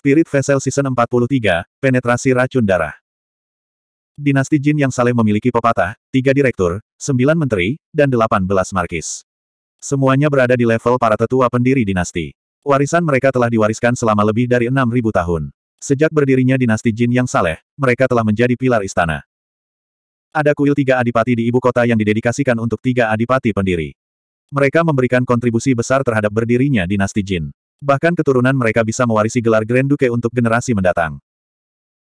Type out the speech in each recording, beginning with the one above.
Spirit Vessel Season 43, Penetrasi Racun Darah. Dinasti Jin yang Saleh memiliki pepatah, tiga direktur, sembilan menteri, dan delapan belas markis. Semuanya berada di level para tetua pendiri dinasti. Warisan mereka telah diwariskan selama lebih dari enam ribu tahun. Sejak berdirinya dinasti Jin yang Saleh, mereka telah menjadi pilar istana. Ada kuil tiga adipati di ibu kota yang didedikasikan untuk tiga adipati pendiri. Mereka memberikan kontribusi besar terhadap berdirinya dinasti Jin. Bahkan keturunan mereka bisa mewarisi gelar Grand Duke untuk generasi mendatang.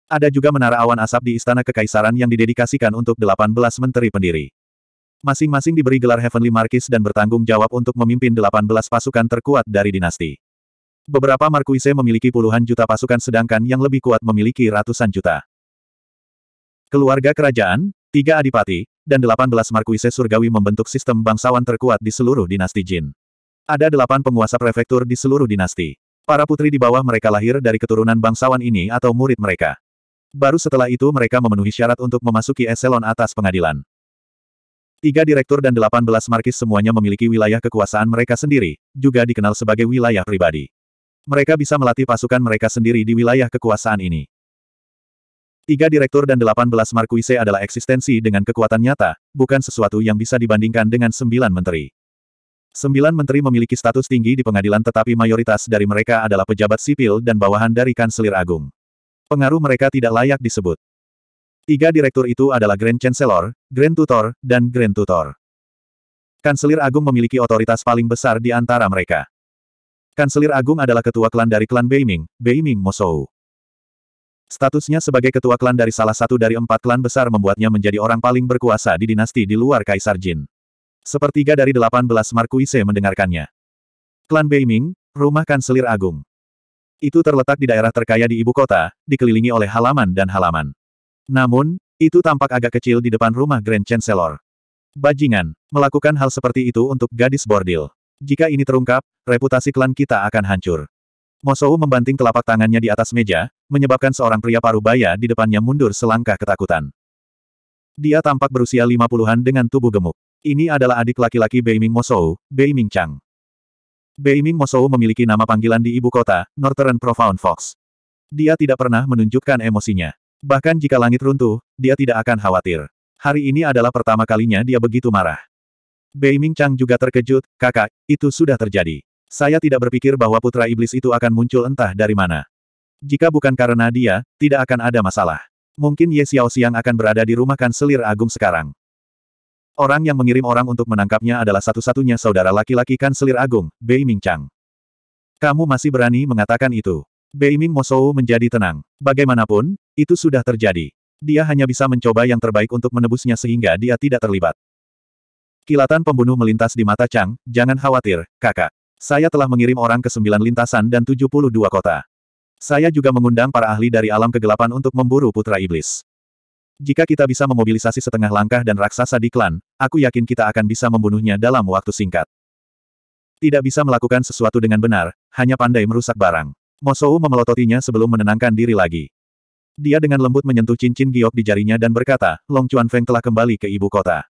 Ada juga menara awan asap di Istana Kekaisaran yang didedikasikan untuk 18 menteri pendiri. Masing-masing diberi gelar Heavenly Marquis dan bertanggung jawab untuk memimpin 18 pasukan terkuat dari dinasti. Beberapa Marquise memiliki puluhan juta pasukan sedangkan yang lebih kuat memiliki ratusan juta. Keluarga kerajaan, tiga adipati, dan 18 Marquise surgawi membentuk sistem bangsawan terkuat di seluruh dinasti Jin. Ada delapan penguasa prefektur di seluruh dinasti. Para putri di bawah mereka lahir dari keturunan bangsawan ini atau murid mereka. Baru setelah itu mereka memenuhi syarat untuk memasuki eselon atas pengadilan. Tiga direktur dan delapan belas markis semuanya memiliki wilayah kekuasaan mereka sendiri, juga dikenal sebagai wilayah pribadi. Mereka bisa melatih pasukan mereka sendiri di wilayah kekuasaan ini. Tiga direktur dan delapan belas markuise adalah eksistensi dengan kekuatan nyata, bukan sesuatu yang bisa dibandingkan dengan sembilan menteri. Sembilan menteri memiliki status tinggi di pengadilan tetapi mayoritas dari mereka adalah pejabat sipil dan bawahan dari Kanselir Agung. Pengaruh mereka tidak layak disebut. Tiga direktur itu adalah Grand Chancellor, Grand Tutor, dan Grand Tutor. Kanselir Agung memiliki otoritas paling besar di antara mereka. Kanselir Agung adalah ketua klan dari klan Beiming, Beiming Mosou. Statusnya sebagai ketua klan dari salah satu dari empat klan besar membuatnya menjadi orang paling berkuasa di dinasti di luar Kaisar Jin. Sepertiga dari delapan belas Markuise mendengarkannya. Klan Beiming, rumah kanselir agung. Itu terletak di daerah terkaya di ibu kota, dikelilingi oleh halaman dan halaman. Namun, itu tampak agak kecil di depan rumah Grand Chancellor. Bajingan, melakukan hal seperti itu untuk gadis bordil. Jika ini terungkap, reputasi klan kita akan hancur. Mosou membanting telapak tangannya di atas meja, menyebabkan seorang pria parubaya di depannya mundur selangkah ketakutan. Dia tampak berusia lima puluhan dengan tubuh gemuk. Ini adalah adik laki-laki Beiming Mosou, Beiming Chang. Beiming Mosou memiliki nama panggilan di ibu kota, Northern Profound Fox. Dia tidak pernah menunjukkan emosinya. Bahkan jika langit runtuh, dia tidak akan khawatir. Hari ini adalah pertama kalinya dia begitu marah. Beiming Chang juga terkejut, kakak, itu sudah terjadi. Saya tidak berpikir bahwa putra iblis itu akan muncul entah dari mana. Jika bukan karena dia, tidak akan ada masalah. Mungkin Ye Xiao Xiang akan berada di rumah kanselir agung sekarang. Orang yang mengirim orang untuk menangkapnya adalah satu-satunya saudara laki-laki selir agung, Bei Ming Chang. Kamu masih berani mengatakan itu. Bei Ming Mosou menjadi tenang. Bagaimanapun, itu sudah terjadi. Dia hanya bisa mencoba yang terbaik untuk menebusnya sehingga dia tidak terlibat. Kilatan pembunuh melintas di mata Chang, jangan khawatir, kakak. Saya telah mengirim orang ke sembilan lintasan dan tujuh puluh dua kota. Saya juga mengundang para ahli dari alam kegelapan untuk memburu putra iblis. Jika kita bisa memobilisasi setengah langkah dan raksasa di klan, aku yakin kita akan bisa membunuhnya dalam waktu singkat. Tidak bisa melakukan sesuatu dengan benar, hanya pandai merusak barang. Mosou memelototinya sebelum menenangkan diri lagi. Dia dengan lembut menyentuh cincin giok di jarinya dan berkata, Long Chuan Feng telah kembali ke ibu kota.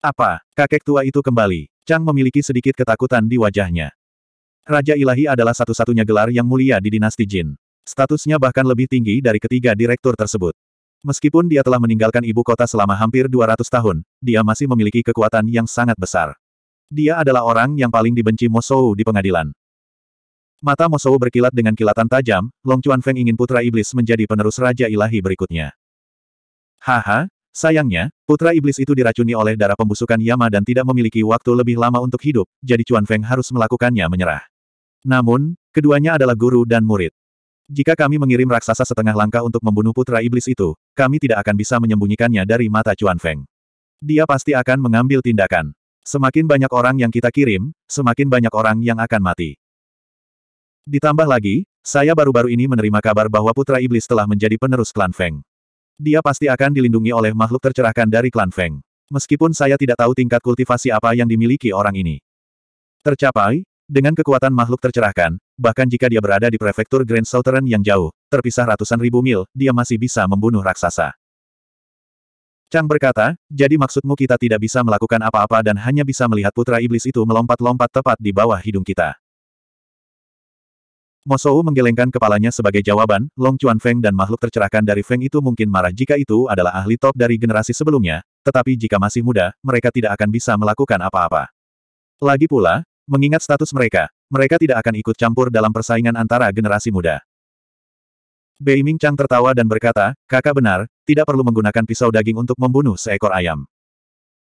Apa, kakek tua itu kembali? Chang memiliki sedikit ketakutan di wajahnya. Raja Ilahi adalah satu-satunya gelar yang mulia di dinasti Jin. Statusnya bahkan lebih tinggi dari ketiga direktur tersebut. Meskipun dia telah meninggalkan ibu kota selama hampir 200 tahun, dia masih memiliki kekuatan yang sangat besar. Dia adalah orang yang paling dibenci Mosou di pengadilan. Mata Mosou berkilat dengan kilatan tajam, Long Chuan Feng ingin putra iblis menjadi penerus Raja Ilahi berikutnya. Haha, sayangnya, putra iblis itu diracuni oleh darah pembusukan Yama dan tidak memiliki waktu lebih lama untuk hidup, jadi Chuan Feng harus melakukannya menyerah. Namun, keduanya adalah guru dan murid. Jika kami mengirim raksasa setengah langkah untuk membunuh putra iblis itu, kami tidak akan bisa menyembunyikannya dari mata Chuan Feng. Dia pasti akan mengambil tindakan. Semakin banyak orang yang kita kirim, semakin banyak orang yang akan mati. Ditambah lagi, saya baru-baru ini menerima kabar bahwa putra iblis telah menjadi penerus klan Feng. Dia pasti akan dilindungi oleh makhluk tercerahkan dari klan Feng. Meskipun saya tidak tahu tingkat kultivasi apa yang dimiliki orang ini. Tercapai, dengan kekuatan makhluk tercerahkan, bahkan jika dia berada di prefektur Grand Southern yang jauh, terpisah ratusan ribu mil, dia masih bisa membunuh raksasa. Chang berkata, jadi maksudmu kita tidak bisa melakukan apa-apa dan hanya bisa melihat putra iblis itu melompat-lompat tepat di bawah hidung kita. Mosou menggelengkan kepalanya sebagai jawaban, Long Chuan Feng dan makhluk tercerahkan dari Feng itu mungkin marah jika itu adalah ahli top dari generasi sebelumnya, tetapi jika masih muda, mereka tidak akan bisa melakukan apa-apa. Lagi pula, Mengingat status mereka, mereka tidak akan ikut campur dalam persaingan antara generasi muda. Bei Ming Chang tertawa dan berkata, kakak benar, tidak perlu menggunakan pisau daging untuk membunuh seekor ayam.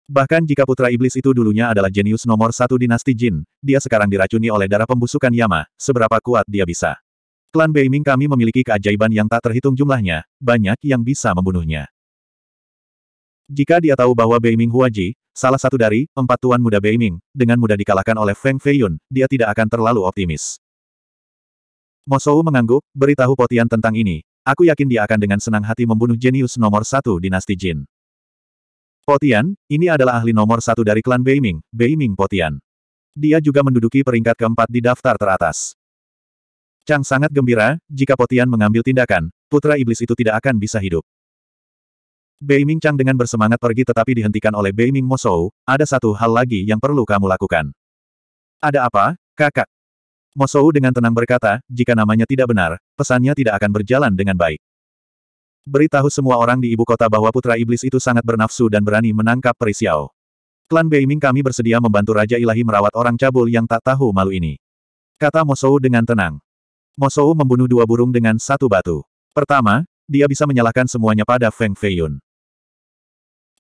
Bahkan jika putra iblis itu dulunya adalah jenius nomor satu dinasti Jin, dia sekarang diracuni oleh darah pembusukan Yama, seberapa kuat dia bisa. Klan Bei Ming kami memiliki keajaiban yang tak terhitung jumlahnya, banyak yang bisa membunuhnya. Jika dia tahu bahwa Beiming Huaji, salah satu dari empat tuan muda Beiming, dengan mudah dikalahkan oleh Feng Feiyun, dia tidak akan terlalu optimis. Mosou mengangguk, beritahu Potian tentang ini. Aku yakin dia akan dengan senang hati membunuh jenius nomor satu dinasti Jin. Potian, ini adalah ahli nomor satu dari klan Beiming, Beiming Potian. Dia juga menduduki peringkat keempat di daftar teratas. Chang sangat gembira, jika Potian mengambil tindakan, putra iblis itu tidak akan bisa hidup. Bei Chang dengan bersemangat pergi tetapi dihentikan oleh Bei Mosou, ada satu hal lagi yang perlu kamu lakukan. Ada apa, kakak? Mosou dengan tenang berkata, jika namanya tidak benar, pesannya tidak akan berjalan dengan baik. Beritahu semua orang di ibu kota bahwa putra iblis itu sangat bernafsu dan berani menangkap Perisiao. Klan Beiming kami bersedia membantu Raja Ilahi merawat orang cabul yang tak tahu malu ini. Kata Mosou dengan tenang. Mosou membunuh dua burung dengan satu batu. Pertama, dia bisa menyalahkan semuanya pada Feng Feiyun.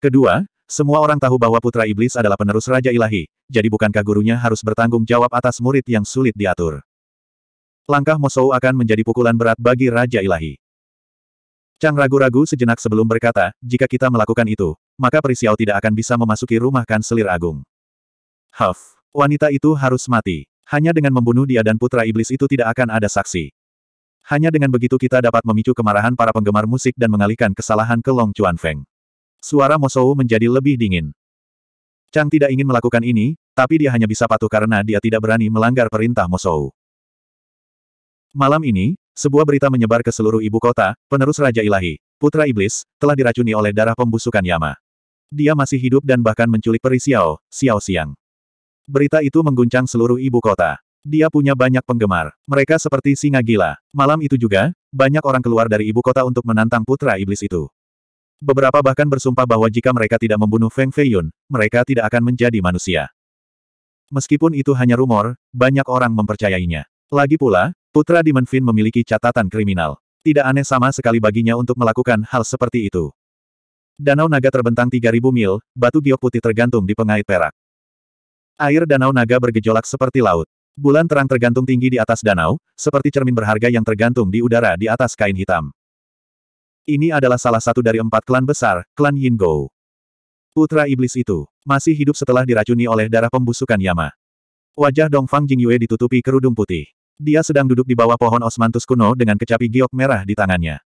Kedua, semua orang tahu bahwa Putra Iblis adalah penerus Raja Ilahi, jadi bukankah gurunya harus bertanggung jawab atas murid yang sulit diatur? Langkah Mosou akan menjadi pukulan berat bagi Raja Ilahi. Chang ragu-ragu sejenak sebelum berkata, jika kita melakukan itu, maka Perisiao tidak akan bisa memasuki rumah kanselir agung. Huff, wanita itu harus mati. Hanya dengan membunuh dia dan putra iblis itu tidak akan ada saksi. Hanya dengan begitu kita dapat memicu kemarahan para penggemar musik dan mengalihkan kesalahan ke Long Chuan Feng. Suara Mosou menjadi lebih dingin. Chang tidak ingin melakukan ini, tapi dia hanya bisa patuh karena dia tidak berani melanggar perintah Mosou. Malam ini, sebuah berita menyebar ke seluruh ibu kota, penerus Raja Ilahi, Putra Iblis, telah diracuni oleh darah pembusukan Yama. Dia masih hidup dan bahkan menculik peri Xiao, Xiao Siang. Berita itu mengguncang seluruh ibu kota. Dia punya banyak penggemar. Mereka seperti singa gila. Malam itu juga, banyak orang keluar dari ibu kota untuk menantang putra iblis itu. Beberapa bahkan bersumpah bahwa jika mereka tidak membunuh Feng Feiyun, mereka tidak akan menjadi manusia. Meskipun itu hanya rumor, banyak orang mempercayainya. Lagi pula, putra Demon Fin memiliki catatan kriminal. Tidak aneh sama sekali baginya untuk melakukan hal seperti itu. Danau naga terbentang 3000 mil, batu giok putih tergantung di pengait perak. Air danau naga bergejolak seperti laut. Bulan terang tergantung tinggi di atas danau, seperti cermin berharga yang tergantung di udara di atas kain hitam. Ini adalah salah satu dari empat klan besar, klan Yin Yingou. Putra iblis itu masih hidup setelah diracuni oleh darah pembusukan Yama. Wajah Dongfang Jingyue ditutupi kerudung putih. Dia sedang duduk di bawah pohon osmantus kuno dengan kecapi giok merah di tangannya.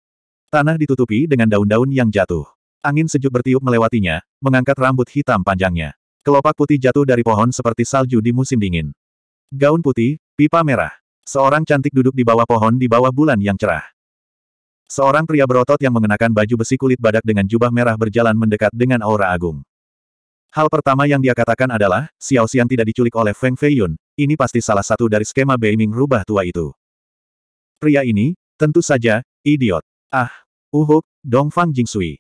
Tanah ditutupi dengan daun-daun yang jatuh. Angin sejuk bertiup melewatinya, mengangkat rambut hitam panjangnya. Kelopak putih jatuh dari pohon seperti salju di musim dingin. Gaun putih, pipa merah. Seorang cantik duduk di bawah pohon di bawah bulan yang cerah. Seorang pria berotot yang mengenakan baju besi kulit badak dengan jubah merah berjalan mendekat dengan aura agung. Hal pertama yang dia katakan adalah, Xiao Xian tidak diculik oleh Feng Feiyun, ini pasti salah satu dari skema Beiming rubah tua itu. Pria ini, tentu saja, idiot. Ah, uhuk, Dongfang Jingsui.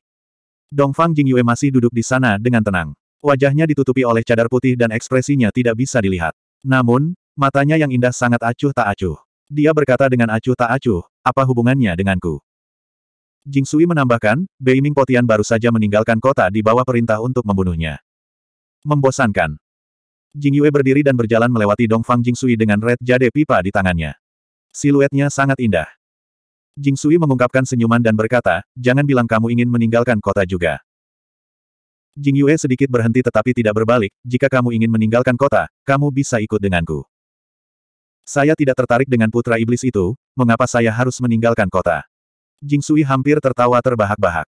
Dongfang Jingyue masih duduk di sana dengan tenang. Wajahnya ditutupi oleh cadar putih dan ekspresinya tidak bisa dilihat. Namun, matanya yang indah sangat acuh tak acuh. Dia berkata dengan acuh tak acuh, apa hubungannya denganku? Jing Sui menambahkan, Beiming Potian baru saja meninggalkan kota di bawah perintah untuk membunuhnya. Membosankan. Jing Yue berdiri dan berjalan melewati Dongfang Jing Sui dengan red jade pipa di tangannya. Siluetnya sangat indah. Jing Sui mengungkapkan senyuman dan berkata, jangan bilang kamu ingin meninggalkan kota juga. Jing Yue sedikit berhenti tetapi tidak berbalik, jika kamu ingin meninggalkan kota, kamu bisa ikut denganku. Saya tidak tertarik dengan putra iblis itu, mengapa saya harus meninggalkan kota? Jing Sui hampir tertawa terbahak-bahak.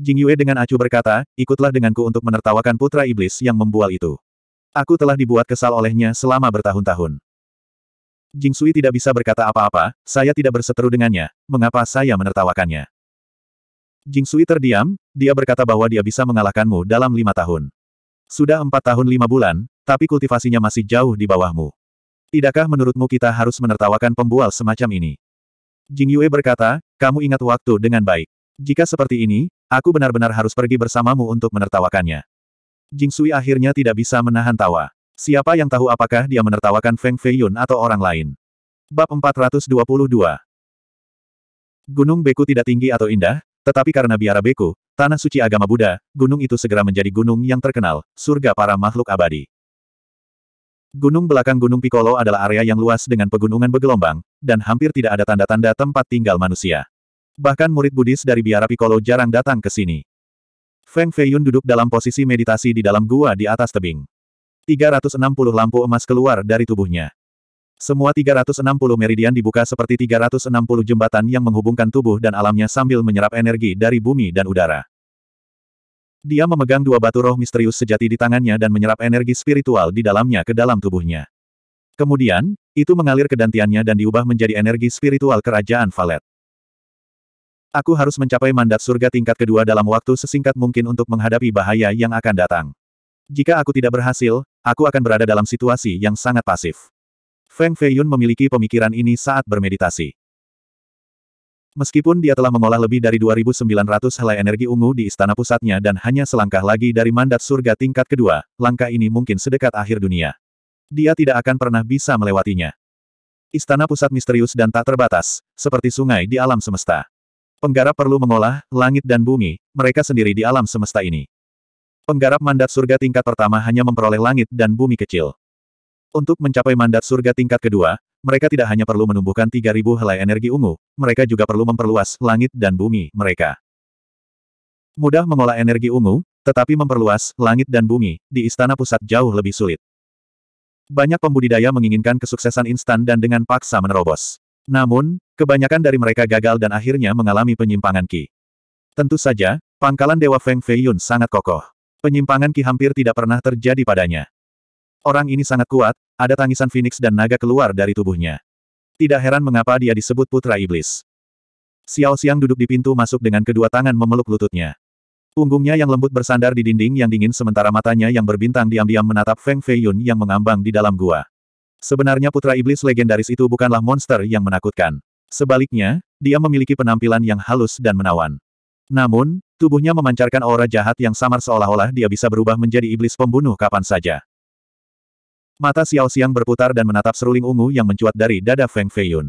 Jing Yue dengan acuh berkata, ikutlah denganku untuk menertawakan putra iblis yang membual itu. Aku telah dibuat kesal olehnya selama bertahun-tahun. Jing Sui tidak bisa berkata apa-apa, saya tidak berseteru dengannya, mengapa saya menertawakannya? Jing Sui terdiam, dia berkata bahwa dia bisa mengalahkanmu dalam lima tahun. Sudah empat tahun lima bulan, tapi kultivasinya masih jauh di bawahmu. Tidakkah menurutmu kita harus menertawakan pembual semacam ini? Jing Yue berkata, kamu ingat waktu dengan baik. Jika seperti ini, aku benar-benar harus pergi bersamamu untuk menertawakannya. Jing Sui akhirnya tidak bisa menahan tawa. Siapa yang tahu apakah dia menertawakan Feng Feiyun atau orang lain? Bab 422 Gunung Beku tidak tinggi atau indah, tetapi karena biara beku, Tanah suci agama Buddha, gunung itu segera menjadi gunung yang terkenal, surga para makhluk abadi. Gunung belakang Gunung Piccolo adalah area yang luas dengan pegunungan bergelombang, dan hampir tidak ada tanda-tanda tempat tinggal manusia. Bahkan murid Buddhis dari biara Piccolo jarang datang ke sini. Feng Feiyun duduk dalam posisi meditasi di dalam gua di atas tebing. 360 lampu emas keluar dari tubuhnya. Semua 360 meridian dibuka seperti 360 jembatan yang menghubungkan tubuh dan alamnya sambil menyerap energi dari bumi dan udara. Dia memegang dua batu roh misterius sejati di tangannya dan menyerap energi spiritual di dalamnya ke dalam tubuhnya. Kemudian, itu mengalir ke dantiannya dan diubah menjadi energi spiritual kerajaan Valet. Aku harus mencapai mandat surga tingkat kedua dalam waktu sesingkat mungkin untuk menghadapi bahaya yang akan datang. Jika aku tidak berhasil, aku akan berada dalam situasi yang sangat pasif. Feng Feiyun memiliki pemikiran ini saat bermeditasi. Meskipun dia telah mengolah lebih dari 2.900 helai energi ungu di istana pusatnya dan hanya selangkah lagi dari mandat surga tingkat kedua, langkah ini mungkin sedekat akhir dunia. Dia tidak akan pernah bisa melewatinya. Istana pusat misterius dan tak terbatas, seperti sungai di alam semesta. Penggarap perlu mengolah langit dan bumi, mereka sendiri di alam semesta ini. Penggarap mandat surga tingkat pertama hanya memperoleh langit dan bumi kecil. Untuk mencapai mandat surga tingkat kedua, mereka tidak hanya perlu menumbuhkan 3.000 helai energi ungu, mereka juga perlu memperluas langit dan bumi mereka. Mudah mengolah energi ungu, tetapi memperluas langit dan bumi di istana pusat jauh lebih sulit. Banyak pembudidaya menginginkan kesuksesan instan dan dengan paksa menerobos. Namun, kebanyakan dari mereka gagal dan akhirnya mengalami penyimpangan ki. Tentu saja, pangkalan Dewa Feng Feiyun sangat kokoh. Penyimpangan Ki hampir tidak pernah terjadi padanya. Orang ini sangat kuat, ada tangisan Phoenix dan naga keluar dari tubuhnya. Tidak heran mengapa dia disebut Putra Iblis. Xiao Xiang duduk di pintu masuk dengan kedua tangan memeluk lututnya. Punggungnya yang lembut bersandar di dinding yang dingin sementara matanya yang berbintang diam-diam menatap Feng Feiyun yang mengambang di dalam gua. Sebenarnya putra iblis legendaris itu bukanlah monster yang menakutkan. Sebaliknya, dia memiliki penampilan yang halus dan menawan. Namun, tubuhnya memancarkan aura jahat yang samar seolah-olah dia bisa berubah menjadi iblis pembunuh kapan saja. Mata Xiao Xiang berputar dan menatap seruling ungu yang mencuat dari dada Feng Feiyun.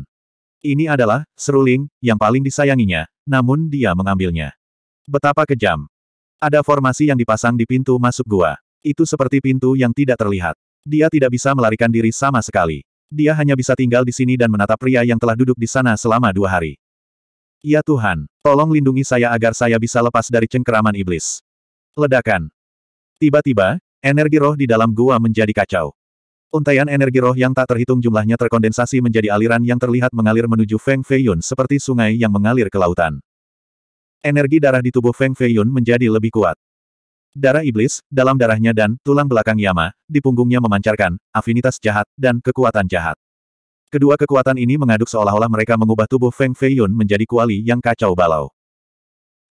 Ini adalah seruling yang paling disayanginya, namun dia mengambilnya. Betapa kejam. Ada formasi yang dipasang di pintu masuk gua. Itu seperti pintu yang tidak terlihat. Dia tidak bisa melarikan diri sama sekali. Dia hanya bisa tinggal di sini dan menatap pria yang telah duduk di sana selama dua hari. Ya Tuhan, tolong lindungi saya agar saya bisa lepas dari cengkeraman iblis. Ledakan. Tiba-tiba, energi roh di dalam gua menjadi kacau. Untaian energi roh yang tak terhitung jumlahnya terkondensasi menjadi aliran yang terlihat mengalir menuju Feng Feiyun seperti sungai yang mengalir ke lautan. Energi darah di tubuh Feng Feiyun menjadi lebih kuat. Darah iblis, dalam darahnya dan tulang belakang Yama, di punggungnya memancarkan afinitas jahat dan kekuatan jahat. Kedua kekuatan ini mengaduk seolah-olah mereka mengubah tubuh Feng Feiyun menjadi kuali yang kacau balau.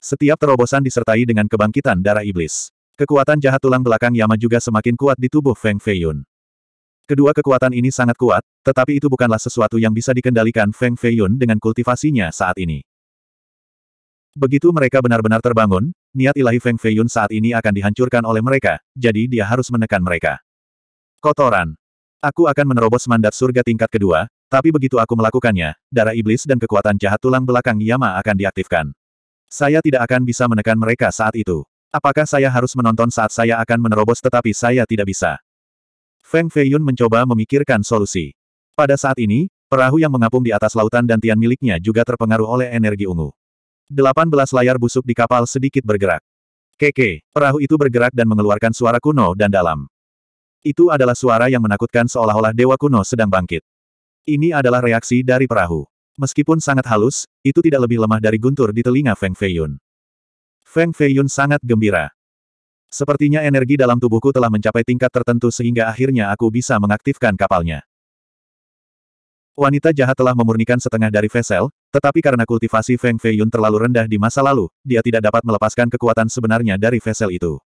Setiap terobosan disertai dengan kebangkitan darah iblis. Kekuatan jahat tulang belakang Yama juga semakin kuat di tubuh Feng Feiyun. Kedua kekuatan ini sangat kuat, tetapi itu bukanlah sesuatu yang bisa dikendalikan Feng Feiyun dengan kultivasinya saat ini. Begitu mereka benar-benar terbangun, niat ilahi Feng Feiyun saat ini akan dihancurkan oleh mereka, jadi dia harus menekan mereka. Kotoran. Aku akan menerobos mandat surga tingkat kedua, tapi begitu aku melakukannya, darah iblis dan kekuatan jahat tulang belakang Yama akan diaktifkan. Saya tidak akan bisa menekan mereka saat itu. Apakah saya harus menonton saat saya akan menerobos tetapi saya tidak bisa. Feng Feiyun mencoba memikirkan solusi. Pada saat ini, perahu yang mengapung di atas lautan dan tian miliknya juga terpengaruh oleh energi ungu. 18 layar busuk di kapal sedikit bergerak. Keke, perahu itu bergerak dan mengeluarkan suara kuno dan dalam. Itu adalah suara yang menakutkan seolah-olah dewa kuno sedang bangkit. Ini adalah reaksi dari perahu. Meskipun sangat halus, itu tidak lebih lemah dari guntur di telinga Feng Feiyun. Feng Feiyun sangat gembira. Sepertinya energi dalam tubuhku telah mencapai tingkat tertentu sehingga akhirnya aku bisa mengaktifkan kapalnya. Wanita jahat telah memurnikan setengah dari Vesel, tetapi karena kultivasi Feng Feiyun terlalu rendah di masa lalu, dia tidak dapat melepaskan kekuatan sebenarnya dari Vesel itu.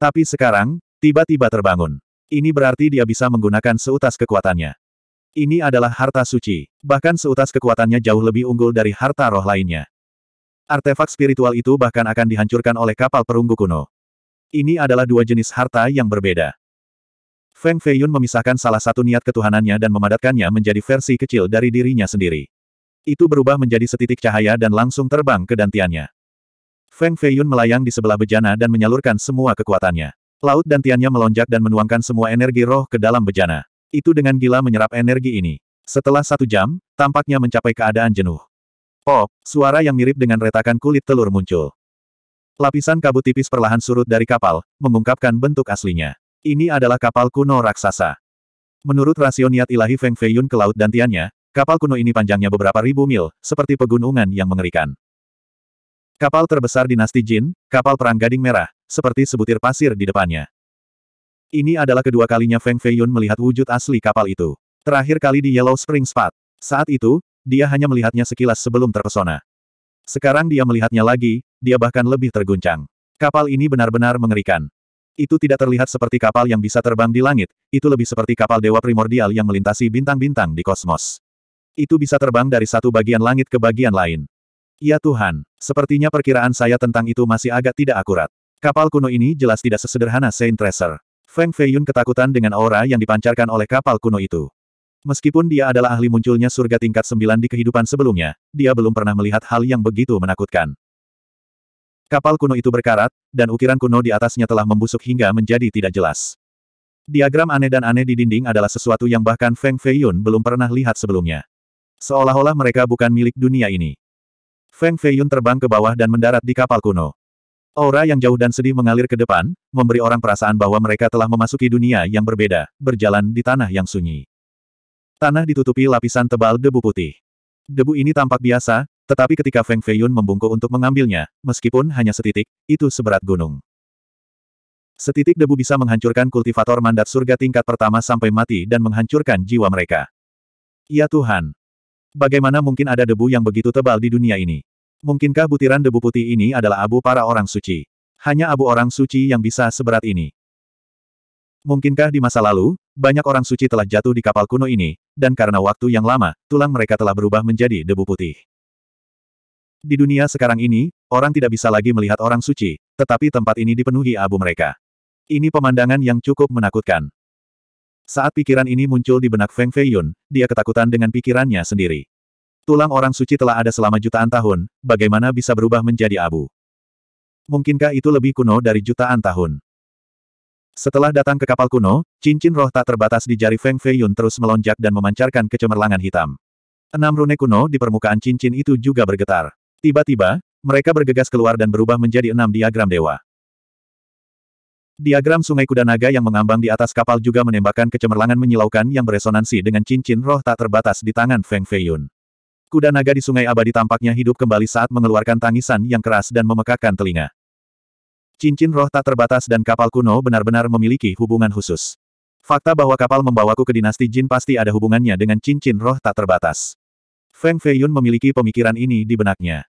Tapi sekarang, tiba-tiba terbangun. Ini berarti dia bisa menggunakan seutas kekuatannya. Ini adalah harta suci. Bahkan seutas kekuatannya jauh lebih unggul dari harta roh lainnya. Artefak spiritual itu bahkan akan dihancurkan oleh kapal perunggu kuno. Ini adalah dua jenis harta yang berbeda. Feng Feiyun memisahkan salah satu niat ketuhanannya dan memadatkannya menjadi versi kecil dari dirinya sendiri. Itu berubah menjadi setitik cahaya dan langsung terbang ke dantiannya. Feng Feiyun melayang di sebelah bejana dan menyalurkan semua kekuatannya. Laut dantiannya melonjak dan menuangkan semua energi roh ke dalam bejana. Itu dengan gila menyerap energi ini. Setelah satu jam, tampaknya mencapai keadaan jenuh. Pop, oh, suara yang mirip dengan retakan kulit telur muncul. Lapisan kabut tipis perlahan surut dari kapal, mengungkapkan bentuk aslinya. Ini adalah kapal kuno raksasa. Menurut rasio niat ilahi Feng Feiyun ke laut dan tiannya, kapal kuno ini panjangnya beberapa ribu mil, seperti pegunungan yang mengerikan. Kapal terbesar dinasti Jin, kapal perang gading merah, seperti sebutir pasir di depannya. Ini adalah kedua kalinya Feng Feiyun melihat wujud asli kapal itu. Terakhir kali di Yellow Spring Spot. Saat itu, dia hanya melihatnya sekilas sebelum terpesona. Sekarang dia melihatnya lagi, dia bahkan lebih terguncang. Kapal ini benar-benar mengerikan. Itu tidak terlihat seperti kapal yang bisa terbang di langit, itu lebih seperti kapal dewa primordial yang melintasi bintang-bintang di kosmos. Itu bisa terbang dari satu bagian langit ke bagian lain. Ya Tuhan, sepertinya perkiraan saya tentang itu masih agak tidak akurat. Kapal kuno ini jelas tidak sesederhana Saint Tracer. Feng Feiyun ketakutan dengan aura yang dipancarkan oleh kapal kuno itu. Meskipun dia adalah ahli munculnya surga tingkat sembilan di kehidupan sebelumnya, dia belum pernah melihat hal yang begitu menakutkan. Kapal kuno itu berkarat, dan ukiran kuno di atasnya telah membusuk hingga menjadi tidak jelas. Diagram aneh dan aneh di dinding adalah sesuatu yang bahkan Feng Feiyun belum pernah lihat sebelumnya. Seolah-olah mereka bukan milik dunia ini. Feng Feiyun terbang ke bawah dan mendarat di kapal kuno. Aura yang jauh dan sedih mengalir ke depan, memberi orang perasaan bahwa mereka telah memasuki dunia yang berbeda, berjalan di tanah yang sunyi. Tanah ditutupi lapisan tebal debu putih. Debu ini tampak biasa, tetapi ketika Feng Feiyun membungkuk untuk mengambilnya, meskipun hanya setitik, itu seberat gunung. Setitik debu bisa menghancurkan kultivator mandat surga tingkat pertama sampai mati dan menghancurkan jiwa mereka. Ya Tuhan! Bagaimana mungkin ada debu yang begitu tebal di dunia ini? Mungkinkah butiran debu putih ini adalah abu para orang suci? Hanya abu orang suci yang bisa seberat ini. Mungkinkah di masa lalu, banyak orang suci telah jatuh di kapal kuno ini, dan karena waktu yang lama, tulang mereka telah berubah menjadi debu putih. Di dunia sekarang ini, orang tidak bisa lagi melihat orang suci, tetapi tempat ini dipenuhi abu mereka. Ini pemandangan yang cukup menakutkan. Saat pikiran ini muncul di benak Feng Feiyun, dia ketakutan dengan pikirannya sendiri. Tulang orang suci telah ada selama jutaan tahun, bagaimana bisa berubah menjadi abu? Mungkinkah itu lebih kuno dari jutaan tahun? Setelah datang ke kapal kuno, cincin roh tak terbatas di jari Feng Feiyun terus melonjak dan memancarkan kecemerlangan hitam. Enam rune kuno di permukaan cincin itu juga bergetar. Tiba-tiba, mereka bergegas keluar dan berubah menjadi enam diagram dewa. Diagram sungai kuda naga yang mengambang di atas kapal juga menembakkan kecemerlangan menyilaukan yang beresonansi dengan cincin roh tak terbatas di tangan Feng Feiyun. Kuda naga di sungai abadi tampaknya hidup kembali saat mengeluarkan tangisan yang keras dan memekakkan telinga. Cincin roh tak terbatas dan kapal kuno benar-benar memiliki hubungan khusus. Fakta bahwa kapal membawaku ke dinasti Jin pasti ada hubungannya dengan cincin roh tak terbatas. Feng Feiyun memiliki pemikiran ini di benaknya.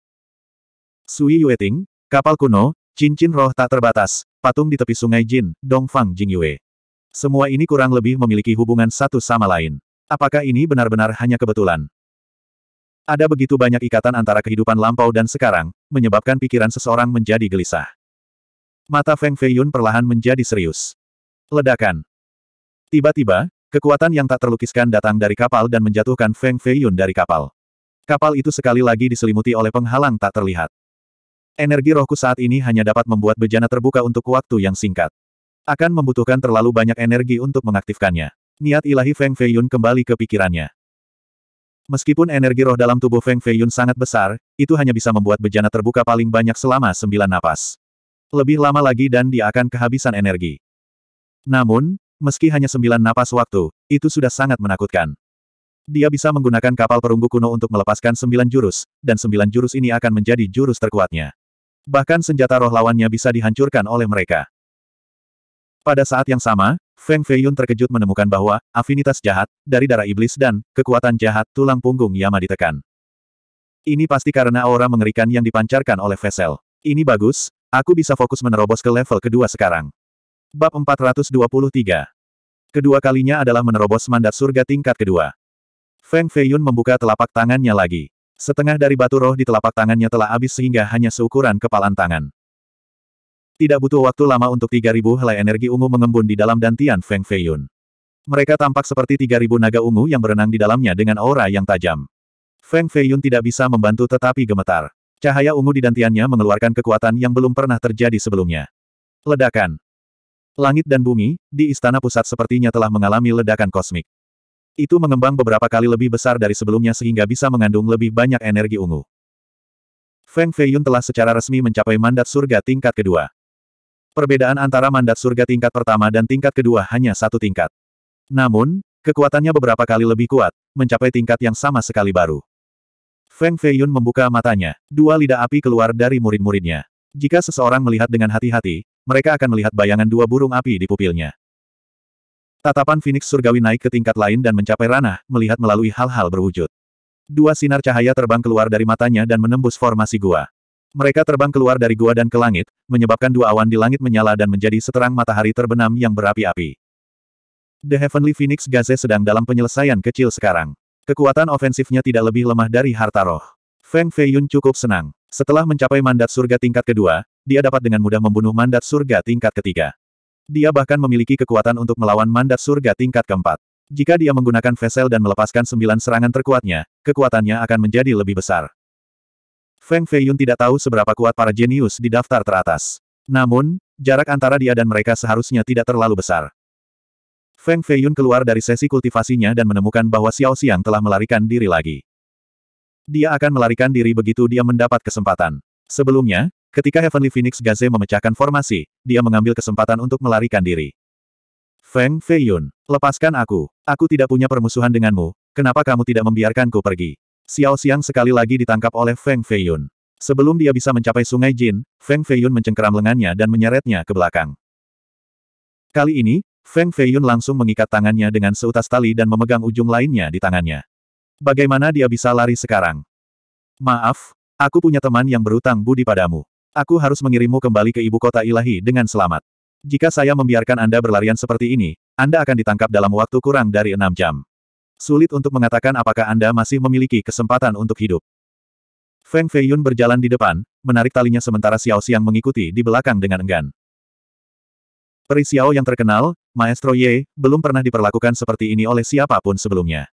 Sui Yueting, kapal kuno, cincin roh tak terbatas, patung di tepi sungai Jin, Dongfang Jingyue. Semua ini kurang lebih memiliki hubungan satu sama lain. Apakah ini benar-benar hanya kebetulan? Ada begitu banyak ikatan antara kehidupan lampau dan sekarang, menyebabkan pikiran seseorang menjadi gelisah. Mata Feng Feiyun perlahan menjadi serius. Ledakan. Tiba-tiba, kekuatan yang tak terlukiskan datang dari kapal dan menjatuhkan Feng Feiyun dari kapal. Kapal itu sekali lagi diselimuti oleh penghalang tak terlihat. Energi rohku saat ini hanya dapat membuat bejana terbuka untuk waktu yang singkat. Akan membutuhkan terlalu banyak energi untuk mengaktifkannya. Niat ilahi Feng Feiyun kembali ke pikirannya. Meskipun energi roh dalam tubuh Feng Feiyun sangat besar, itu hanya bisa membuat bejana terbuka paling banyak selama sembilan napas. Lebih lama lagi dan dia akan kehabisan energi. Namun, meski hanya sembilan napas waktu, itu sudah sangat menakutkan. Dia bisa menggunakan kapal perunggu kuno untuk melepaskan sembilan jurus, dan sembilan jurus ini akan menjadi jurus terkuatnya. Bahkan senjata roh lawannya bisa dihancurkan oleh mereka. Pada saat yang sama, Feng Feiyun terkejut menemukan bahwa afinitas jahat dari darah iblis dan kekuatan jahat tulang punggung Yama ditekan. Ini pasti karena aura mengerikan yang dipancarkan oleh Vesel. Ini bagus, aku bisa fokus menerobos ke level kedua sekarang. Bab 423. Kedua kalinya adalah menerobos mandat surga tingkat kedua. Feng Feiyun membuka telapak tangannya lagi. Setengah dari batu roh di telapak tangannya telah habis sehingga hanya seukuran kepalan tangan. Tidak butuh waktu lama untuk 3.000 helai energi ungu mengembun di dalam dantian Feng Feiyun. Mereka tampak seperti 3.000 naga ungu yang berenang di dalamnya dengan aura yang tajam. Feng Feiyun tidak bisa membantu tetapi gemetar. Cahaya ungu di dantiannya mengeluarkan kekuatan yang belum pernah terjadi sebelumnya. Ledakan. Langit dan bumi, di istana pusat sepertinya telah mengalami ledakan kosmik. Itu mengembang beberapa kali lebih besar dari sebelumnya sehingga bisa mengandung lebih banyak energi ungu. Feng Feiyun telah secara resmi mencapai mandat surga tingkat kedua. Perbedaan antara mandat surga tingkat pertama dan tingkat kedua hanya satu tingkat. Namun, kekuatannya beberapa kali lebih kuat, mencapai tingkat yang sama sekali baru. Feng Feiyun membuka matanya, dua lidah api keluar dari murid-muridnya. Jika seseorang melihat dengan hati-hati, mereka akan melihat bayangan dua burung api di pupilnya. Tatapan Phoenix Surgawi naik ke tingkat lain dan mencapai ranah, melihat melalui hal-hal berwujud. Dua sinar cahaya terbang keluar dari matanya dan menembus formasi gua. Mereka terbang keluar dari gua dan ke langit, menyebabkan dua awan di langit menyala dan menjadi seterang matahari terbenam yang berapi-api. The Heavenly Phoenix Gaze sedang dalam penyelesaian kecil sekarang. Kekuatan ofensifnya tidak lebih lemah dari harta roh. Feng Feiyun cukup senang. Setelah mencapai mandat surga tingkat kedua, dia dapat dengan mudah membunuh mandat surga tingkat ketiga. Dia bahkan memiliki kekuatan untuk melawan mandat surga tingkat keempat. Jika dia menggunakan Vesel dan melepaskan sembilan serangan terkuatnya, kekuatannya akan menjadi lebih besar. Feng Feiyun tidak tahu seberapa kuat para jenius di daftar teratas. Namun, jarak antara dia dan mereka seharusnya tidak terlalu besar. Feng Feiyun keluar dari sesi kultivasinya dan menemukan bahwa Xiao Xiang telah melarikan diri lagi. Dia akan melarikan diri begitu dia mendapat kesempatan. Sebelumnya, Ketika Heavenly Phoenix Gaze memecahkan formasi, dia mengambil kesempatan untuk melarikan diri. Feng Feiyun, lepaskan aku. Aku tidak punya permusuhan denganmu, kenapa kamu tidak membiarkanku pergi? Xiao Xiang sekali lagi ditangkap oleh Feng Feiyun. Sebelum dia bisa mencapai sungai Jin, Feng Feiyun mencengkeram lengannya dan menyeretnya ke belakang. Kali ini, Feng Feiyun langsung mengikat tangannya dengan seutas tali dan memegang ujung lainnya di tangannya. Bagaimana dia bisa lari sekarang? Maaf, aku punya teman yang berutang budi padamu. Aku harus mengirimmu kembali ke ibu kota ilahi dengan selamat. Jika saya membiarkan Anda berlarian seperti ini, Anda akan ditangkap dalam waktu kurang dari enam jam. Sulit untuk mengatakan apakah Anda masih memiliki kesempatan untuk hidup. Feng Feiyun berjalan di depan, menarik talinya sementara Xiao Xiang mengikuti di belakang dengan enggan. Peri Xiao yang terkenal, Maestro Ye, belum pernah diperlakukan seperti ini oleh siapapun sebelumnya.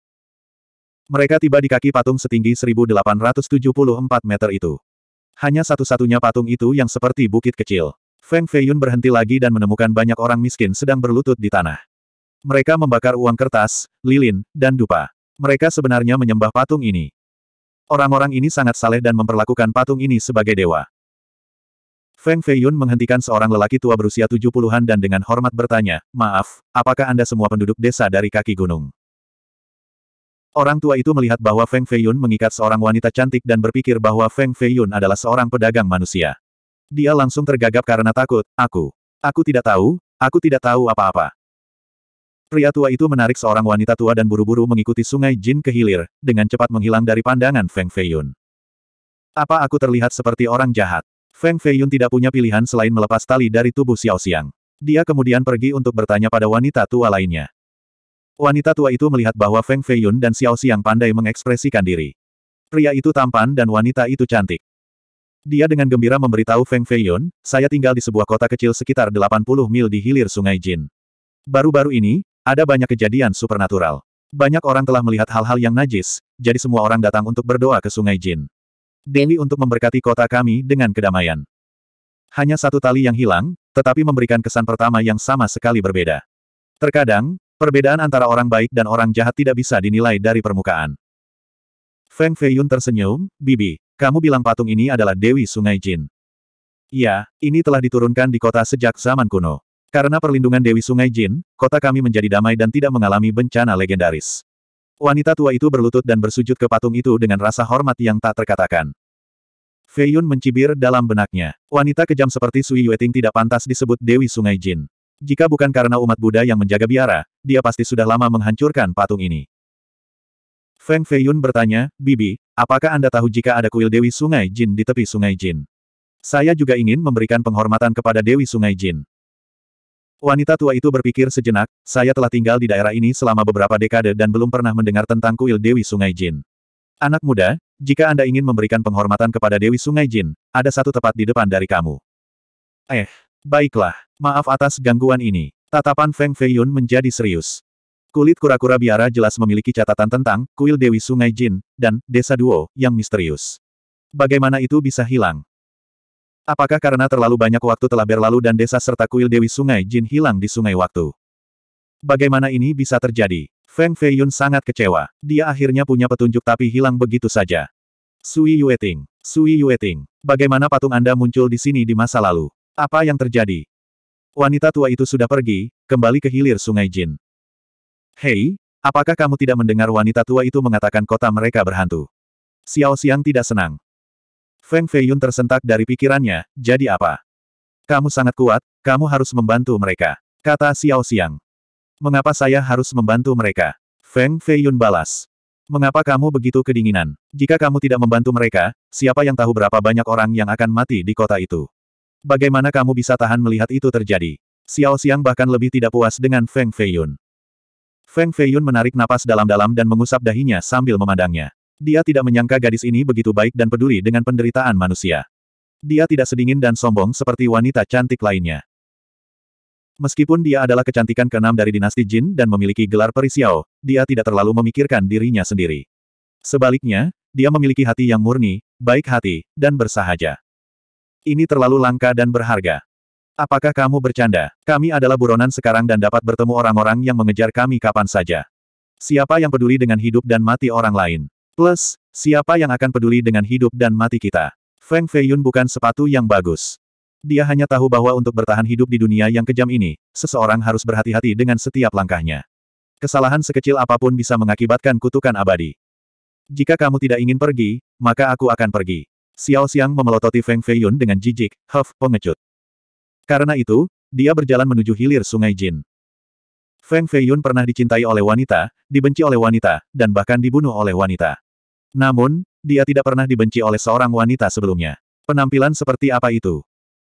Mereka tiba di kaki patung setinggi 1874 meter itu. Hanya satu-satunya patung itu yang seperti bukit kecil. Feng Feiyun berhenti lagi dan menemukan banyak orang miskin sedang berlutut di tanah. Mereka membakar uang kertas, lilin, dan dupa. Mereka sebenarnya menyembah patung ini. Orang-orang ini sangat saleh dan memperlakukan patung ini sebagai dewa. Feng Feiyun menghentikan seorang lelaki tua berusia tujuh puluhan dan dengan hormat bertanya, Maaf, apakah Anda semua penduduk desa dari kaki gunung? Orang tua itu melihat bahwa Feng Feiyun mengikat seorang wanita cantik dan berpikir bahwa Feng Feiyun adalah seorang pedagang manusia. Dia langsung tergagap karena takut, aku. Aku tidak tahu, aku tidak tahu apa-apa. Pria tua itu menarik seorang wanita tua dan buru-buru mengikuti sungai Jin ke hilir, dengan cepat menghilang dari pandangan Feng Feiyun. Apa aku terlihat seperti orang jahat? Feng Feiyun tidak punya pilihan selain melepas tali dari tubuh Xiao Xiang. Dia kemudian pergi untuk bertanya pada wanita tua lainnya. Wanita tua itu melihat bahwa Feng Feiyun dan Xiao Xiang pandai mengekspresikan diri. Pria itu tampan dan wanita itu cantik. Dia dengan gembira memberitahu Feng Feiyun, saya tinggal di sebuah kota kecil sekitar 80 mil di hilir sungai Jin. Baru-baru ini, ada banyak kejadian supernatural. Banyak orang telah melihat hal-hal yang najis, jadi semua orang datang untuk berdoa ke sungai Jin. Dewi untuk memberkati kota kami dengan kedamaian. Hanya satu tali yang hilang, tetapi memberikan kesan pertama yang sama sekali berbeda. Terkadang, Perbedaan antara orang baik dan orang jahat tidak bisa dinilai dari permukaan. Feng Feiyun tersenyum, Bibi, kamu bilang patung ini adalah Dewi Sungai Jin. Ya, ini telah diturunkan di kota sejak zaman kuno. Karena perlindungan Dewi Sungai Jin, kota kami menjadi damai dan tidak mengalami bencana legendaris. Wanita tua itu berlutut dan bersujud ke patung itu dengan rasa hormat yang tak terkatakan. Feiyun mencibir dalam benaknya. Wanita kejam seperti Sui Yueting tidak pantas disebut Dewi Sungai Jin. Jika bukan karena umat Buddha yang menjaga biara, dia pasti sudah lama menghancurkan patung ini. Feng Feiyun bertanya, Bibi, apakah Anda tahu jika ada kuil Dewi Sungai Jin di tepi Sungai Jin? Saya juga ingin memberikan penghormatan kepada Dewi Sungai Jin. Wanita tua itu berpikir sejenak, saya telah tinggal di daerah ini selama beberapa dekade dan belum pernah mendengar tentang kuil Dewi Sungai Jin. Anak muda, jika Anda ingin memberikan penghormatan kepada Dewi Sungai Jin, ada satu tepat di depan dari kamu. Eh, Baiklah, maaf atas gangguan ini. Tatapan Feng Feiyun menjadi serius. Kulit kura-kura biara jelas memiliki catatan tentang kuil Dewi Sungai Jin dan Desa Duo yang misterius. Bagaimana itu bisa hilang? Apakah karena terlalu banyak waktu telah berlalu dan desa serta kuil Dewi Sungai Jin hilang di Sungai Waktu? Bagaimana ini bisa terjadi? Feng Feiyun sangat kecewa. Dia akhirnya punya petunjuk tapi hilang begitu saja. Sui Yueting. Sui Yueting. Bagaimana patung Anda muncul di sini di masa lalu? Apa yang terjadi? Wanita tua itu sudah pergi, kembali ke hilir sungai Jin. Hei, apakah kamu tidak mendengar wanita tua itu mengatakan kota mereka berhantu? Xiao Xiang tidak senang. Feng Feiyun tersentak dari pikirannya, jadi apa? Kamu sangat kuat, kamu harus membantu mereka. Kata Xiao Xiang. Mengapa saya harus membantu mereka? Feng Feiyun balas. Mengapa kamu begitu kedinginan? Jika kamu tidak membantu mereka, siapa yang tahu berapa banyak orang yang akan mati di kota itu? Bagaimana kamu bisa tahan melihat itu terjadi? Xiao Xiang bahkan lebih tidak puas dengan Feng Feiyun. Feng Feiyun menarik napas dalam-dalam dan mengusap dahinya sambil memandangnya. Dia tidak menyangka gadis ini begitu baik dan peduli dengan penderitaan manusia. Dia tidak sedingin dan sombong seperti wanita cantik lainnya. Meskipun dia adalah kecantikan keenam dari dinasti Jin dan memiliki gelar perisiao, dia tidak terlalu memikirkan dirinya sendiri. Sebaliknya, dia memiliki hati yang murni, baik hati, dan bersahaja. Ini terlalu langka dan berharga. Apakah kamu bercanda? Kami adalah buronan sekarang dan dapat bertemu orang-orang yang mengejar kami kapan saja. Siapa yang peduli dengan hidup dan mati orang lain? Plus, siapa yang akan peduli dengan hidup dan mati kita? Feng Feiyun bukan sepatu yang bagus. Dia hanya tahu bahwa untuk bertahan hidup di dunia yang kejam ini, seseorang harus berhati-hati dengan setiap langkahnya. Kesalahan sekecil apapun bisa mengakibatkan kutukan abadi. Jika kamu tidak ingin pergi, maka aku akan pergi. Xiao Xiang memelototi Feng Feiyun dengan jijik, huff, pengecut. Karena itu, dia berjalan menuju hilir sungai Jin. Feng Feiyun pernah dicintai oleh wanita, dibenci oleh wanita, dan bahkan dibunuh oleh wanita. Namun, dia tidak pernah dibenci oleh seorang wanita sebelumnya. Penampilan seperti apa itu?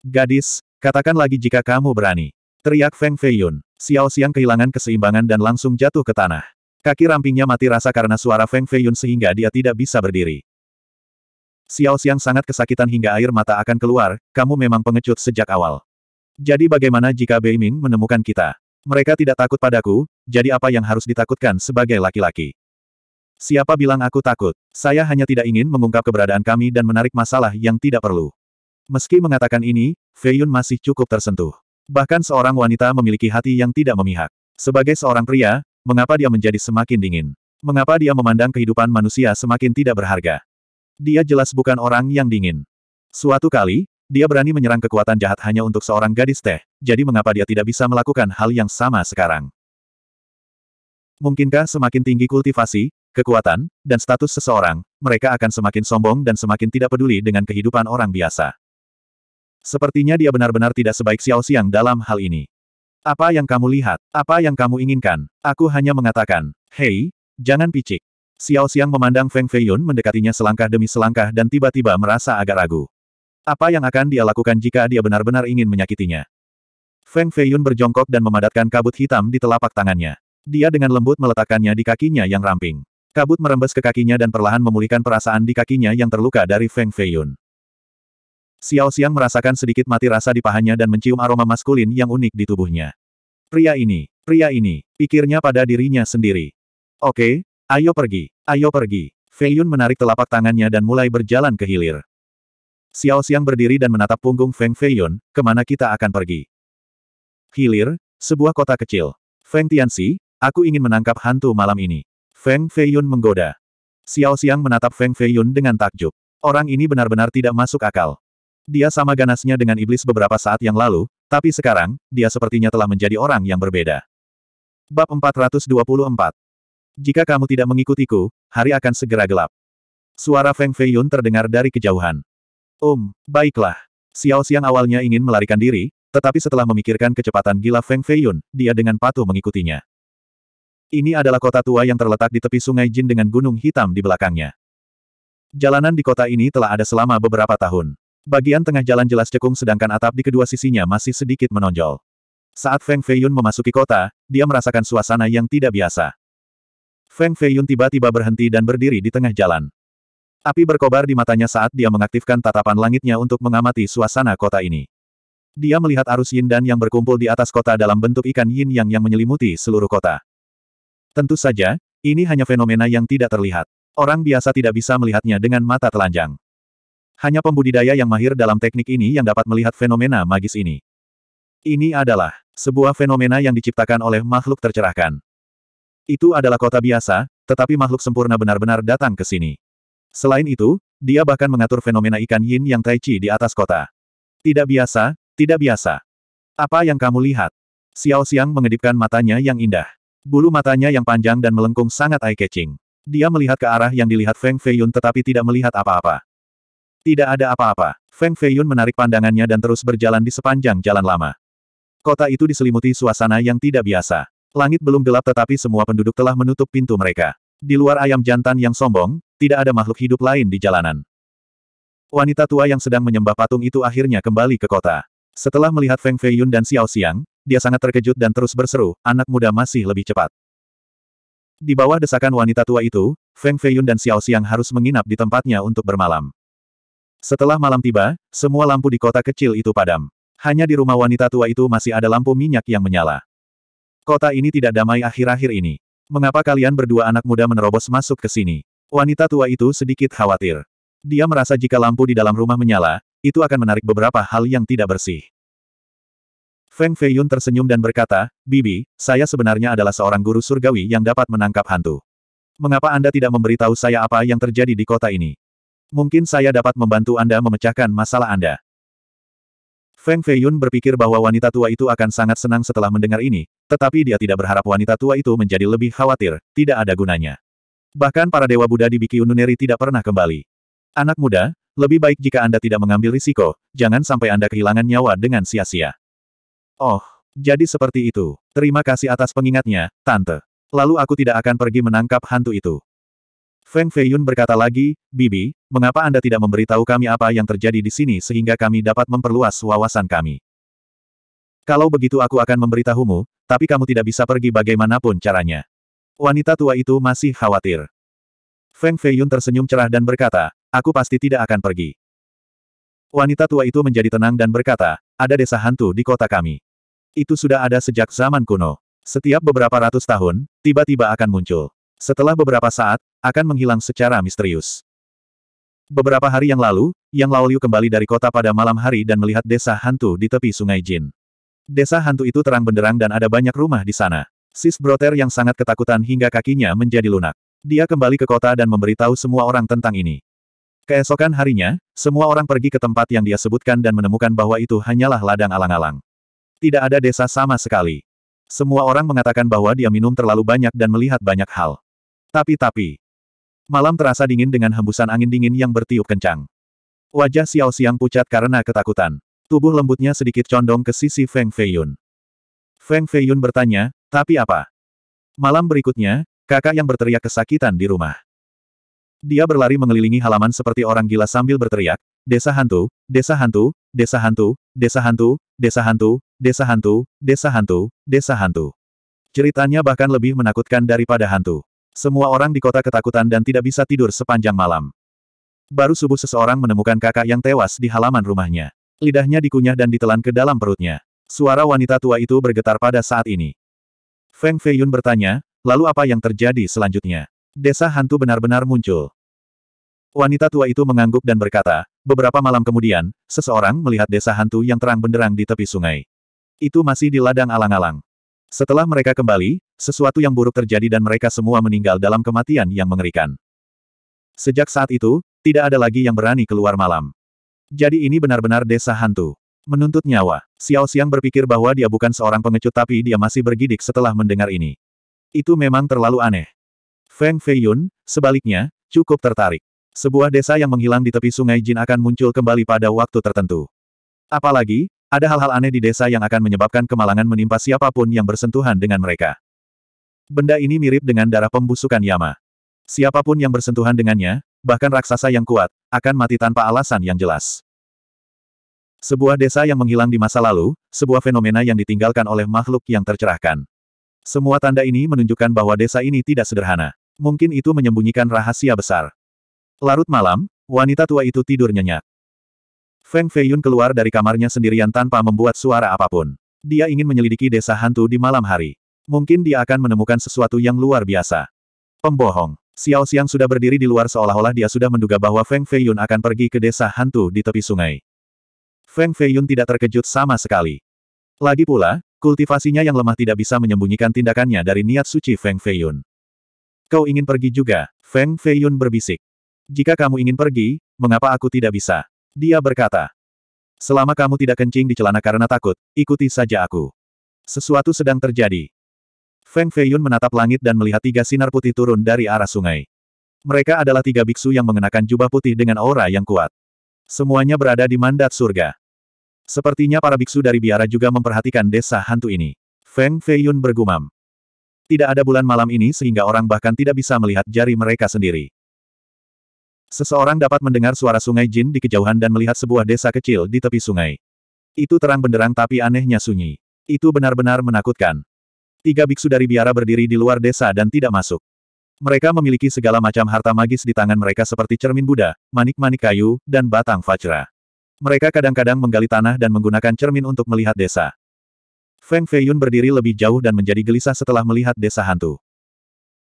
Gadis, katakan lagi jika kamu berani. Teriak Feng Feiyun. Xiao Xiang kehilangan keseimbangan dan langsung jatuh ke tanah. Kaki rampingnya mati rasa karena suara Feng Feiyun sehingga dia tidak bisa berdiri. Xiao Xiang sangat kesakitan hingga air mata akan keluar, kamu memang pengecut sejak awal. Jadi bagaimana jika Bei Ming menemukan kita? Mereka tidak takut padaku, jadi apa yang harus ditakutkan sebagai laki-laki? Siapa bilang aku takut? Saya hanya tidak ingin mengungkap keberadaan kami dan menarik masalah yang tidak perlu. Meski mengatakan ini, Fei Yun masih cukup tersentuh. Bahkan seorang wanita memiliki hati yang tidak memihak. Sebagai seorang pria, mengapa dia menjadi semakin dingin? Mengapa dia memandang kehidupan manusia semakin tidak berharga? Dia jelas bukan orang yang dingin. Suatu kali, dia berani menyerang kekuatan jahat hanya untuk seorang gadis teh, jadi mengapa dia tidak bisa melakukan hal yang sama sekarang? Mungkinkah semakin tinggi kultivasi, kekuatan, dan status seseorang, mereka akan semakin sombong dan semakin tidak peduli dengan kehidupan orang biasa. Sepertinya dia benar-benar tidak sebaik Xiao Xiang dalam hal ini. Apa yang kamu lihat? Apa yang kamu inginkan? Aku hanya mengatakan, hei, jangan picik. Xiao Xiang memandang Feng Feiyun mendekatinya selangkah demi selangkah dan tiba-tiba merasa agak ragu. Apa yang akan dia lakukan jika dia benar-benar ingin menyakitinya? Feng Feiyun berjongkok dan memadatkan kabut hitam di telapak tangannya. Dia dengan lembut meletakkannya di kakinya yang ramping. Kabut merembes ke kakinya dan perlahan memulihkan perasaan di kakinya yang terluka dari Feng Feiyun. Xiao Xiang merasakan sedikit mati rasa di pahanya dan mencium aroma maskulin yang unik di tubuhnya. Pria ini, pria ini, pikirnya pada dirinya sendiri. Oke, Ayo pergi, ayo pergi. Fei Yun menarik telapak tangannya dan mulai berjalan ke hilir. Xiao Xiang berdiri dan menatap punggung Feng Fei Yun, kemana kita akan pergi. Hilir, sebuah kota kecil. Feng Tianxi, aku ingin menangkap hantu malam ini. Feng Fei Yun menggoda. Xiao Xiang menatap Feng Fei Yun dengan takjub. Orang ini benar-benar tidak masuk akal. Dia sama ganasnya dengan iblis beberapa saat yang lalu, tapi sekarang, dia sepertinya telah menjadi orang yang berbeda. Bab 424 jika kamu tidak mengikutiku, hari akan segera gelap. Suara Feng Feiyun terdengar dari kejauhan. Um, baiklah. Xiao Xiang awalnya ingin melarikan diri, tetapi setelah memikirkan kecepatan gila Feng Feiyun, dia dengan patuh mengikutinya. Ini adalah kota tua yang terletak di tepi sungai Jin dengan gunung hitam di belakangnya. Jalanan di kota ini telah ada selama beberapa tahun. Bagian tengah jalan jelas cekung sedangkan atap di kedua sisinya masih sedikit menonjol. Saat Feng Feiyun memasuki kota, dia merasakan suasana yang tidak biasa. Feng Feiyun tiba-tiba berhenti dan berdiri di tengah jalan. Api berkobar di matanya saat dia mengaktifkan tatapan langitnya untuk mengamati suasana kota ini. Dia melihat arus yin dan yang berkumpul di atas kota dalam bentuk ikan yin yang yang menyelimuti seluruh kota. Tentu saja, ini hanya fenomena yang tidak terlihat. Orang biasa tidak bisa melihatnya dengan mata telanjang. Hanya pembudidaya yang mahir dalam teknik ini yang dapat melihat fenomena magis ini. Ini adalah sebuah fenomena yang diciptakan oleh makhluk tercerahkan. Itu adalah kota biasa, tetapi makhluk sempurna benar-benar datang ke sini. Selain itu, dia bahkan mengatur fenomena ikan yin yang tai chi di atas kota. Tidak biasa, tidak biasa. Apa yang kamu lihat? Xiao Xiang mengedipkan matanya yang indah. Bulu matanya yang panjang dan melengkung sangat eye-catching. Dia melihat ke arah yang dilihat Feng Feiyun tetapi tidak melihat apa-apa. Tidak ada apa-apa. Feng Feiyun menarik pandangannya dan terus berjalan di sepanjang jalan lama. Kota itu diselimuti suasana yang tidak biasa. Langit belum gelap tetapi semua penduduk telah menutup pintu mereka. Di luar ayam jantan yang sombong, tidak ada makhluk hidup lain di jalanan. Wanita tua yang sedang menyembah patung itu akhirnya kembali ke kota. Setelah melihat Feng Feiyun dan Xiao Xiang, dia sangat terkejut dan terus berseru, anak muda masih lebih cepat. Di bawah desakan wanita tua itu, Feng Feiyun dan Xiao Xiang harus menginap di tempatnya untuk bermalam. Setelah malam tiba, semua lampu di kota kecil itu padam. Hanya di rumah wanita tua itu masih ada lampu minyak yang menyala. Kota ini tidak damai akhir-akhir ini. Mengapa kalian berdua anak muda menerobos masuk ke sini? Wanita tua itu sedikit khawatir. Dia merasa jika lampu di dalam rumah menyala, itu akan menarik beberapa hal yang tidak bersih. Feng Feiyun tersenyum dan berkata, Bibi, saya sebenarnya adalah seorang guru surgawi yang dapat menangkap hantu. Mengapa Anda tidak memberitahu saya apa yang terjadi di kota ini? Mungkin saya dapat membantu Anda memecahkan masalah Anda. Feng Fei Yun berpikir bahwa wanita tua itu akan sangat senang setelah mendengar ini, tetapi dia tidak berharap wanita tua itu menjadi lebih khawatir, tidak ada gunanya. Bahkan para dewa Buddha di Bikyu Nuneri tidak pernah kembali. Anak muda, lebih baik jika Anda tidak mengambil risiko, jangan sampai Anda kehilangan nyawa dengan sia-sia. Oh, jadi seperti itu. Terima kasih atas pengingatnya, Tante. Lalu aku tidak akan pergi menangkap hantu itu. Feng Feiyun berkata lagi, Bibi, mengapa Anda tidak memberitahu kami apa yang terjadi di sini sehingga kami dapat memperluas wawasan kami? Kalau begitu aku akan memberitahumu, tapi kamu tidak bisa pergi bagaimanapun caranya. Wanita tua itu masih khawatir. Feng Feiyun tersenyum cerah dan berkata, aku pasti tidak akan pergi. Wanita tua itu menjadi tenang dan berkata, ada desa hantu di kota kami. Itu sudah ada sejak zaman kuno. Setiap beberapa ratus tahun, tiba-tiba akan muncul. Setelah beberapa saat, akan menghilang secara misterius. Beberapa hari yang lalu, Yang Laoliu kembali dari kota pada malam hari dan melihat desa hantu di tepi sungai Jin. Desa hantu itu terang benderang dan ada banyak rumah di sana. Sis Broter yang sangat ketakutan hingga kakinya menjadi lunak. Dia kembali ke kota dan memberitahu semua orang tentang ini. Keesokan harinya, semua orang pergi ke tempat yang dia sebutkan dan menemukan bahwa itu hanyalah ladang alang-alang. Tidak ada desa sama sekali. Semua orang mengatakan bahwa dia minum terlalu banyak dan melihat banyak hal. Tapi-tapi. Malam terasa dingin dengan hembusan angin dingin yang bertiup kencang. Wajah Xiao Xiang pucat karena ketakutan. Tubuh lembutnya sedikit condong ke sisi Feng Feiyun. Feng Feiyun bertanya, tapi apa? Malam berikutnya, kakak yang berteriak kesakitan di rumah. Dia berlari mengelilingi halaman seperti orang gila sambil berteriak, desa hantu, desa hantu, desa hantu, desa hantu, desa hantu, desa hantu, desa hantu, desa hantu. Ceritanya bahkan lebih menakutkan daripada hantu. Semua orang di kota ketakutan dan tidak bisa tidur sepanjang malam. Baru subuh seseorang menemukan kakak yang tewas di halaman rumahnya. Lidahnya dikunyah dan ditelan ke dalam perutnya. Suara wanita tua itu bergetar pada saat ini. Feng Feiyun bertanya, lalu apa yang terjadi selanjutnya? Desa hantu benar-benar muncul. Wanita tua itu mengangguk dan berkata, beberapa malam kemudian, seseorang melihat desa hantu yang terang benderang di tepi sungai. Itu masih di ladang alang-alang. Setelah mereka kembali, sesuatu yang buruk terjadi dan mereka semua meninggal dalam kematian yang mengerikan. Sejak saat itu, tidak ada lagi yang berani keluar malam. Jadi ini benar-benar desa hantu. Menuntut nyawa, Xiao Xiang berpikir bahwa dia bukan seorang pengecut tapi dia masih bergidik setelah mendengar ini. Itu memang terlalu aneh. Feng Feiyun, sebaliknya, cukup tertarik. Sebuah desa yang menghilang di tepi sungai Jin akan muncul kembali pada waktu tertentu. Apalagi, ada hal-hal aneh di desa yang akan menyebabkan kemalangan menimpa siapapun yang bersentuhan dengan mereka. Benda ini mirip dengan darah pembusukan Yama. Siapapun yang bersentuhan dengannya, bahkan raksasa yang kuat, akan mati tanpa alasan yang jelas. Sebuah desa yang menghilang di masa lalu, sebuah fenomena yang ditinggalkan oleh makhluk yang tercerahkan. Semua tanda ini menunjukkan bahwa desa ini tidak sederhana. Mungkin itu menyembunyikan rahasia besar. Larut malam, wanita tua itu tidur nyenyak. Feng Feiyun keluar dari kamarnya sendirian tanpa membuat suara apapun. Dia ingin menyelidiki desa hantu di malam hari. Mungkin dia akan menemukan sesuatu yang luar biasa. Pembohong. Xiao Xiang sudah berdiri di luar seolah-olah dia sudah menduga bahwa Feng Feiyun akan pergi ke desa hantu di tepi sungai. Feng Feiyun tidak terkejut sama sekali. Lagi pula, kultivasinya yang lemah tidak bisa menyembunyikan tindakannya dari niat suci Feng Feiyun. Kau ingin pergi juga, Feng Feiyun berbisik. Jika kamu ingin pergi, mengapa aku tidak bisa? Dia berkata. Selama kamu tidak kencing di celana karena takut, ikuti saja aku. Sesuatu sedang terjadi. Feng Feiyun menatap langit dan melihat tiga sinar putih turun dari arah sungai. Mereka adalah tiga biksu yang mengenakan jubah putih dengan aura yang kuat. Semuanya berada di mandat surga. Sepertinya para biksu dari biara juga memperhatikan desa hantu ini. Feng Feiyun bergumam. Tidak ada bulan malam ini sehingga orang bahkan tidak bisa melihat jari mereka sendiri. Seseorang dapat mendengar suara sungai Jin di kejauhan dan melihat sebuah desa kecil di tepi sungai. Itu terang benderang tapi anehnya sunyi. Itu benar-benar menakutkan. Tiga biksu dari biara berdiri di luar desa dan tidak masuk. Mereka memiliki segala macam harta magis di tangan mereka seperti cermin Buddha, manik-manik kayu, dan batang fajra. Mereka kadang-kadang menggali tanah dan menggunakan cermin untuk melihat desa. Feng Feiyun berdiri lebih jauh dan menjadi gelisah setelah melihat desa hantu.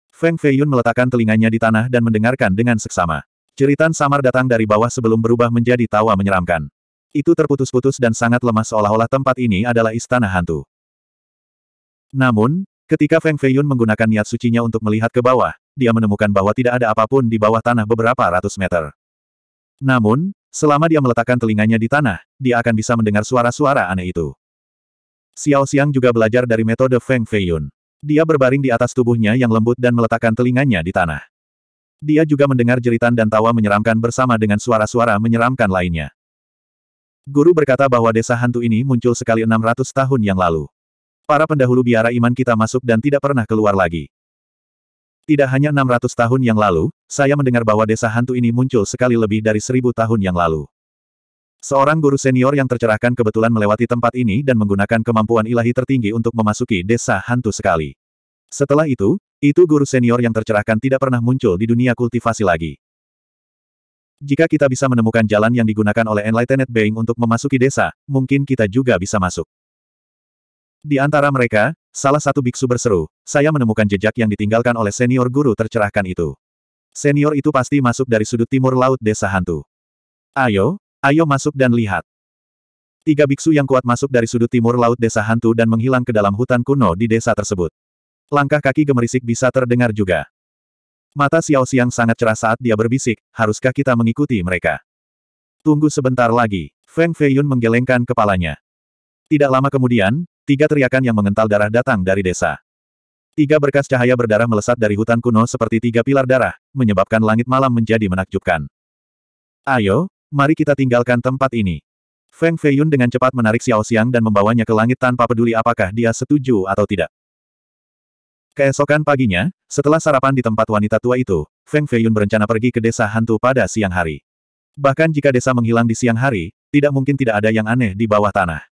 Feng Feiyun meletakkan telinganya di tanah dan mendengarkan dengan seksama. Ceritan samar datang dari bawah sebelum berubah menjadi tawa menyeramkan. Itu terputus-putus dan sangat lemah seolah-olah tempat ini adalah istana hantu. Namun, ketika Feng Feiyun menggunakan niat sucinya untuk melihat ke bawah, dia menemukan bahwa tidak ada apapun di bawah tanah beberapa ratus meter. Namun, selama dia meletakkan telinganya di tanah, dia akan bisa mendengar suara-suara aneh itu. Xiao Xiang juga belajar dari metode Feng Feiyun. Dia berbaring di atas tubuhnya yang lembut dan meletakkan telinganya di tanah. Dia juga mendengar jeritan dan tawa menyeramkan bersama dengan suara-suara menyeramkan lainnya. Guru berkata bahwa desa hantu ini muncul sekali 600 tahun yang lalu. Para pendahulu biara iman kita masuk dan tidak pernah keluar lagi. Tidak hanya 600 tahun yang lalu, saya mendengar bahwa desa hantu ini muncul sekali lebih dari 1000 tahun yang lalu. Seorang guru senior yang tercerahkan kebetulan melewati tempat ini dan menggunakan kemampuan ilahi tertinggi untuk memasuki desa hantu sekali. Setelah itu, itu guru senior yang tercerahkan tidak pernah muncul di dunia kultivasi lagi. Jika kita bisa menemukan jalan yang digunakan oleh Enlightened Being untuk memasuki desa, mungkin kita juga bisa masuk. Di antara mereka, salah satu biksu berseru, saya menemukan jejak yang ditinggalkan oleh senior guru tercerahkan itu. Senior itu pasti masuk dari sudut timur laut desa hantu. Ayo, ayo masuk dan lihat. Tiga biksu yang kuat masuk dari sudut timur laut desa hantu dan menghilang ke dalam hutan kuno di desa tersebut. Langkah kaki gemerisik bisa terdengar juga. Mata Xiao Xiang sangat cerah saat dia berbisik, haruskah kita mengikuti mereka? Tunggu sebentar lagi. Feng Feiyun menggelengkan kepalanya. Tidak lama kemudian, Tiga teriakan yang mengental darah datang dari desa. Tiga berkas cahaya berdarah melesat dari hutan kuno seperti tiga pilar darah, menyebabkan langit malam menjadi menakjubkan. Ayo, mari kita tinggalkan tempat ini. Feng Feiyun dengan cepat menarik Xiao Xiang dan membawanya ke langit tanpa peduli apakah dia setuju atau tidak. Keesokan paginya, setelah sarapan di tempat wanita tua itu, Feng Feiyun berencana pergi ke desa hantu pada siang hari. Bahkan jika desa menghilang di siang hari, tidak mungkin tidak ada yang aneh di bawah tanah.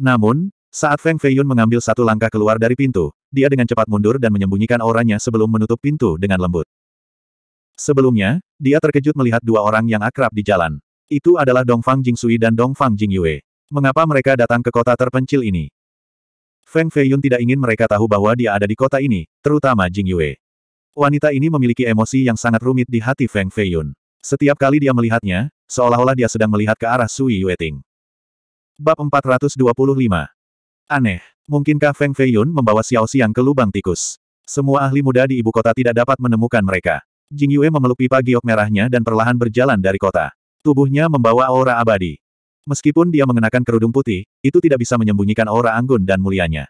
Namun, saat Feng Feiyun mengambil satu langkah keluar dari pintu, dia dengan cepat mundur dan menyembunyikan auranya sebelum menutup pintu dengan lembut. Sebelumnya, dia terkejut melihat dua orang yang akrab di jalan. Itu adalah Dong Fang Jing Sui dan Dong Fang Jing Yue. Mengapa mereka datang ke kota terpencil ini? Feng Feiyun tidak ingin mereka tahu bahwa dia ada di kota ini, terutama Jing Yue. Wanita ini memiliki emosi yang sangat rumit di hati Feng Feiyun. Setiap kali dia melihatnya, seolah-olah dia sedang melihat ke arah Sui Yueting. Bab 425. Aneh. Mungkinkah Feng Feiyun membawa Xiao Xiang ke lubang tikus? Semua ahli muda di ibu kota tidak dapat menemukan mereka. Jing Yue memeluk pipa giok merahnya dan perlahan berjalan dari kota. Tubuhnya membawa aura abadi. Meskipun dia mengenakan kerudung putih, itu tidak bisa menyembunyikan aura anggun dan mulianya.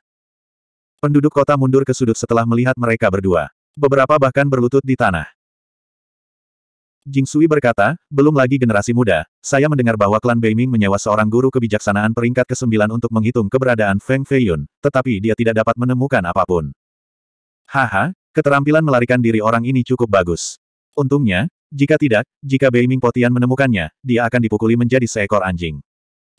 Penduduk kota mundur ke sudut setelah melihat mereka berdua. Beberapa bahkan berlutut di tanah. Jing Sui berkata, belum lagi generasi muda, saya mendengar bahwa klan Beiming menyewa seorang guru kebijaksanaan peringkat ke-9 untuk menghitung keberadaan Feng Feiyun, tetapi dia tidak dapat menemukan apapun. Haha, keterampilan melarikan diri orang ini cukup bagus. Untungnya, jika tidak, jika Beiming Potian menemukannya, dia akan dipukuli menjadi seekor anjing.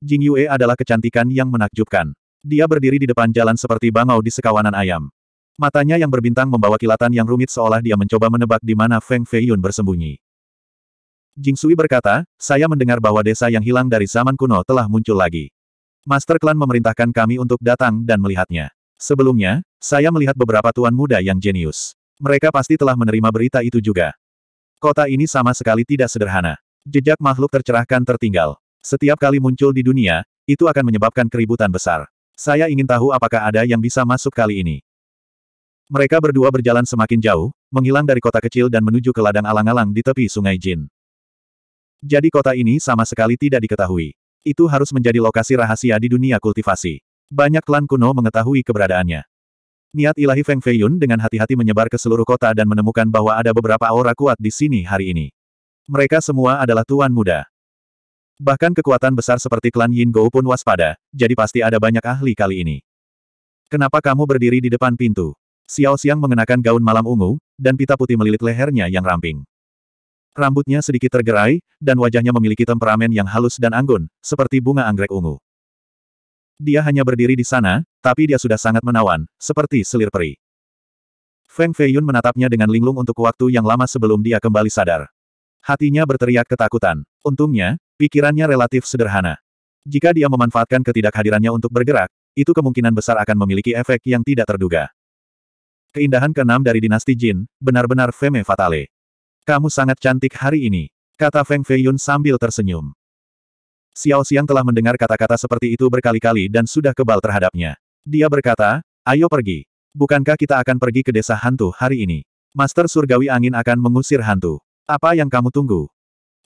Jing Yue adalah kecantikan yang menakjubkan. Dia berdiri di depan jalan seperti bangau di sekawanan ayam. Matanya yang berbintang membawa kilatan yang rumit seolah dia mencoba menebak di mana Feng Feiyun bersembunyi. Jing Sui berkata, saya mendengar bahwa desa yang hilang dari zaman kuno telah muncul lagi. Master Klan memerintahkan kami untuk datang dan melihatnya. Sebelumnya, saya melihat beberapa tuan muda yang jenius. Mereka pasti telah menerima berita itu juga. Kota ini sama sekali tidak sederhana. Jejak makhluk tercerahkan tertinggal. Setiap kali muncul di dunia, itu akan menyebabkan keributan besar. Saya ingin tahu apakah ada yang bisa masuk kali ini. Mereka berdua berjalan semakin jauh, menghilang dari kota kecil dan menuju ke ladang alang-alang di tepi sungai Jin. Jadi kota ini sama sekali tidak diketahui. Itu harus menjadi lokasi rahasia di dunia kultivasi. Banyak klan kuno mengetahui keberadaannya. Niat ilahi Feng Feiyun dengan hati-hati menyebar ke seluruh kota dan menemukan bahwa ada beberapa aura kuat di sini hari ini. Mereka semua adalah tuan muda. Bahkan kekuatan besar seperti klan Yin Gou pun waspada, jadi pasti ada banyak ahli kali ini. Kenapa kamu berdiri di depan pintu? Xiao Xiang mengenakan gaun malam ungu, dan pita putih melilit lehernya yang ramping. Rambutnya sedikit tergerai, dan wajahnya memiliki temperamen yang halus dan anggun, seperti bunga anggrek ungu. Dia hanya berdiri di sana, tapi dia sudah sangat menawan, seperti selir peri. Feng Feiyun menatapnya dengan linglung untuk waktu yang lama sebelum dia kembali sadar. Hatinya berteriak ketakutan. Untungnya, pikirannya relatif sederhana. Jika dia memanfaatkan ketidakhadirannya untuk bergerak, itu kemungkinan besar akan memiliki efek yang tidak terduga. Keindahan keenam dari dinasti Jin, benar-benar feme fatale. Kamu sangat cantik hari ini, kata Feng Feiyun sambil tersenyum. Xiao Xiang telah mendengar kata-kata seperti itu berkali-kali dan sudah kebal terhadapnya. Dia berkata, ayo pergi. Bukankah kita akan pergi ke desa hantu hari ini? Master Surgawi Angin akan mengusir hantu. Apa yang kamu tunggu?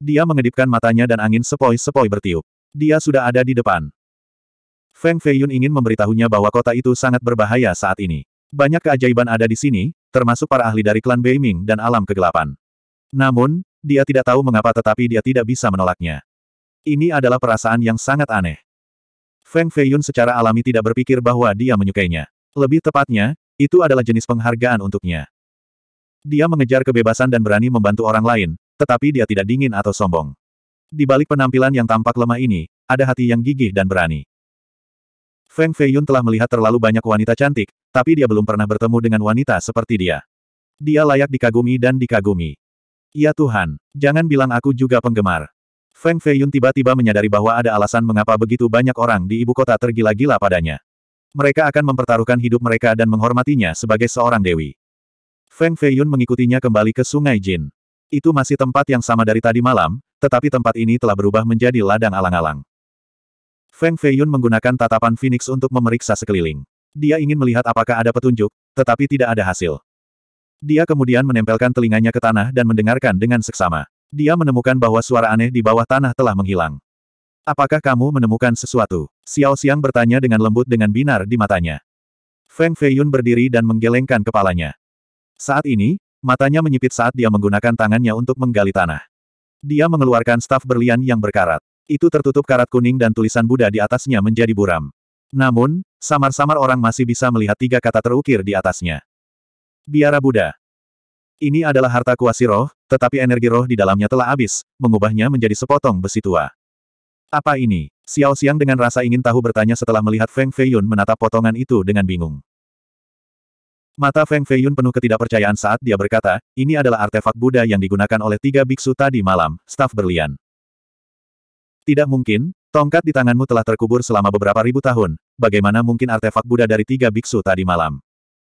Dia mengedipkan matanya dan angin sepoi-sepoi bertiup. Dia sudah ada di depan. Feng Feiyun ingin memberitahunya bahwa kota itu sangat berbahaya saat ini. Banyak keajaiban ada di sini, termasuk para ahli dari klan Beiming dan alam kegelapan. Namun, dia tidak tahu mengapa tetapi dia tidak bisa menolaknya. Ini adalah perasaan yang sangat aneh. Feng Feiyun secara alami tidak berpikir bahwa dia menyukainya. Lebih tepatnya, itu adalah jenis penghargaan untuknya. Dia mengejar kebebasan dan berani membantu orang lain, tetapi dia tidak dingin atau sombong. Di balik penampilan yang tampak lemah ini, ada hati yang gigih dan berani. Feng Feiyun telah melihat terlalu banyak wanita cantik, tapi dia belum pernah bertemu dengan wanita seperti dia. Dia layak dikagumi dan dikagumi. Ya Tuhan, jangan bilang aku juga penggemar. Feng Feiyun tiba-tiba menyadari bahwa ada alasan mengapa begitu banyak orang di ibu kota tergila-gila padanya. Mereka akan mempertaruhkan hidup mereka dan menghormatinya sebagai seorang dewi. Feng Feiyun mengikutinya kembali ke Sungai Jin. Itu masih tempat yang sama dari tadi malam, tetapi tempat ini telah berubah menjadi ladang alang-alang. Feng Feiyun menggunakan tatapan Phoenix untuk memeriksa sekeliling. Dia ingin melihat apakah ada petunjuk, tetapi tidak ada hasil. Dia kemudian menempelkan telinganya ke tanah dan mendengarkan dengan seksama. Dia menemukan bahwa suara aneh di bawah tanah telah menghilang. Apakah kamu menemukan sesuatu? Xiao Xiang bertanya dengan lembut dengan binar di matanya. Feng Feiyun berdiri dan menggelengkan kepalanya. Saat ini, matanya menyipit saat dia menggunakan tangannya untuk menggali tanah. Dia mengeluarkan staf berlian yang berkarat. Itu tertutup karat kuning dan tulisan Buddha di atasnya menjadi buram. Namun, samar-samar orang masih bisa melihat tiga kata terukir di atasnya. Biara Buddha. Ini adalah harta kuasi roh, tetapi energi roh di dalamnya telah habis, mengubahnya menjadi sepotong besi tua. Apa ini? Xiao Xiang dengan rasa ingin tahu bertanya setelah melihat Feng Feiyun menatap potongan itu dengan bingung. Mata Feng Feiyun penuh ketidakpercayaan saat dia berkata, ini adalah artefak Buddha yang digunakan oleh tiga biksu tadi malam, staf berlian. Tidak mungkin, tongkat di tanganmu telah terkubur selama beberapa ribu tahun, bagaimana mungkin artefak Buddha dari tiga biksu tadi malam?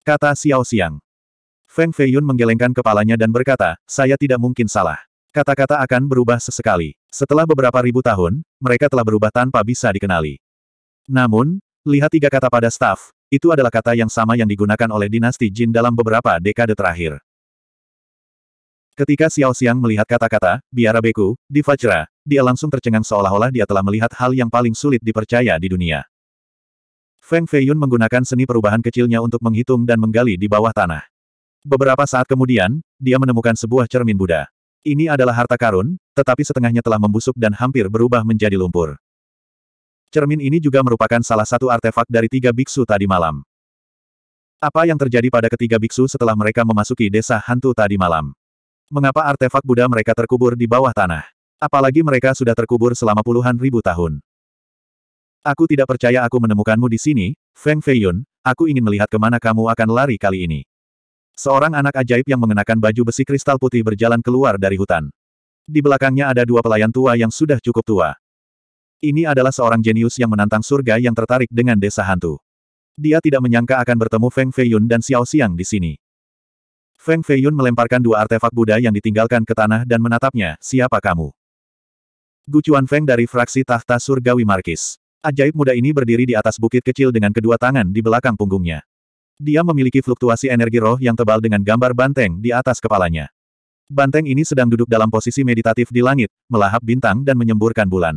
Kata Xiao Xiang. Feng Feiyun menggelengkan kepalanya dan berkata, saya tidak mungkin salah. Kata-kata akan berubah sesekali. Setelah beberapa ribu tahun, mereka telah berubah tanpa bisa dikenali. Namun, lihat tiga kata pada staf, itu adalah kata yang sama yang digunakan oleh dinasti Jin dalam beberapa dekade terakhir. Ketika Xiao Xiang melihat kata-kata, biara beku, di Fajra, dia langsung tercengang seolah-olah dia telah melihat hal yang paling sulit dipercaya di dunia. Feng Feiyun menggunakan seni perubahan kecilnya untuk menghitung dan menggali di bawah tanah. Beberapa saat kemudian, dia menemukan sebuah cermin Buddha. Ini adalah harta karun, tetapi setengahnya telah membusuk dan hampir berubah menjadi lumpur. Cermin ini juga merupakan salah satu artefak dari tiga biksu tadi malam. Apa yang terjadi pada ketiga biksu setelah mereka memasuki desa hantu tadi malam? Mengapa artefak Buddha mereka terkubur di bawah tanah? Apalagi mereka sudah terkubur selama puluhan ribu tahun. Aku tidak percaya aku menemukanmu di sini, Feng Feiyun, aku ingin melihat kemana kamu akan lari kali ini. Seorang anak ajaib yang mengenakan baju besi kristal putih berjalan keluar dari hutan. Di belakangnya ada dua pelayan tua yang sudah cukup tua. Ini adalah seorang jenius yang menantang surga yang tertarik dengan desa hantu. Dia tidak menyangka akan bertemu Feng Feiyun dan Xiao Xiang di sini. Feng Feiyun melemparkan dua artefak Buddha yang ditinggalkan ke tanah dan menatapnya, siapa kamu? Gucuan Feng dari fraksi tahta surgawi Markis. Ajaib muda ini berdiri di atas bukit kecil dengan kedua tangan di belakang punggungnya. Dia memiliki fluktuasi energi roh yang tebal dengan gambar banteng di atas kepalanya. Banteng ini sedang duduk dalam posisi meditatif di langit, melahap bintang dan menyemburkan bulan.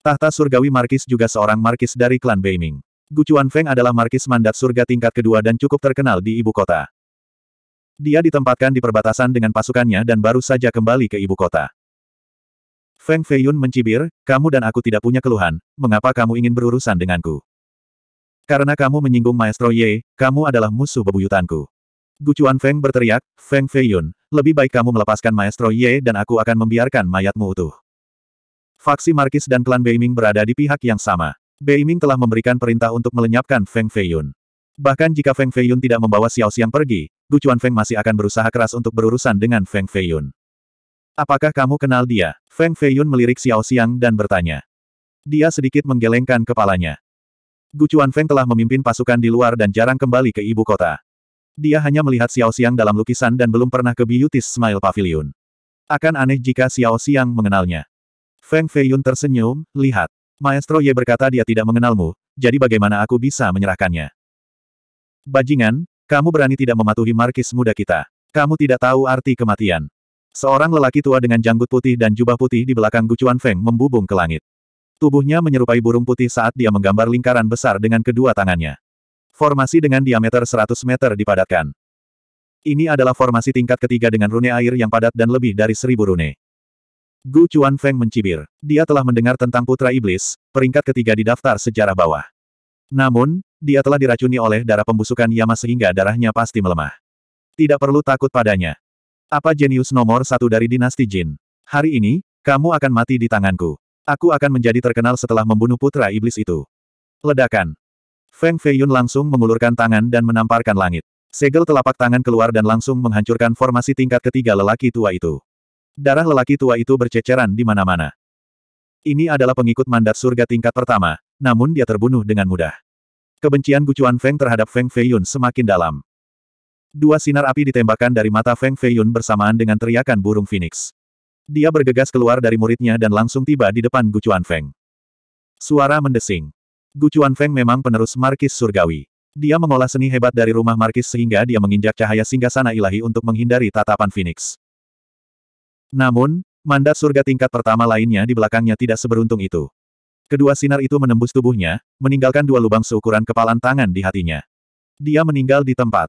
Tahta surgawi Markis juga seorang Markis dari klan Beiming. Gucuan Feng adalah Markis mandat surga tingkat kedua dan cukup terkenal di ibu kota. Dia ditempatkan di perbatasan dengan pasukannya dan baru saja kembali ke ibu kota. Feng Feiyun mencibir, kamu dan aku tidak punya keluhan, mengapa kamu ingin berurusan denganku? Karena kamu menyinggung Maestro Ye, kamu adalah musuh bebuyutanku. Gucuan Feng berteriak, Feng Feiyun, lebih baik kamu melepaskan Maestro Ye dan aku akan membiarkan mayatmu utuh. Faksi Markis dan klan Beiming berada di pihak yang sama. Beiming telah memberikan perintah untuk melenyapkan Feng Feiyun. Bahkan jika Feng Feiyun tidak membawa Xiao Xiang pergi, Gucuan Feng masih akan berusaha keras untuk berurusan dengan Feng Feiyun. Apakah kamu kenal dia? Feng Feiyun melirik Xiao Xiang dan bertanya. Dia sedikit menggelengkan kepalanya. Gu Feng telah memimpin pasukan di luar dan jarang kembali ke ibu kota. Dia hanya melihat Xiao Xiang dalam lukisan dan belum pernah ke Beauty's Smile Pavilion. Akan aneh jika Xiao Xiang mengenalnya. Feng Feiyun tersenyum, lihat. Maestro Ye berkata dia tidak mengenalmu, jadi bagaimana aku bisa menyerahkannya? Bajingan, kamu berani tidak mematuhi markis muda kita. Kamu tidak tahu arti kematian. Seorang lelaki tua dengan janggut putih dan jubah putih di belakang Gu Feng membubung ke langit. Tubuhnya menyerupai burung putih saat dia menggambar lingkaran besar dengan kedua tangannya. Formasi dengan diameter 100 meter dipadatkan. Ini adalah formasi tingkat ketiga dengan rune air yang padat dan lebih dari seribu rune. Gu Chuan Feng mencibir. Dia telah mendengar tentang Putra Iblis, peringkat ketiga di daftar sejarah bawah. Namun, dia telah diracuni oleh darah pembusukan Yama sehingga darahnya pasti melemah. Tidak perlu takut padanya. Apa jenius nomor satu dari dinasti Jin? Hari ini, kamu akan mati di tanganku. Aku akan menjadi terkenal setelah membunuh putra iblis itu. Ledakan. Feng Feiyun langsung mengulurkan tangan dan menamparkan langit. Segel telapak tangan keluar dan langsung menghancurkan formasi tingkat ketiga lelaki tua itu. Darah lelaki tua itu berceceran di mana-mana. Ini adalah pengikut mandat surga tingkat pertama, namun dia terbunuh dengan mudah. Kebencian Gucuan Feng terhadap Feng Feiyun semakin dalam. Dua sinar api ditembakkan dari mata Feng Feiyun bersamaan dengan teriakan burung phoenix. Dia bergegas keluar dari muridnya dan langsung tiba di depan Gu Feng. Suara mendesing. Gu Feng memang penerus Markis Surgawi. Dia mengolah seni hebat dari rumah Markis sehingga dia menginjak cahaya singgasana ilahi untuk menghindari tatapan Phoenix. Namun, mandat surga tingkat pertama lainnya di belakangnya tidak seberuntung itu. Kedua sinar itu menembus tubuhnya, meninggalkan dua lubang seukuran kepalan tangan di hatinya. Dia meninggal di tempat.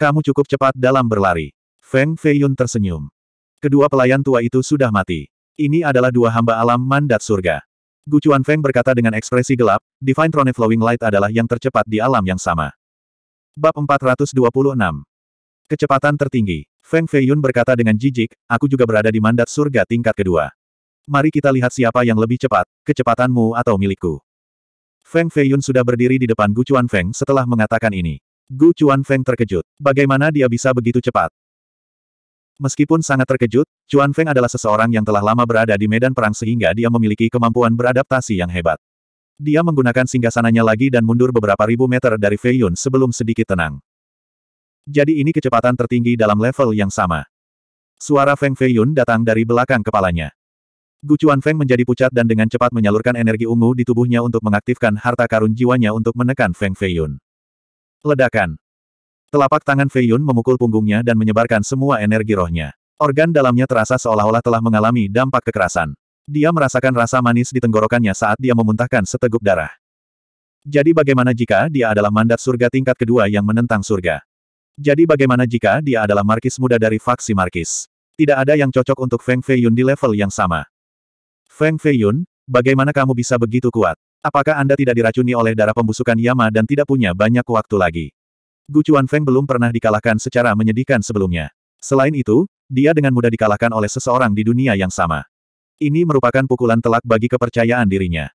Kamu cukup cepat dalam berlari. Feng Feiyun tersenyum. Kedua pelayan tua itu sudah mati. Ini adalah dua hamba alam mandat surga. Gu Feng berkata dengan ekspresi gelap, Divine Throne Flowing Light adalah yang tercepat di alam yang sama. Bab 426 Kecepatan tertinggi. Feng Feiyun berkata dengan jijik, aku juga berada di mandat surga tingkat kedua. Mari kita lihat siapa yang lebih cepat, kecepatanmu atau milikku. Feng Feiyun sudah berdiri di depan Gu Feng setelah mengatakan ini. Gu Feng terkejut. Bagaimana dia bisa begitu cepat? Meskipun sangat terkejut, Chuan Feng adalah seseorang yang telah lama berada di medan perang sehingga dia memiliki kemampuan beradaptasi yang hebat. Dia menggunakan singgasananya lagi dan mundur beberapa ribu meter dari Fei Yun sebelum sedikit tenang. Jadi ini kecepatan tertinggi dalam level yang sama. Suara Feng Fei Yun datang dari belakang kepalanya. Gu Chuan Feng menjadi pucat dan dengan cepat menyalurkan energi ungu di tubuhnya untuk mengaktifkan harta karun jiwanya untuk menekan Feng Feiyun. Ledakan. Telapak tangan Fei Yun memukul punggungnya dan menyebarkan semua energi rohnya. Organ dalamnya terasa seolah-olah telah mengalami dampak kekerasan. Dia merasakan rasa manis di tenggorokannya saat dia memuntahkan seteguk darah. Jadi bagaimana jika dia adalah mandat surga tingkat kedua yang menentang surga? Jadi bagaimana jika dia adalah markis muda dari faksi markis? Tidak ada yang cocok untuk Feng Feiyun di level yang sama. Feng Feiyun, bagaimana kamu bisa begitu kuat? Apakah Anda tidak diracuni oleh darah pembusukan Yama dan tidak punya banyak waktu lagi? Gu Feng belum pernah dikalahkan secara menyedihkan sebelumnya. Selain itu, dia dengan mudah dikalahkan oleh seseorang di dunia yang sama. Ini merupakan pukulan telak bagi kepercayaan dirinya.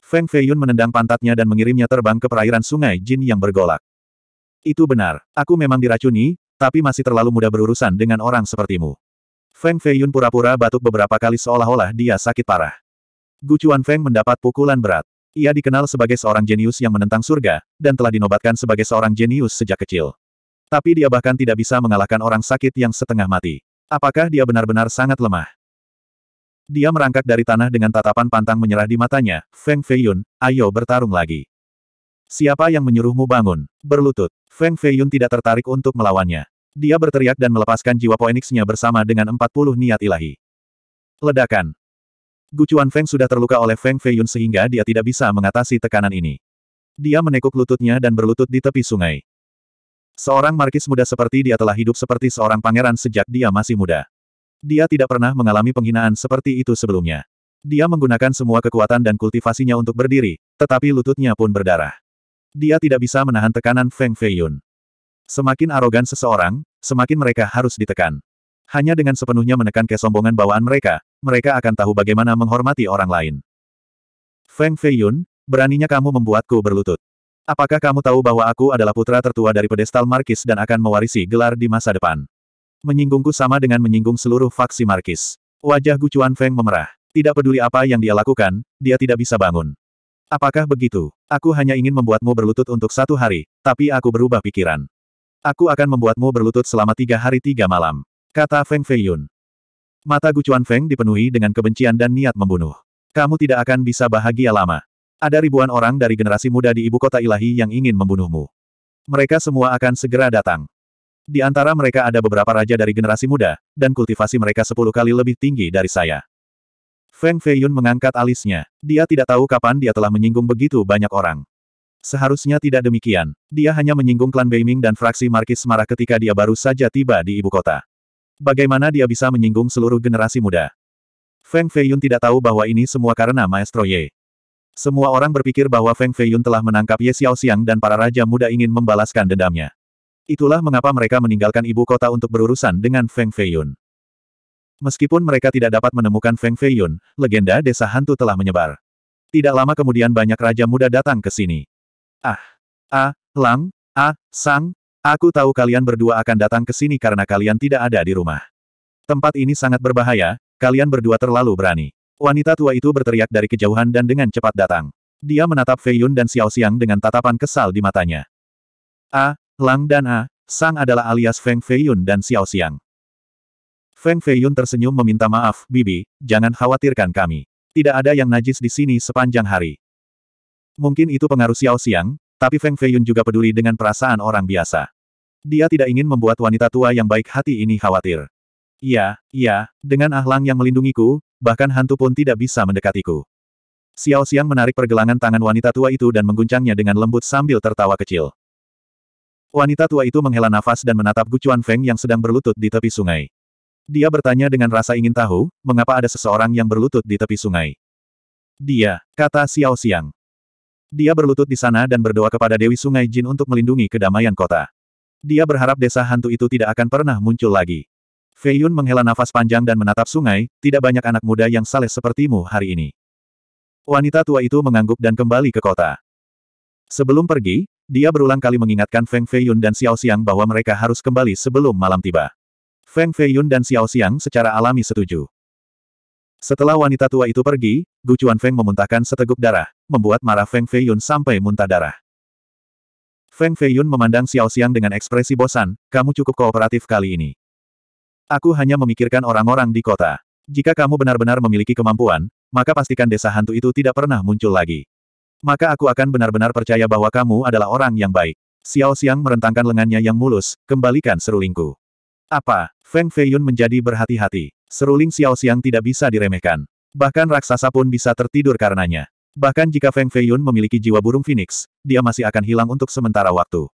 Feng Feiyun menendang pantatnya dan mengirimnya terbang ke perairan sungai Jin yang bergolak. Itu benar, aku memang diracuni, tapi masih terlalu mudah berurusan dengan orang sepertimu. Feng Feiyun pura-pura batuk beberapa kali seolah-olah dia sakit parah. Gu Feng mendapat pukulan berat. Ia dikenal sebagai seorang jenius yang menentang surga, dan telah dinobatkan sebagai seorang jenius sejak kecil. Tapi dia bahkan tidak bisa mengalahkan orang sakit yang setengah mati. Apakah dia benar-benar sangat lemah? Dia merangkak dari tanah dengan tatapan pantang menyerah di matanya, Feng Feiyun, ayo bertarung lagi. Siapa yang menyuruhmu bangun? Berlutut. Feng Feiyun tidak tertarik untuk melawannya. Dia berteriak dan melepaskan jiwa poeniksnya bersama dengan 40 niat ilahi. Ledakan. Gucuan Feng sudah terluka oleh Feng Feiyun sehingga dia tidak bisa mengatasi tekanan ini. Dia menekuk lututnya dan berlutut di tepi sungai. Seorang markis muda seperti dia telah hidup seperti seorang pangeran sejak dia masih muda. Dia tidak pernah mengalami penghinaan seperti itu sebelumnya. Dia menggunakan semua kekuatan dan kultivasinya untuk berdiri, tetapi lututnya pun berdarah. Dia tidak bisa menahan tekanan Feng Feiyun. Semakin arogan seseorang, semakin mereka harus ditekan. Hanya dengan sepenuhnya menekan kesombongan bawaan mereka, mereka akan tahu bagaimana menghormati orang lain. Feng Feiyun, beraninya kamu membuatku berlutut. Apakah kamu tahu bahwa aku adalah putra tertua dari pedestal Markis dan akan mewarisi gelar di masa depan? Menyinggungku sama dengan menyinggung seluruh faksi Markis. Wajah Gucuan Feng memerah. Tidak peduli apa yang dia lakukan, dia tidak bisa bangun. Apakah begitu? Aku hanya ingin membuatmu berlutut untuk satu hari, tapi aku berubah pikiran. Aku akan membuatmu berlutut selama tiga hari tiga malam. Kata Feng Feiyun. Mata Chuan Feng dipenuhi dengan kebencian dan niat membunuh. Kamu tidak akan bisa bahagia lama. Ada ribuan orang dari generasi muda di ibu kota ilahi yang ingin membunuhmu. Mereka semua akan segera datang. Di antara mereka ada beberapa raja dari generasi muda, dan kultivasi mereka sepuluh kali lebih tinggi dari saya. Feng Feiyun mengangkat alisnya. Dia tidak tahu kapan dia telah menyinggung begitu banyak orang. Seharusnya tidak demikian. Dia hanya menyinggung klan Beiming dan fraksi Markis Marah ketika dia baru saja tiba di ibu kota. Bagaimana dia bisa menyinggung seluruh generasi muda? Feng Feiyun tidak tahu bahwa ini semua karena Maestro Ye. Semua orang berpikir bahwa Feng Feiyun telah menangkap Ye Xiaoxiang dan para raja muda ingin membalaskan dendamnya. Itulah mengapa mereka meninggalkan ibu kota untuk berurusan dengan Feng Feiyun. Meskipun mereka tidak dapat menemukan Feng Feiyun, legenda desa hantu telah menyebar. Tidak lama kemudian banyak raja muda datang ke sini. Ah, ah, Lang, ah, Sang, Aku tahu kalian berdua akan datang ke sini karena kalian tidak ada di rumah. Tempat ini sangat berbahaya, kalian berdua terlalu berani. Wanita tua itu berteriak dari kejauhan dan dengan cepat datang. Dia menatap Fei Yun dan Xiao Xiang dengan tatapan kesal di matanya. A, Lang dan A, Sang adalah alias Feng Fei Yun dan Xiao Xiang. Feng Fei Yun tersenyum meminta maaf, Bibi, jangan khawatirkan kami. Tidak ada yang najis di sini sepanjang hari. Mungkin itu pengaruh Xiao Xiang, tapi Feng Fei Yun juga peduli dengan perasaan orang biasa. Dia tidak ingin membuat wanita tua yang baik hati ini khawatir. Iya, iya, dengan ahlang yang melindungiku, bahkan hantu pun tidak bisa mendekatiku. Xiao Xiang menarik pergelangan tangan wanita tua itu dan mengguncangnya dengan lembut sambil tertawa kecil. Wanita tua itu menghela nafas dan menatap Gucuan Feng yang sedang berlutut di tepi sungai. Dia bertanya dengan rasa ingin tahu, mengapa ada seseorang yang berlutut di tepi sungai. Dia, kata Xiao Xiang. Dia berlutut di sana dan berdoa kepada Dewi Sungai Jin untuk melindungi kedamaian kota. Dia berharap desa hantu itu tidak akan pernah muncul lagi. Fei Yun menghela nafas panjang dan menatap sungai, tidak banyak anak muda yang saleh sepertimu hari ini. Wanita tua itu mengangguk dan kembali ke kota. Sebelum pergi, dia berulang kali mengingatkan Feng Fei Yun dan Xiao Xiang bahwa mereka harus kembali sebelum malam tiba. Feng Fei Yun dan Xiao Xiang secara alami setuju. Setelah wanita tua itu pergi, Gu Chuan Feng memuntahkan seteguk darah, membuat marah Feng Fei Yun sampai muntah darah. Feng Feiyun memandang Xiao Xiang dengan ekspresi bosan, kamu cukup kooperatif kali ini. Aku hanya memikirkan orang-orang di kota. Jika kamu benar-benar memiliki kemampuan, maka pastikan desa hantu itu tidak pernah muncul lagi. Maka aku akan benar-benar percaya bahwa kamu adalah orang yang baik. Xiao Xiang merentangkan lengannya yang mulus, kembalikan serulingku. Apa? Feng Feiyun menjadi berhati-hati. Seruling Xiao Xiang tidak bisa diremehkan. Bahkan raksasa pun bisa tertidur karenanya. Bahkan jika Feng Feiyun memiliki jiwa burung phoenix, dia masih akan hilang untuk sementara waktu.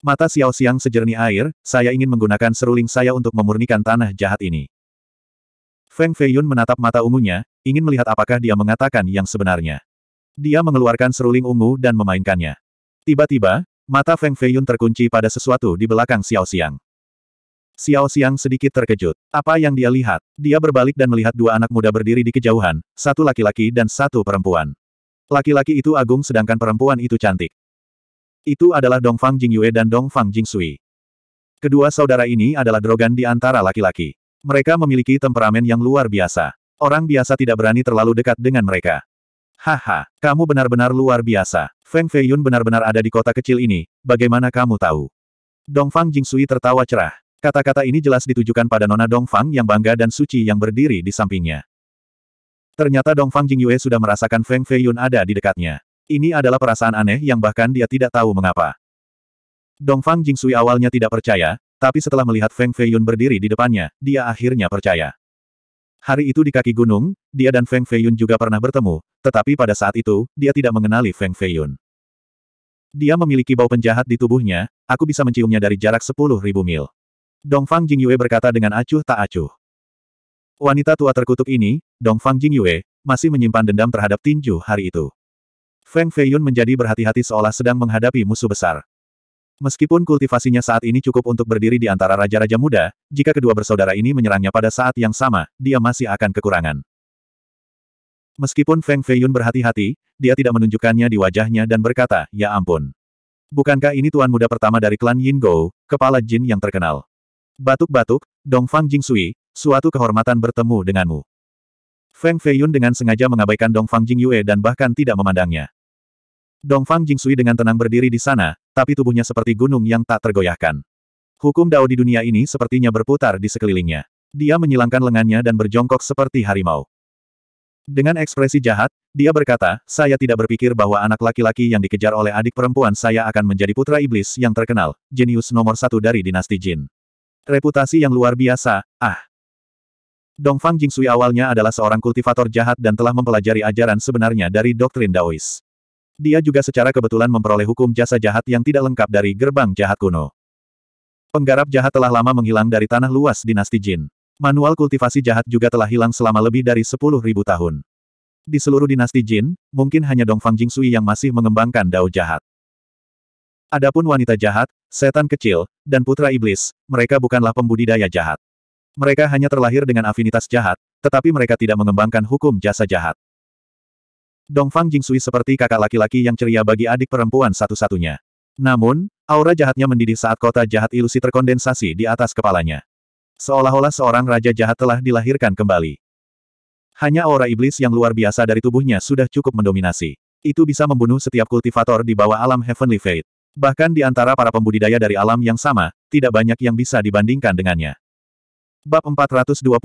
Mata Xiao Xiang sejernih air, saya ingin menggunakan seruling saya untuk memurnikan tanah jahat ini. Feng Feiyun menatap mata ungunya, ingin melihat apakah dia mengatakan yang sebenarnya. Dia mengeluarkan seruling ungu dan memainkannya. Tiba-tiba, mata Feng Feiyun terkunci pada sesuatu di belakang Xiao Xiang. Xiao Xiang sedikit terkejut. Apa yang dia lihat? Dia berbalik dan melihat dua anak muda berdiri di kejauhan, satu laki-laki dan satu perempuan. Laki-laki itu agung sedangkan perempuan itu cantik. Itu adalah Dongfang Jingyue dan Dongfang Jingsui. Kedua saudara ini adalah drogan di antara laki-laki. Mereka memiliki temperamen yang luar biasa. Orang biasa tidak berani terlalu dekat dengan mereka. Haha, kamu benar-benar luar biasa. Feng Feiyun benar-benar ada di kota kecil ini, bagaimana kamu tahu? Dongfang Jingsui tertawa cerah. Kata-kata ini jelas ditujukan pada Nona Dongfang yang bangga dan suci yang berdiri di sampingnya. Ternyata Dong Fang Jingyue sudah merasakan Feng Feiyun ada di dekatnya. Ini adalah perasaan aneh yang bahkan dia tidak tahu mengapa. Dong Fang Jingsui awalnya tidak percaya, tapi setelah melihat Feng Feiyun berdiri di depannya, dia akhirnya percaya. Hari itu di kaki gunung, dia dan Feng Feiyun juga pernah bertemu, tetapi pada saat itu, dia tidak mengenali Feng Feiyun. Dia memiliki bau penjahat di tubuhnya, aku bisa menciumnya dari jarak 10.000 mil. Dong Dongfang Jingyue berkata dengan acuh tak acuh. Wanita tua terkutuk ini, Dong Fang Jingyue, masih menyimpan dendam terhadap tinju hari itu. Feng Feiyun menjadi berhati-hati seolah sedang menghadapi musuh besar. Meskipun kultivasinya saat ini cukup untuk berdiri di antara raja-raja muda, jika kedua bersaudara ini menyerangnya pada saat yang sama, dia masih akan kekurangan. Meskipun Feng Feiyun berhati-hati, dia tidak menunjukkannya di wajahnya dan berkata, Ya ampun. Bukankah ini tuan muda pertama dari klan Yin Go, kepala Jin yang terkenal? Batuk-batuk, Dong Fang Jing Sui. Suatu kehormatan bertemu denganmu. Feng Feiyun dengan sengaja mengabaikan Dong Dongfang Jingyue dan bahkan tidak memandangnya. Dong Dongfang Jingsui dengan tenang berdiri di sana, tapi tubuhnya seperti gunung yang tak tergoyahkan. Hukum Dao di dunia ini sepertinya berputar di sekelilingnya. Dia menyilangkan lengannya dan berjongkok seperti harimau. Dengan ekspresi jahat, dia berkata, saya tidak berpikir bahwa anak laki-laki yang dikejar oleh adik perempuan saya akan menjadi putra iblis yang terkenal, jenius nomor satu dari dinasti Jin. Reputasi yang luar biasa, ah. Dongfang Jingsui awalnya adalah seorang kultivator jahat dan telah mempelajari ajaran sebenarnya dari doktrin Daois. Dia juga secara kebetulan memperoleh hukum jasa jahat yang tidak lengkap dari gerbang jahat kuno. Penggarap jahat telah lama menghilang dari tanah luas dinasti Jin. Manual kultivasi jahat juga telah hilang selama lebih dari 10.000 tahun. Di seluruh dinasti Jin, mungkin hanya Dongfang Jingsui yang masih mengembangkan dao jahat. Adapun wanita jahat, setan kecil, dan putra iblis, mereka bukanlah pembudidaya jahat. Mereka hanya terlahir dengan afinitas jahat, tetapi mereka tidak mengembangkan hukum jasa jahat. Dongfang Jingsui seperti kakak laki-laki yang ceria bagi adik perempuan satu-satunya. Namun, aura jahatnya mendidih saat kota jahat ilusi terkondensasi di atas kepalanya. Seolah-olah seorang raja jahat telah dilahirkan kembali. Hanya aura iblis yang luar biasa dari tubuhnya sudah cukup mendominasi. Itu bisa membunuh setiap kultivator di bawah alam Heavenly Fate. Bahkan di antara para pembudidaya dari alam yang sama, tidak banyak yang bisa dibandingkan dengannya. Bab 427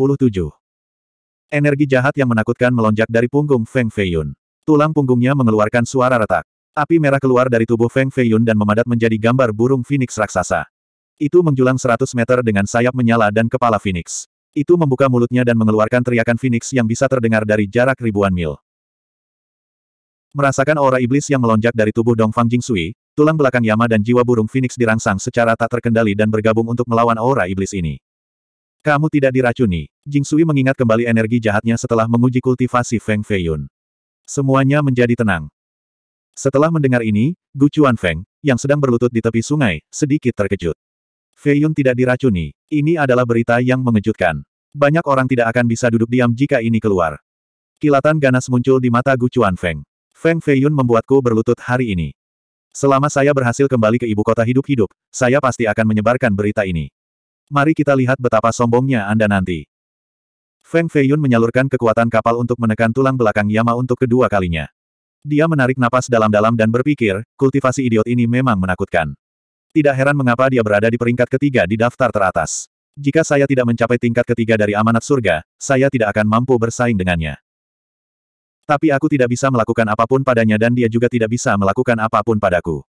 Energi jahat yang menakutkan melonjak dari punggung Feng Feiyun. Tulang punggungnya mengeluarkan suara retak. Api merah keluar dari tubuh Feng Feiyun dan memadat menjadi gambar burung Phoenix raksasa. Itu menjulang 100 meter dengan sayap menyala dan kepala Phoenix. Itu membuka mulutnya dan mengeluarkan teriakan Phoenix yang bisa terdengar dari jarak ribuan mil. Merasakan aura iblis yang melonjak dari tubuh Dong Fang Jing Jingsui, tulang belakang Yama dan jiwa burung Phoenix dirangsang secara tak terkendali dan bergabung untuk melawan aura iblis ini. Kamu tidak diracuni. Jing Sui mengingat kembali energi jahatnya setelah menguji kultivasi Feng Feiyun. Semuanya menjadi tenang. Setelah mendengar ini, Gu Chuan Feng, yang sedang berlutut di tepi sungai, sedikit terkejut. Feiyun tidak diracuni. Ini adalah berita yang mengejutkan. Banyak orang tidak akan bisa duduk diam jika ini keluar. Kilatan ganas muncul di mata Gu Chuan Feng. Feng Feiyun membuatku berlutut hari ini. Selama saya berhasil kembali ke ibu kota hidup-hidup, saya pasti akan menyebarkan berita ini. Mari kita lihat betapa sombongnya Anda nanti. Feng Feiyun menyalurkan kekuatan kapal untuk menekan tulang belakang Yama untuk kedua kalinya. Dia menarik napas dalam-dalam dan berpikir, kultivasi idiot ini memang menakutkan. Tidak heran mengapa dia berada di peringkat ketiga di daftar teratas. Jika saya tidak mencapai tingkat ketiga dari amanat surga, saya tidak akan mampu bersaing dengannya. Tapi aku tidak bisa melakukan apapun padanya dan dia juga tidak bisa melakukan apapun padaku.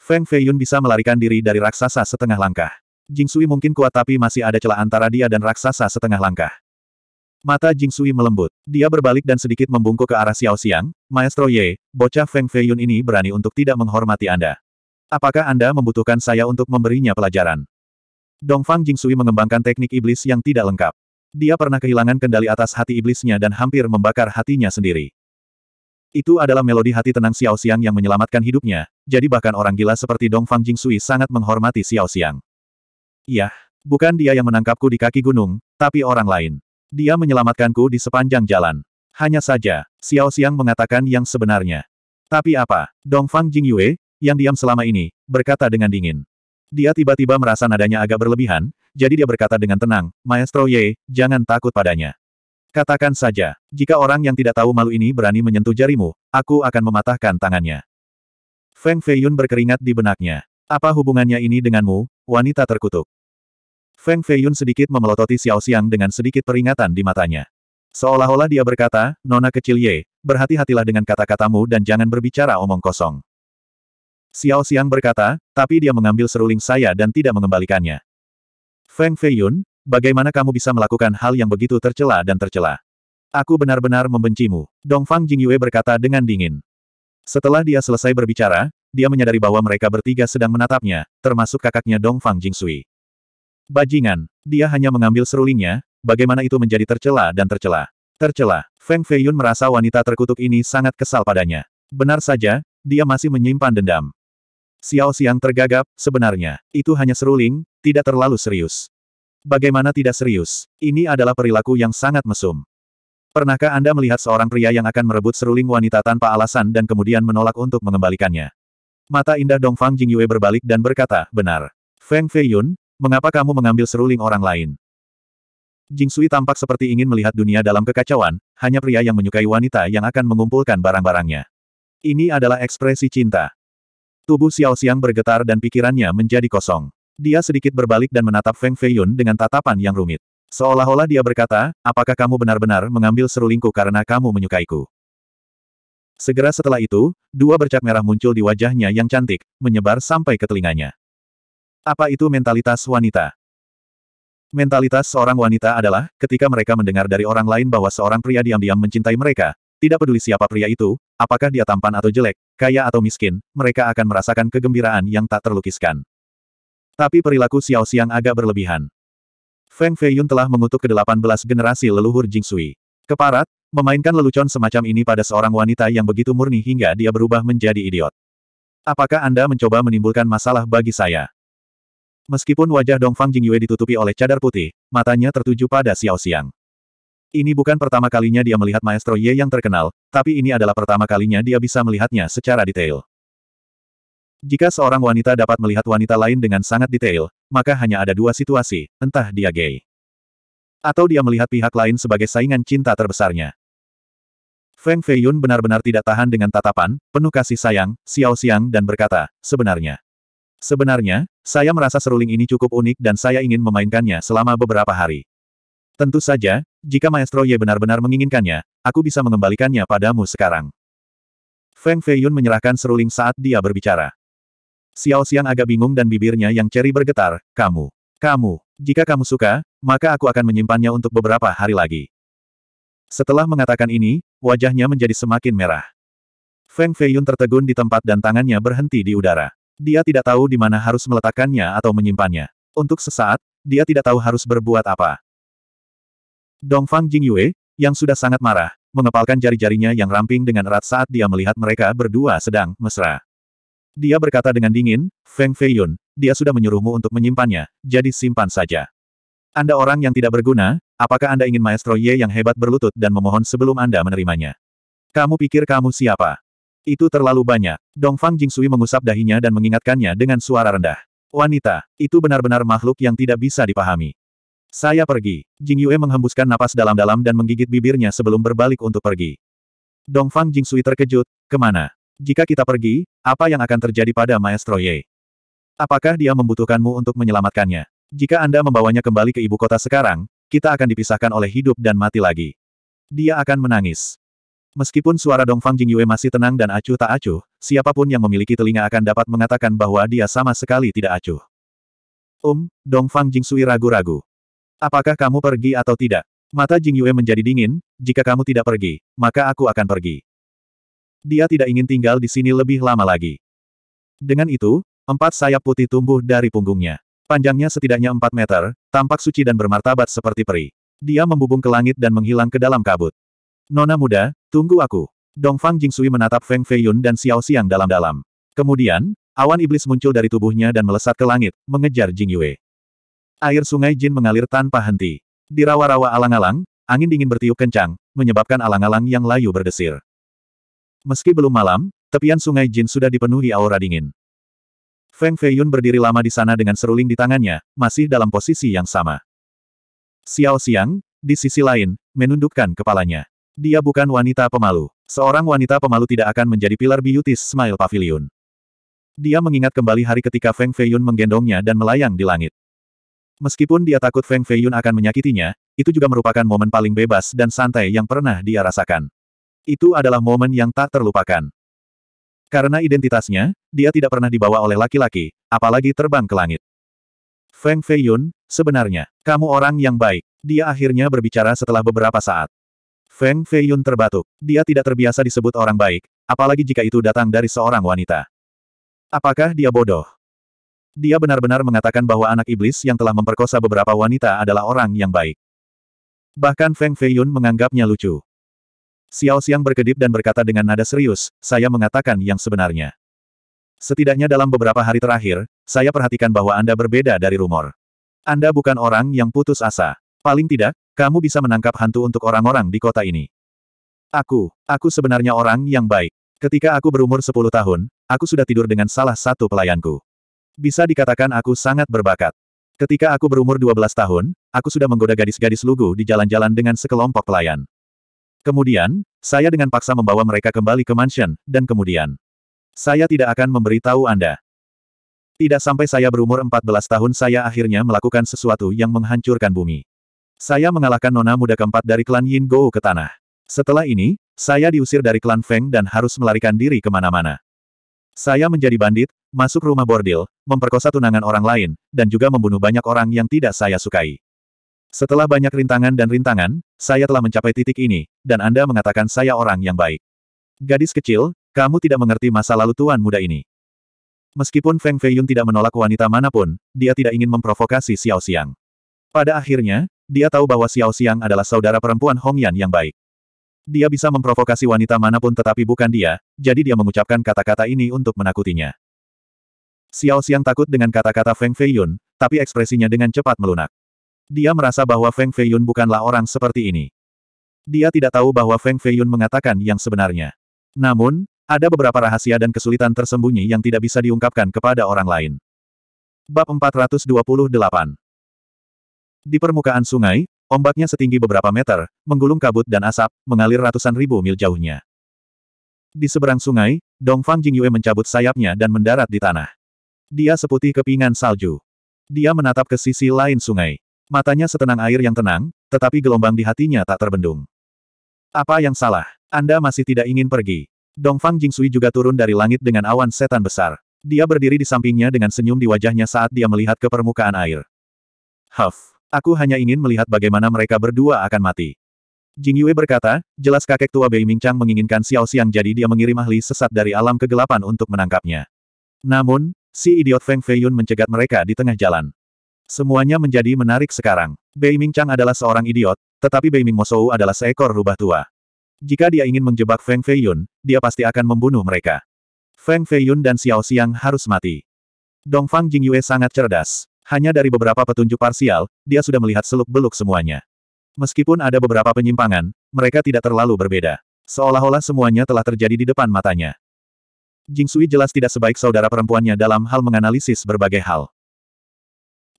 Feng Feiyun bisa melarikan diri dari raksasa setengah langkah. Jing Sui mungkin kuat tapi masih ada celah antara dia dan raksasa setengah langkah. Mata Jing Sui melembut. Dia berbalik dan sedikit membungkuk ke arah Xiao Xiang, Maestro Ye, bocah Feng Feiyun ini berani untuk tidak menghormati Anda. Apakah Anda membutuhkan saya untuk memberinya pelajaran? Dong Fang Jing Sui mengembangkan teknik iblis yang tidak lengkap. Dia pernah kehilangan kendali atas hati iblisnya dan hampir membakar hatinya sendiri. Itu adalah melodi hati tenang Xiao Xiang yang menyelamatkan hidupnya, jadi bahkan orang gila seperti Dong Fang Jing Sui sangat menghormati Xiao Xiang. Iya, bukan dia yang menangkapku di kaki gunung, tapi orang lain. Dia menyelamatkanku di sepanjang jalan. Hanya saja, Xiao Xiang mengatakan yang sebenarnya. Tapi apa? Dongfang Jingyue, yang diam selama ini, berkata dengan dingin. Dia tiba-tiba merasa nadanya agak berlebihan, jadi dia berkata dengan tenang, Maestro Ye, jangan takut padanya. Katakan saja, jika orang yang tidak tahu malu ini berani menyentuh jarimu, aku akan mematahkan tangannya. Feng Feiyun berkeringat di benaknya. Apa hubungannya ini denganmu, wanita terkutuk? Feng Feiyun sedikit memelototi Xiao Xiang dengan sedikit peringatan di matanya. Seolah-olah dia berkata, Nona kecil Ye, berhati-hatilah dengan kata-katamu dan jangan berbicara omong kosong. Xiao Xiang berkata, tapi dia mengambil seruling saya dan tidak mengembalikannya. Feng Feiyun, bagaimana kamu bisa melakukan hal yang begitu tercela dan tercela? Aku benar-benar membencimu. Dongfang Jingyue berkata dengan dingin. Setelah dia selesai berbicara, dia menyadari bahwa mereka bertiga sedang menatapnya, termasuk kakaknya Dong Fang Jingsui. Bajingan, dia hanya mengambil serulingnya, bagaimana itu menjadi tercela dan tercela. Tercela, Feng Feiyun merasa wanita terkutuk ini sangat kesal padanya. Benar saja, dia masih menyimpan dendam. Xiao Xiang tergagap, sebenarnya, itu hanya seruling, tidak terlalu serius. Bagaimana tidak serius? Ini adalah perilaku yang sangat mesum. Pernahkah Anda melihat seorang pria yang akan merebut seruling wanita tanpa alasan dan kemudian menolak untuk mengembalikannya? Mata indah Dongfang Jingyue berbalik dan berkata, benar. Feng Feiyun, mengapa kamu mengambil seruling orang lain? Jing Sui tampak seperti ingin melihat dunia dalam kekacauan, hanya pria yang menyukai wanita yang akan mengumpulkan barang-barangnya. Ini adalah ekspresi cinta. Tubuh Xiao Xiang bergetar dan pikirannya menjadi kosong. Dia sedikit berbalik dan menatap Feng Feiyun dengan tatapan yang rumit. Seolah-olah dia berkata, apakah kamu benar-benar mengambil serulingku karena kamu menyukaiku? Segera setelah itu, dua bercak merah muncul di wajahnya yang cantik, menyebar sampai ke telinganya. Apa itu mentalitas wanita? Mentalitas seorang wanita adalah, ketika mereka mendengar dari orang lain bahwa seorang pria diam-diam mencintai mereka, tidak peduli siapa pria itu, apakah dia tampan atau jelek, kaya atau miskin, mereka akan merasakan kegembiraan yang tak terlukiskan. Tapi perilaku Xiao Xiang agak berlebihan. Feng Feiyun telah mengutuk ke-18 generasi leluhur Jing Sui. Keparat, Memainkan lelucon semacam ini pada seorang wanita yang begitu murni hingga dia berubah menjadi idiot. Apakah Anda mencoba menimbulkan masalah bagi saya? Meskipun wajah Dongfang Jingyue ditutupi oleh cadar putih, matanya tertuju pada Xiao Xiang. Ini bukan pertama kalinya dia melihat Maestro Ye yang terkenal, tapi ini adalah pertama kalinya dia bisa melihatnya secara detail. Jika seorang wanita dapat melihat wanita lain dengan sangat detail, maka hanya ada dua situasi, entah dia gay. Atau dia melihat pihak lain sebagai saingan cinta terbesarnya. Feng Feiyun benar-benar tidak tahan dengan tatapan, penuh kasih sayang, Xiao Xiang dan berkata, sebenarnya. Sebenarnya, saya merasa seruling ini cukup unik dan saya ingin memainkannya selama beberapa hari. Tentu saja, jika Maestro Ye benar-benar menginginkannya, aku bisa mengembalikannya padamu sekarang. Feng Feiyun menyerahkan seruling saat dia berbicara. Xiao Xiang agak bingung dan bibirnya yang ceri bergetar, kamu, kamu, jika kamu suka, maka aku akan menyimpannya untuk beberapa hari lagi. Setelah mengatakan ini, wajahnya menjadi semakin merah. Feng Feiyun tertegun di tempat dan tangannya berhenti di udara. Dia tidak tahu di mana harus meletakkannya atau menyimpannya. Untuk sesaat, dia tidak tahu harus berbuat apa. Dongfang Jingyue, yang sudah sangat marah, mengepalkan jari-jarinya yang ramping dengan erat saat dia melihat mereka berdua sedang mesra. Dia berkata dengan dingin, Feng Feiyun, dia sudah menyuruhmu untuk menyimpannya, jadi simpan saja. Anda orang yang tidak berguna, Apakah Anda ingin Maestro Ye yang hebat berlutut dan memohon sebelum Anda menerimanya? Kamu pikir kamu siapa? Itu terlalu banyak. Dongfang Jingsui mengusap dahinya dan mengingatkannya dengan suara rendah. Wanita, itu benar-benar makhluk yang tidak bisa dipahami. Saya pergi. Jing Yue menghembuskan napas dalam-dalam dan menggigit bibirnya sebelum berbalik untuk pergi. Dongfang Jingsui terkejut, kemana? Jika kita pergi, apa yang akan terjadi pada Maestro Ye? Apakah dia membutuhkanmu untuk menyelamatkannya? Jika Anda membawanya kembali ke ibu kota sekarang, kita akan dipisahkan oleh hidup dan mati lagi. Dia akan menangis. Meskipun suara Dongfang Jingyue masih tenang dan acuh tak acuh, siapapun yang memiliki telinga akan dapat mengatakan bahwa dia sama sekali tidak acuh. Um, Dongfang Jingsui ragu-ragu. Apakah kamu pergi atau tidak? Mata Jingyue menjadi dingin, jika kamu tidak pergi, maka aku akan pergi. Dia tidak ingin tinggal di sini lebih lama lagi. Dengan itu, empat sayap putih tumbuh dari punggungnya. Panjangnya setidaknya 4 meter, tampak suci dan bermartabat seperti peri. Dia membubung ke langit dan menghilang ke dalam kabut. Nona muda, tunggu aku. Dongfang Jingsui menatap Feng Feiyun dan Xiao Xiang dalam-dalam. Kemudian, awan iblis muncul dari tubuhnya dan melesat ke langit, mengejar Jing Yue. Air sungai Jin mengalir tanpa henti. Di rawa-rawa alang-alang, angin dingin bertiup kencang, menyebabkan alang-alang yang layu berdesir. Meski belum malam, tepian sungai Jin sudah dipenuhi aura dingin. Feng Feiyun berdiri lama di sana dengan seruling di tangannya, masih dalam posisi yang sama. Xiao Xiang, di sisi lain, menundukkan kepalanya. Dia bukan wanita pemalu. Seorang wanita pemalu tidak akan menjadi pilar biutis Smile Pavilion. Dia mengingat kembali hari ketika Feng Feiyun menggendongnya dan melayang di langit. Meskipun dia takut Feng Feiyun akan menyakitinya, itu juga merupakan momen paling bebas dan santai yang pernah dia rasakan. Itu adalah momen yang tak terlupakan. Karena identitasnya, dia tidak pernah dibawa oleh laki-laki, apalagi terbang ke langit. Feng Feiyun, sebenarnya, kamu orang yang baik. Dia akhirnya berbicara setelah beberapa saat. Feng Feiyun terbatuk. Dia tidak terbiasa disebut orang baik, apalagi jika itu datang dari seorang wanita. Apakah dia bodoh? Dia benar-benar mengatakan bahwa anak iblis yang telah memperkosa beberapa wanita adalah orang yang baik. Bahkan Feng Feiyun menganggapnya lucu. Xiao Xiang berkedip dan berkata dengan nada serius, saya mengatakan yang sebenarnya. Setidaknya dalam beberapa hari terakhir, saya perhatikan bahwa Anda berbeda dari rumor. Anda bukan orang yang putus asa. Paling tidak, kamu bisa menangkap hantu untuk orang-orang di kota ini. Aku, aku sebenarnya orang yang baik. Ketika aku berumur 10 tahun, aku sudah tidur dengan salah satu pelayanku. Bisa dikatakan aku sangat berbakat. Ketika aku berumur 12 tahun, aku sudah menggoda gadis-gadis lugu di jalan-jalan dengan sekelompok pelayan. Kemudian, saya dengan paksa membawa mereka kembali ke mansion, dan kemudian. Saya tidak akan memberitahu Anda. Tidak sampai saya berumur 14 tahun saya akhirnya melakukan sesuatu yang menghancurkan bumi. Saya mengalahkan nona muda keempat dari klan Yin Gou ke tanah. Setelah ini, saya diusir dari klan Feng dan harus melarikan diri kemana-mana. Saya menjadi bandit, masuk rumah bordil, memperkosa tunangan orang lain, dan juga membunuh banyak orang yang tidak saya sukai. Setelah banyak rintangan dan rintangan, saya telah mencapai titik ini, dan Anda mengatakan saya orang yang baik. Gadis kecil, kamu tidak mengerti masa lalu tuan muda ini. Meskipun Feng Feiyun tidak menolak wanita manapun, dia tidak ingin memprovokasi Xiao Xiang. Pada akhirnya, dia tahu bahwa Xiao Xiang adalah saudara perempuan Hong Yan yang baik. Dia bisa memprovokasi wanita manapun tetapi bukan dia, jadi dia mengucapkan kata-kata ini untuk menakutinya. Xiao Xiang takut dengan kata-kata Feng Feiyun, tapi ekspresinya dengan cepat melunak. Dia merasa bahwa Feng Feiyun bukanlah orang seperti ini. Dia tidak tahu bahwa Feng Feiyun mengatakan yang sebenarnya. Namun, ada beberapa rahasia dan kesulitan tersembunyi yang tidak bisa diungkapkan kepada orang lain. Bab 428 Di permukaan sungai, ombaknya setinggi beberapa meter, menggulung kabut dan asap, mengalir ratusan ribu mil jauhnya. Di seberang sungai, Dongfang Jingyue mencabut sayapnya dan mendarat di tanah. Dia seputih kepingan salju. Dia menatap ke sisi lain sungai. Matanya setenang air yang tenang, tetapi gelombang di hatinya tak terbendung. Apa yang salah? Anda masih tidak ingin pergi. Dongfang Jingsui juga turun dari langit dengan awan setan besar. Dia berdiri di sampingnya dengan senyum di wajahnya saat dia melihat ke permukaan air. Huff, aku hanya ingin melihat bagaimana mereka berdua akan mati. Jing Yue berkata, jelas kakek tua Bei Mingchang menginginkan Xiao Xiang jadi dia mengirim ahli sesat dari alam kegelapan untuk menangkapnya. Namun, si idiot Feng Feiyun mencegat mereka di tengah jalan. Semuanya menjadi menarik sekarang. Bei Ming Chang adalah seorang idiot, tetapi Bei Ming Mosou adalah seekor rubah tua. Jika dia ingin menjebak Feng Feiyun, dia pasti akan membunuh mereka. Feng Feiyun dan Xiao Xiang harus mati. Dongfang Jingyue sangat cerdas. Hanya dari beberapa petunjuk parsial, dia sudah melihat seluk-beluk semuanya. Meskipun ada beberapa penyimpangan, mereka tidak terlalu berbeda. Seolah-olah semuanya telah terjadi di depan matanya. Jing Sui jelas tidak sebaik saudara perempuannya dalam hal menganalisis berbagai hal.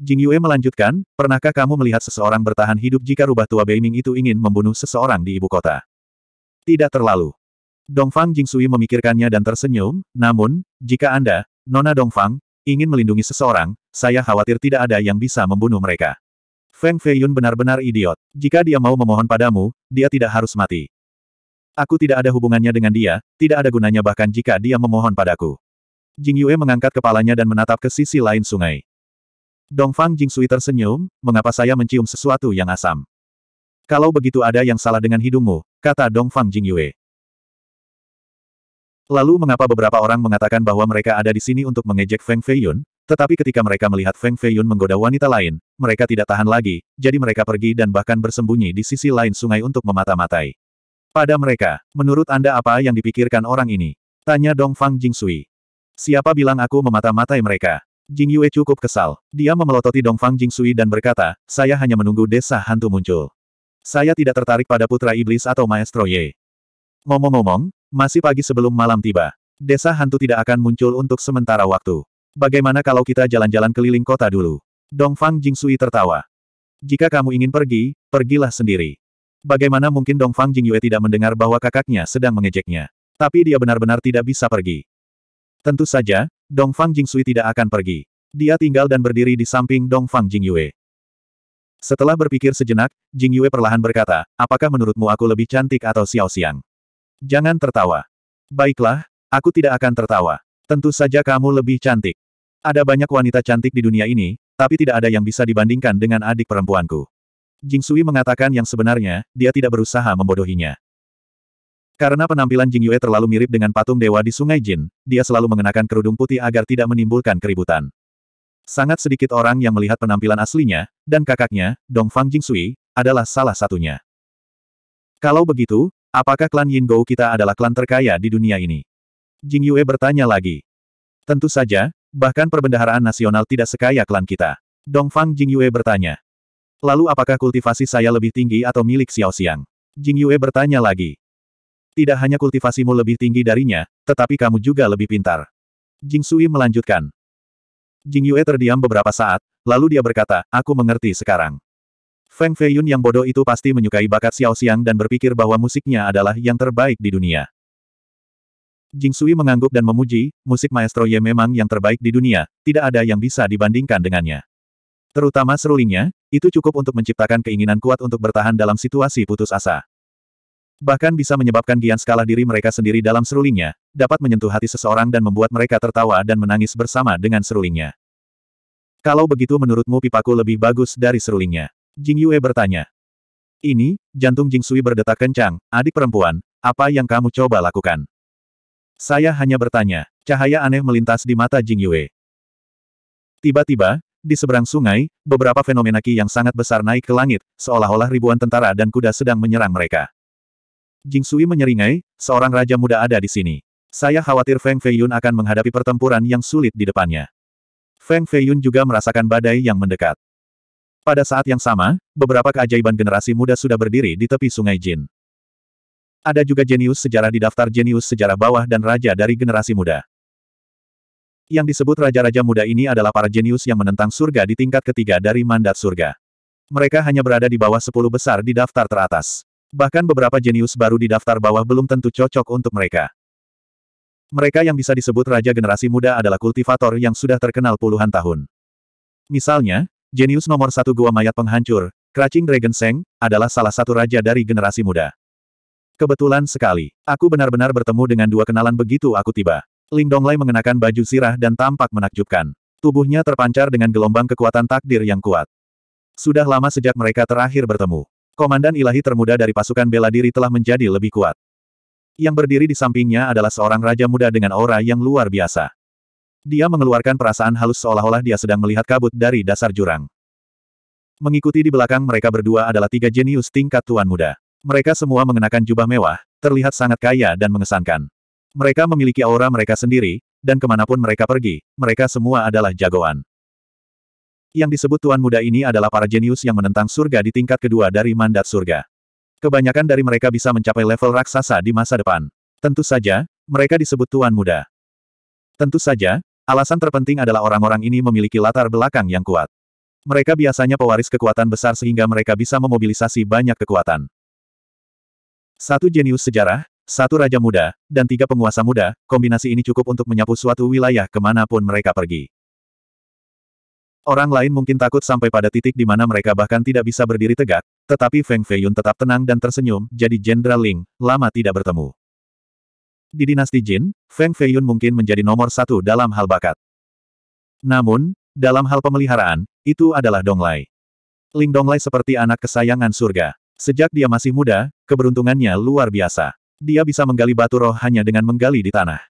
Jing Yue melanjutkan, pernahkah kamu melihat seseorang bertahan hidup jika rubah tua Beiming itu ingin membunuh seseorang di ibu kota? Tidak terlalu. Dongfang Sui memikirkannya dan tersenyum, namun, jika Anda, Nona Dongfang, ingin melindungi seseorang, saya khawatir tidak ada yang bisa membunuh mereka. Feng Feiyun benar-benar idiot. Jika dia mau memohon padamu, dia tidak harus mati. Aku tidak ada hubungannya dengan dia, tidak ada gunanya bahkan jika dia memohon padaku. Jing Yue mengangkat kepalanya dan menatap ke sisi lain sungai. Dongfang Jingsui tersenyum, mengapa saya mencium sesuatu yang asam? Kalau begitu ada yang salah dengan hidungmu, kata Dongfang Jingyue. Lalu mengapa beberapa orang mengatakan bahwa mereka ada di sini untuk mengejek Feng Feiyun, tetapi ketika mereka melihat Feng Feiyun menggoda wanita lain, mereka tidak tahan lagi, jadi mereka pergi dan bahkan bersembunyi di sisi lain sungai untuk memata-matai. Pada mereka, menurut Anda apa yang dipikirkan orang ini? Tanya Dong Fang Jingsui. Siapa bilang aku memata-matai mereka? Jing Yue cukup kesal. Dia memelototi Dong Fang Jing Sui dan berkata, saya hanya menunggu desa hantu muncul. Saya tidak tertarik pada putra iblis atau maestro Ye. Ngomong-ngomong, masih pagi sebelum malam tiba. Desa hantu tidak akan muncul untuk sementara waktu. Bagaimana kalau kita jalan-jalan keliling kota dulu? Dong Fang Jing Sui tertawa. Jika kamu ingin pergi, pergilah sendiri. Bagaimana mungkin Dong Fang Jing Yue tidak mendengar bahwa kakaknya sedang mengejeknya? Tapi dia benar-benar tidak bisa pergi. Tentu saja, Dongfang Jingsui tidak akan pergi. Dia tinggal dan berdiri di samping Dongfang Jingyue. Setelah berpikir sejenak, Jingyue perlahan berkata, apakah menurutmu aku lebih cantik atau Xiao Xiang? Jangan tertawa. Baiklah, aku tidak akan tertawa. Tentu saja kamu lebih cantik. Ada banyak wanita cantik di dunia ini, tapi tidak ada yang bisa dibandingkan dengan adik perempuanku. Jing Sui mengatakan yang sebenarnya, dia tidak berusaha membodohinya. Karena penampilan Jing Yue terlalu mirip dengan patung dewa di Sungai Jin, dia selalu mengenakan kerudung putih agar tidak menimbulkan keributan. Sangat sedikit orang yang melihat penampilan aslinya, dan kakaknya, Dong Fang Jing Sui, adalah salah satunya. Kalau begitu, apakah klan Yin Gou kita adalah klan terkaya di dunia ini? Jing Yue bertanya lagi. Tentu saja, bahkan perbendaharaan nasional tidak sekaya klan kita. Dong Fang Jing Yue bertanya. Lalu apakah kultivasi saya lebih tinggi atau milik Xiao Xiang? Jing Yue bertanya lagi. Tidak hanya kultivasimu lebih tinggi darinya, tetapi kamu juga lebih pintar. Jing Sui melanjutkan. Jing Yue terdiam beberapa saat, lalu dia berkata, aku mengerti sekarang. Feng Feiyun yang bodoh itu pasti menyukai bakat Xiao Xiang dan berpikir bahwa musiknya adalah yang terbaik di dunia. Jing Sui mengangguk dan memuji, musik maestro Ye memang yang terbaik di dunia, tidak ada yang bisa dibandingkan dengannya. Terutama serulingnya, itu cukup untuk menciptakan keinginan kuat untuk bertahan dalam situasi putus asa bahkan bisa menyebabkan Gian skala diri mereka sendiri dalam serulingnya, dapat menyentuh hati seseorang dan membuat mereka tertawa dan menangis bersama dengan serulingnya. Kalau begitu menurutmu pipaku lebih bagus dari serulingnya? Jing Yue bertanya. Ini, jantung Jing Sui berdetak kencang, adik perempuan, apa yang kamu coba lakukan? Saya hanya bertanya, cahaya aneh melintas di mata Jing Yue. Tiba-tiba, di seberang sungai, beberapa fenomena ki yang sangat besar naik ke langit, seolah-olah ribuan tentara dan kuda sedang menyerang mereka. Jing Sui menyeringai, seorang raja muda ada di sini. Saya khawatir Feng Feiyun akan menghadapi pertempuran yang sulit di depannya. Feng Feiyun juga merasakan badai yang mendekat. Pada saat yang sama, beberapa keajaiban generasi muda sudah berdiri di tepi sungai Jin. Ada juga jenius sejarah di daftar jenius sejarah bawah dan raja dari generasi muda. Yang disebut raja-raja muda ini adalah para jenius yang menentang surga di tingkat ketiga dari mandat surga. Mereka hanya berada di bawah sepuluh besar di daftar teratas. Bahkan beberapa jenius baru di daftar bawah belum tentu cocok untuk mereka. Mereka yang bisa disebut raja generasi muda adalah kultivator yang sudah terkenal puluhan tahun. Misalnya, jenius nomor satu gua mayat penghancur, Kracing Dragon Seng, adalah salah satu raja dari generasi muda. Kebetulan sekali, aku benar-benar bertemu dengan dua kenalan begitu aku tiba. Ling Donglai mengenakan baju sirah dan tampak menakjubkan. Tubuhnya terpancar dengan gelombang kekuatan takdir yang kuat. Sudah lama sejak mereka terakhir bertemu. Komandan ilahi termuda dari pasukan bela diri telah menjadi lebih kuat. Yang berdiri di sampingnya adalah seorang raja muda dengan aura yang luar biasa. Dia mengeluarkan perasaan halus seolah-olah dia sedang melihat kabut dari dasar jurang. Mengikuti di belakang mereka berdua adalah tiga jenius tingkat tuan muda. Mereka semua mengenakan jubah mewah, terlihat sangat kaya dan mengesankan. Mereka memiliki aura mereka sendiri, dan kemanapun mereka pergi, mereka semua adalah jagoan. Yang disebut tuan muda ini adalah para jenius yang menentang surga di tingkat kedua dari mandat surga. Kebanyakan dari mereka bisa mencapai level raksasa di masa depan. Tentu saja, mereka disebut tuan muda. Tentu saja, alasan terpenting adalah orang-orang ini memiliki latar belakang yang kuat. Mereka biasanya pewaris kekuatan besar sehingga mereka bisa memobilisasi banyak kekuatan. Satu jenius sejarah, satu raja muda, dan tiga penguasa muda, kombinasi ini cukup untuk menyapu suatu wilayah kemanapun mereka pergi. Orang lain mungkin takut sampai pada titik di mana mereka bahkan tidak bisa berdiri tegak, tetapi Feng Feiyun tetap tenang dan tersenyum, jadi Jenderal Ling, lama tidak bertemu. Di dinasti Jin, Feng Feiyun mungkin menjadi nomor satu dalam hal bakat. Namun, dalam hal pemeliharaan, itu adalah Dong Donglai. Ling Dong Donglai seperti anak kesayangan surga. Sejak dia masih muda, keberuntungannya luar biasa. Dia bisa menggali batu roh hanya dengan menggali di tanah.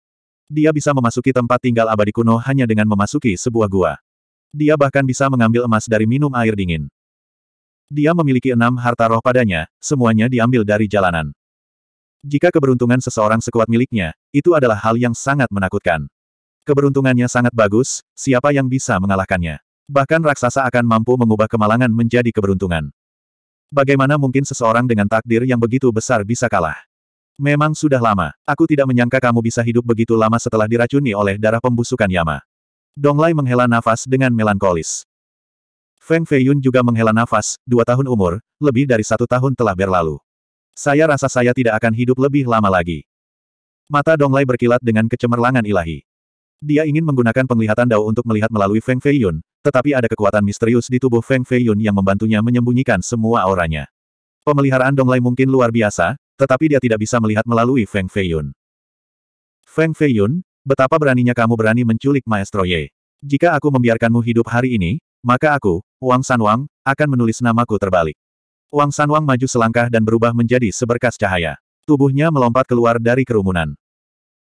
Dia bisa memasuki tempat tinggal abadi kuno hanya dengan memasuki sebuah gua. Dia bahkan bisa mengambil emas dari minum air dingin. Dia memiliki enam harta roh padanya, semuanya diambil dari jalanan. Jika keberuntungan seseorang sekuat miliknya, itu adalah hal yang sangat menakutkan. Keberuntungannya sangat bagus, siapa yang bisa mengalahkannya? Bahkan raksasa akan mampu mengubah kemalangan menjadi keberuntungan. Bagaimana mungkin seseorang dengan takdir yang begitu besar bisa kalah? Memang sudah lama, aku tidak menyangka kamu bisa hidup begitu lama setelah diracuni oleh darah pembusukan Yama. Dong Donglai menghela nafas dengan melankolis. Feng Feiyun juga menghela nafas, dua tahun umur, lebih dari satu tahun telah berlalu. Saya rasa saya tidak akan hidup lebih lama lagi. Mata Dong Donglai berkilat dengan kecemerlangan ilahi. Dia ingin menggunakan penglihatan Dao untuk melihat melalui Feng Feiyun, tetapi ada kekuatan misterius di tubuh Feng Feiyun yang membantunya menyembunyikan semua auranya. Pemeliharaan Dong Donglai mungkin luar biasa, tetapi dia tidak bisa melihat melalui Feng Feiyun. Feng Feiyun, Betapa beraninya kamu berani menculik Maestro Ye. Jika aku membiarkanmu hidup hari ini, maka aku, Wang Sanwang, akan menulis namaku terbalik. Wang Sanwang maju selangkah dan berubah menjadi seberkas cahaya. Tubuhnya melompat keluar dari kerumunan.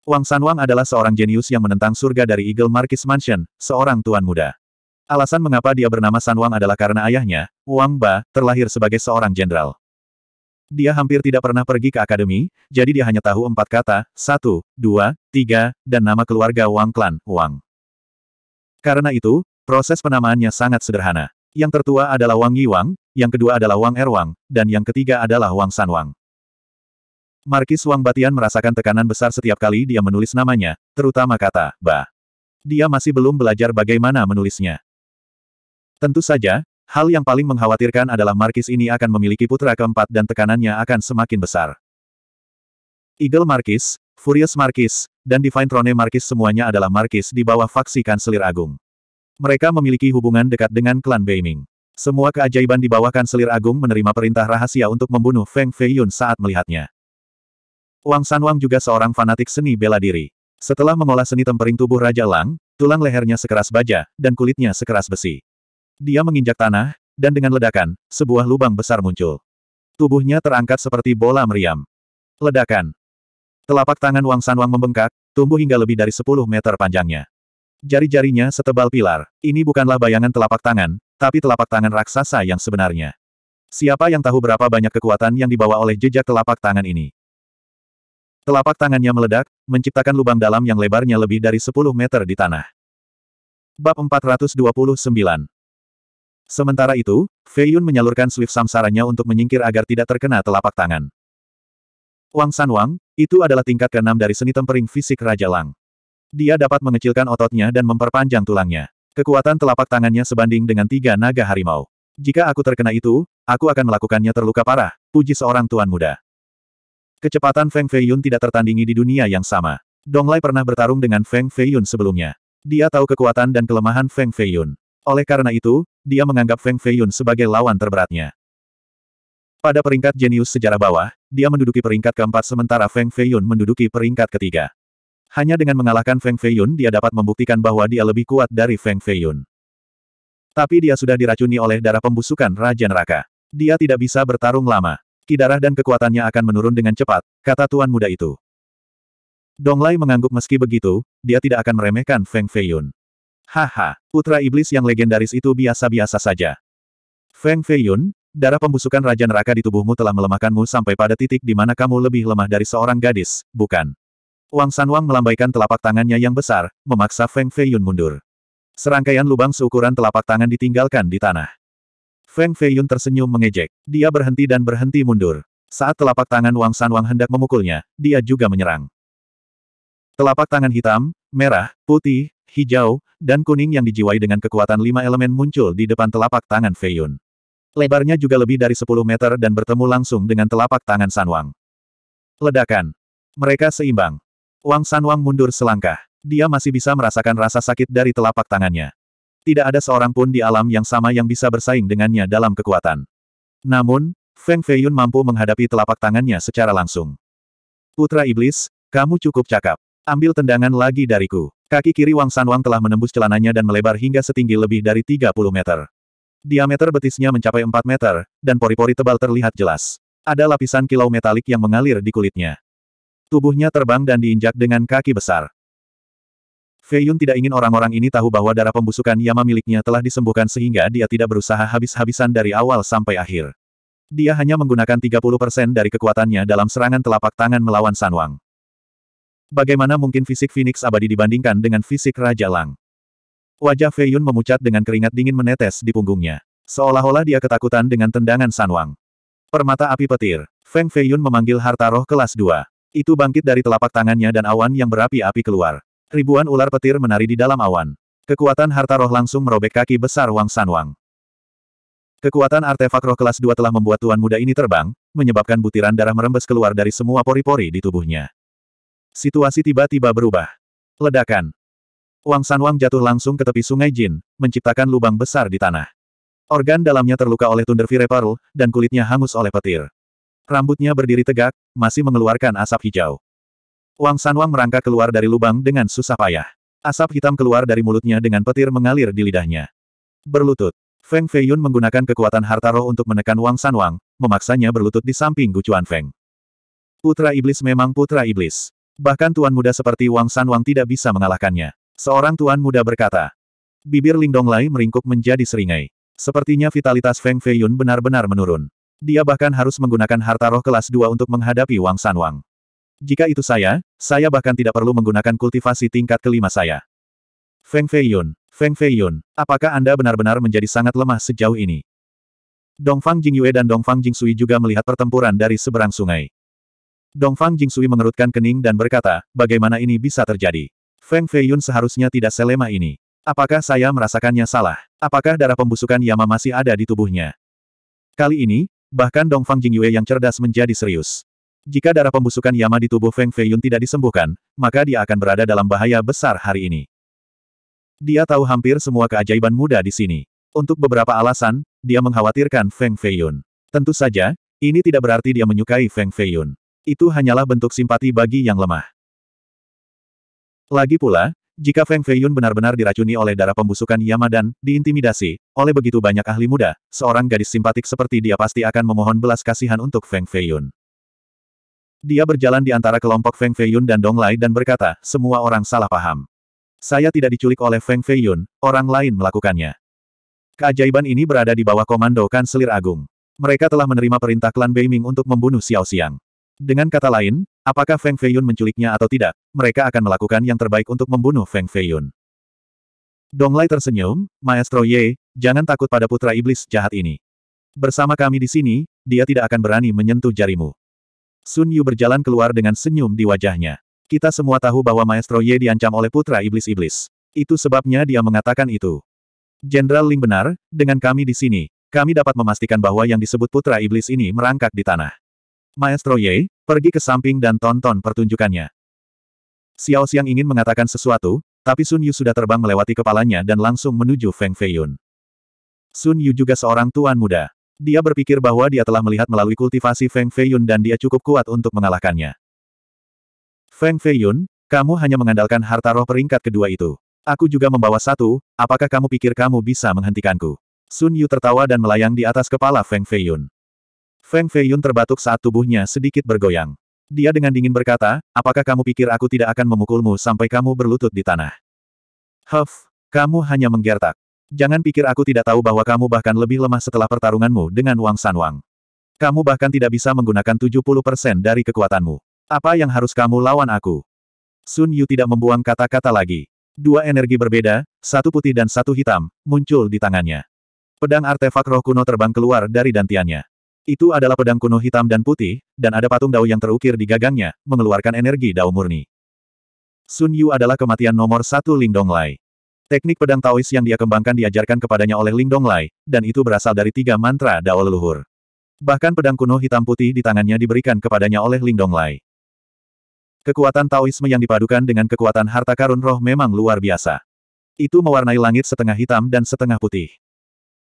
Wang Sanwang adalah seorang jenius yang menentang surga dari Eagle Marquis Mansion, seorang tuan muda. Alasan mengapa dia bernama Sanwang adalah karena ayahnya, Wang Ba, terlahir sebagai seorang jenderal. Dia hampir tidak pernah pergi ke akademi, jadi dia hanya tahu empat kata, satu, dua, tiga, dan nama keluarga Wang Klan, Wang. Karena itu, proses penamaannya sangat sederhana. Yang tertua adalah Wang Yi Wang, yang kedua adalah Wang Er Wang, dan yang ketiga adalah Wang San Wang. Markis Wang Batian merasakan tekanan besar setiap kali dia menulis namanya, terutama kata, ba. Dia masih belum belajar bagaimana menulisnya. Tentu saja, Hal yang paling mengkhawatirkan adalah Markis ini akan memiliki putra keempat dan tekanannya akan semakin besar. Eagle Markis, Furious Markis, dan Divine Throne Markis semuanya adalah Markis di bawah faksi Kanselir Agung. Mereka memiliki hubungan dekat dengan klan Beiming. Semua keajaiban di bawah Kanselir Agung menerima perintah rahasia untuk membunuh Feng Feiyun saat melihatnya. Wang Sanwang juga seorang fanatik seni bela diri. Setelah mengolah seni tempering tubuh Raja Lang, tulang lehernya sekeras baja, dan kulitnya sekeras besi. Dia menginjak tanah, dan dengan ledakan, sebuah lubang besar muncul. Tubuhnya terangkat seperti bola meriam. Ledakan. Telapak tangan Wang Sanwang membengkak, tumbuh hingga lebih dari 10 meter panjangnya. Jari-jarinya setebal pilar. Ini bukanlah bayangan telapak tangan, tapi telapak tangan raksasa yang sebenarnya. Siapa yang tahu berapa banyak kekuatan yang dibawa oleh jejak telapak tangan ini? Telapak tangannya meledak, menciptakan lubang dalam yang lebarnya lebih dari 10 meter di tanah. Bab 429 Sementara itu, Fei Yun menyalurkan swift samsaranya untuk menyingkir agar tidak terkena telapak tangan. Wang San Wang, itu adalah tingkat keenam dari seni tempering fisik Raja Lang. Dia dapat mengecilkan ototnya dan memperpanjang tulangnya. Kekuatan telapak tangannya sebanding dengan tiga naga harimau. Jika aku terkena itu, aku akan melakukannya terluka parah, puji seorang tuan muda. Kecepatan Feng Feiyun tidak tertandingi di dunia yang sama. Dong Donglai pernah bertarung dengan Feng Feiyun sebelumnya. Dia tahu kekuatan dan kelemahan Feng Feiyun. Oleh karena itu, dia menganggap Feng Feiyun sebagai lawan terberatnya. Pada peringkat jenius sejarah bawah, dia menduduki peringkat keempat sementara Feng Feiyun menduduki peringkat ketiga. Hanya dengan mengalahkan Feng Feiyun dia dapat membuktikan bahwa dia lebih kuat dari Feng Feiyun. Tapi dia sudah diracuni oleh darah pembusukan Raja Neraka. Dia tidak bisa bertarung lama. Kidarah dan kekuatannya akan menurun dengan cepat, kata tuan muda itu. Dong Donglai mengangguk meski begitu, dia tidak akan meremehkan Feng Feiyun. Haha, putra iblis yang legendaris itu biasa-biasa saja. Feng Feiyun, darah pembusukan Raja Neraka di tubuhmu telah melemahkanmu sampai pada titik di mana kamu lebih lemah dari seorang gadis, bukan? Wang Sanwang melambaikan telapak tangannya yang besar, memaksa Feng Feiyun mundur. Serangkaian lubang seukuran telapak tangan ditinggalkan di tanah. Feng Feiyun tersenyum mengejek. Dia berhenti dan berhenti mundur. Saat telapak tangan Wang Sanwang hendak memukulnya, dia juga menyerang. Telapak tangan hitam, merah, putih, hijau, dan kuning yang dijiwai dengan kekuatan lima elemen muncul di depan telapak tangan Feiyun. Lebarnya juga lebih dari 10 meter dan bertemu langsung dengan telapak tangan Sanwang. Ledakan. Mereka seimbang. Wang Sanwang mundur selangkah. Dia masih bisa merasakan rasa sakit dari telapak tangannya. Tidak ada seorang pun di alam yang sama yang bisa bersaing dengannya dalam kekuatan. Namun, Feng Feiyun mampu menghadapi telapak tangannya secara langsung. Putra Iblis, kamu cukup cakap. Ambil tendangan lagi dariku. Kaki kiri Wang Sanwang telah menembus celananya dan melebar hingga setinggi lebih dari 30 meter. Diameter betisnya mencapai 4 meter, dan pori-pori tebal terlihat jelas. Ada lapisan kilau metalik yang mengalir di kulitnya. Tubuhnya terbang dan diinjak dengan kaki besar. Fei Yun tidak ingin orang-orang ini tahu bahwa darah pembusukan Yama miliknya telah disembuhkan sehingga dia tidak berusaha habis-habisan dari awal sampai akhir. Dia hanya menggunakan 30% dari kekuatannya dalam serangan telapak tangan melawan Sanwang. Bagaimana mungkin fisik Phoenix abadi dibandingkan dengan fisik Raja Lang? Wajah Fei Yun memucat dengan keringat dingin menetes di punggungnya. Seolah-olah dia ketakutan dengan tendangan San Wang. Permata api petir. Feng Fei Yun memanggil harta roh kelas 2. Itu bangkit dari telapak tangannya dan awan yang berapi-api keluar. Ribuan ular petir menari di dalam awan. Kekuatan harta roh langsung merobek kaki besar Wang San Wang. Kekuatan artefak roh kelas 2 telah membuat tuan muda ini terbang, menyebabkan butiran darah merembes keluar dari semua pori-pori di tubuhnya. Situasi tiba-tiba berubah. Ledakan. Wang Sanwang jatuh langsung ke tepi sungai Jin, menciptakan lubang besar di tanah. Organ dalamnya terluka oleh Thunder Fire Pearl, dan kulitnya hangus oleh petir. Rambutnya berdiri tegak, masih mengeluarkan asap hijau. Wang Sanwang merangkak keluar dari lubang dengan susah payah. Asap hitam keluar dari mulutnya dengan petir mengalir di lidahnya. Berlutut, Feng Feiyun menggunakan kekuatan harta roh untuk menekan Wang Sanwang, memaksanya berlutut di samping Gucuan Feng. Putra Iblis memang putra Iblis. Bahkan tuan muda seperti Wang San Wang tidak bisa mengalahkannya. Seorang tuan muda berkata. Bibir Ling Lai meringkuk menjadi seringai. Sepertinya vitalitas Feng Feiyun benar-benar menurun. Dia bahkan harus menggunakan harta roh kelas 2 untuk menghadapi Wang San Wang. Jika itu saya, saya bahkan tidak perlu menggunakan kultivasi tingkat kelima saya. Feng Feiyun, Feng Feiyun, apakah Anda benar-benar menjadi sangat lemah sejauh ini? Dongfang Jingyue dan Dongfang Jingsui juga melihat pertempuran dari seberang sungai. Dongfang Jingsui mengerutkan kening dan berkata, bagaimana ini bisa terjadi? Feng Feiyun seharusnya tidak selema ini. Apakah saya merasakannya salah? Apakah darah pembusukan Yama masih ada di tubuhnya? Kali ini, bahkan Dongfang Jingyue yang cerdas menjadi serius. Jika darah pembusukan Yama di tubuh Feng Feiyun tidak disembuhkan, maka dia akan berada dalam bahaya besar hari ini. Dia tahu hampir semua keajaiban muda di sini. Untuk beberapa alasan, dia mengkhawatirkan Feng Feiyun. Tentu saja, ini tidak berarti dia menyukai Feng Feiyun itu hanyalah bentuk simpati bagi yang lemah. Lagi pula, jika Feng Feiyun benar-benar diracuni oleh darah pembusukan Yamadan, diintimidasi, oleh begitu banyak ahli muda, seorang gadis simpatik seperti dia pasti akan memohon belas kasihan untuk Feng Feiyun. Dia berjalan di antara kelompok Feng Feiyun dan Dong Lai dan berkata, semua orang salah paham. Saya tidak diculik oleh Feng Feiyun, orang lain melakukannya. Keajaiban ini berada di bawah komando Kanselir Agung. Mereka telah menerima perintah klan Beiming untuk membunuh Xiao Xiang. Dengan kata lain, apakah Feng Feiyun menculiknya atau tidak, mereka akan melakukan yang terbaik untuk membunuh Feng Feiyun. Dong Donglai tersenyum, Maestro Ye, jangan takut pada putra iblis jahat ini. Bersama kami di sini, dia tidak akan berani menyentuh jarimu. Sun Yu berjalan keluar dengan senyum di wajahnya. Kita semua tahu bahwa Maestro Ye diancam oleh putra iblis-iblis. Itu sebabnya dia mengatakan itu. Jenderal Ling benar, dengan kami di sini, kami dapat memastikan bahwa yang disebut putra iblis ini merangkak di tanah. Maestro Ye, pergi ke samping dan tonton pertunjukannya. Xiao Xiang ingin mengatakan sesuatu, tapi Sun Yu sudah terbang melewati kepalanya dan langsung menuju Feng Feiyun. Sun Yu juga seorang tuan muda. Dia berpikir bahwa dia telah melihat melalui kultivasi Feng Feiyun dan dia cukup kuat untuk mengalahkannya. Feng Feiyun, kamu hanya mengandalkan harta roh peringkat kedua itu. Aku juga membawa satu, apakah kamu pikir kamu bisa menghentikanku? Sun Yu tertawa dan melayang di atas kepala Feng Feiyun. Feng Feiyun terbatuk saat tubuhnya sedikit bergoyang. Dia dengan dingin berkata, apakah kamu pikir aku tidak akan memukulmu sampai kamu berlutut di tanah? Huff, kamu hanya menggertak. Jangan pikir aku tidak tahu bahwa kamu bahkan lebih lemah setelah pertarunganmu dengan Wang Sanwang. Kamu bahkan tidak bisa menggunakan 70% dari kekuatanmu. Apa yang harus kamu lawan aku? Sun Yu tidak membuang kata-kata lagi. Dua energi berbeda, satu putih dan satu hitam, muncul di tangannya. Pedang artefak roh kuno terbang keluar dari dantiannya. Itu adalah pedang kuno hitam dan putih, dan ada patung dao yang terukir di gagangnya, mengeluarkan energi dao murni. Sun Yu adalah kematian nomor satu Ling Lai. Teknik pedang Taois yang dia kembangkan diajarkan kepadanya oleh Ling Lai, dan itu berasal dari tiga mantra dao leluhur. Bahkan pedang kuno hitam putih di tangannya diberikan kepadanya oleh Ling Lai. Kekuatan Taoisme yang dipadukan dengan kekuatan harta karun roh memang luar biasa. Itu mewarnai langit setengah hitam dan setengah putih.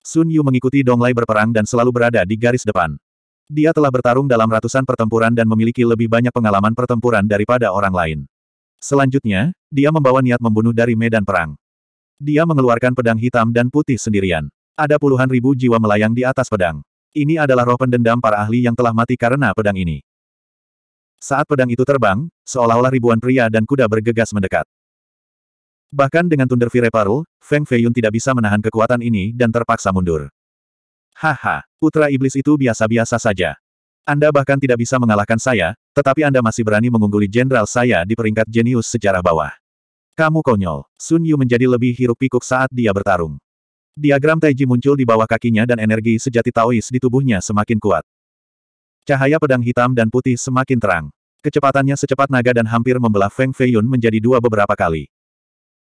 Sun Yu mengikuti Donglai berperang dan selalu berada di garis depan. Dia telah bertarung dalam ratusan pertempuran dan memiliki lebih banyak pengalaman pertempuran daripada orang lain. Selanjutnya, dia membawa niat membunuh dari medan perang. Dia mengeluarkan pedang hitam dan putih sendirian. Ada puluhan ribu jiwa melayang di atas pedang. Ini adalah roh pendendam para ahli yang telah mati karena pedang ini. Saat pedang itu terbang, seolah-olah ribuan pria dan kuda bergegas mendekat. Bahkan dengan Thunder Parul, Feng Feiyun tidak bisa menahan kekuatan ini dan terpaksa mundur. Haha, putra iblis itu biasa-biasa saja. Anda bahkan tidak bisa mengalahkan saya, tetapi Anda masih berani mengungguli jenderal saya di peringkat jenius sejarah bawah. Kamu konyol. Sun Yu menjadi lebih hirup pikuk saat dia bertarung. Diagram Taiji muncul di bawah kakinya dan energi sejati Taois di tubuhnya semakin kuat. Cahaya pedang hitam dan putih semakin terang. Kecepatannya secepat naga dan hampir membelah Feng Feiyun menjadi dua beberapa kali.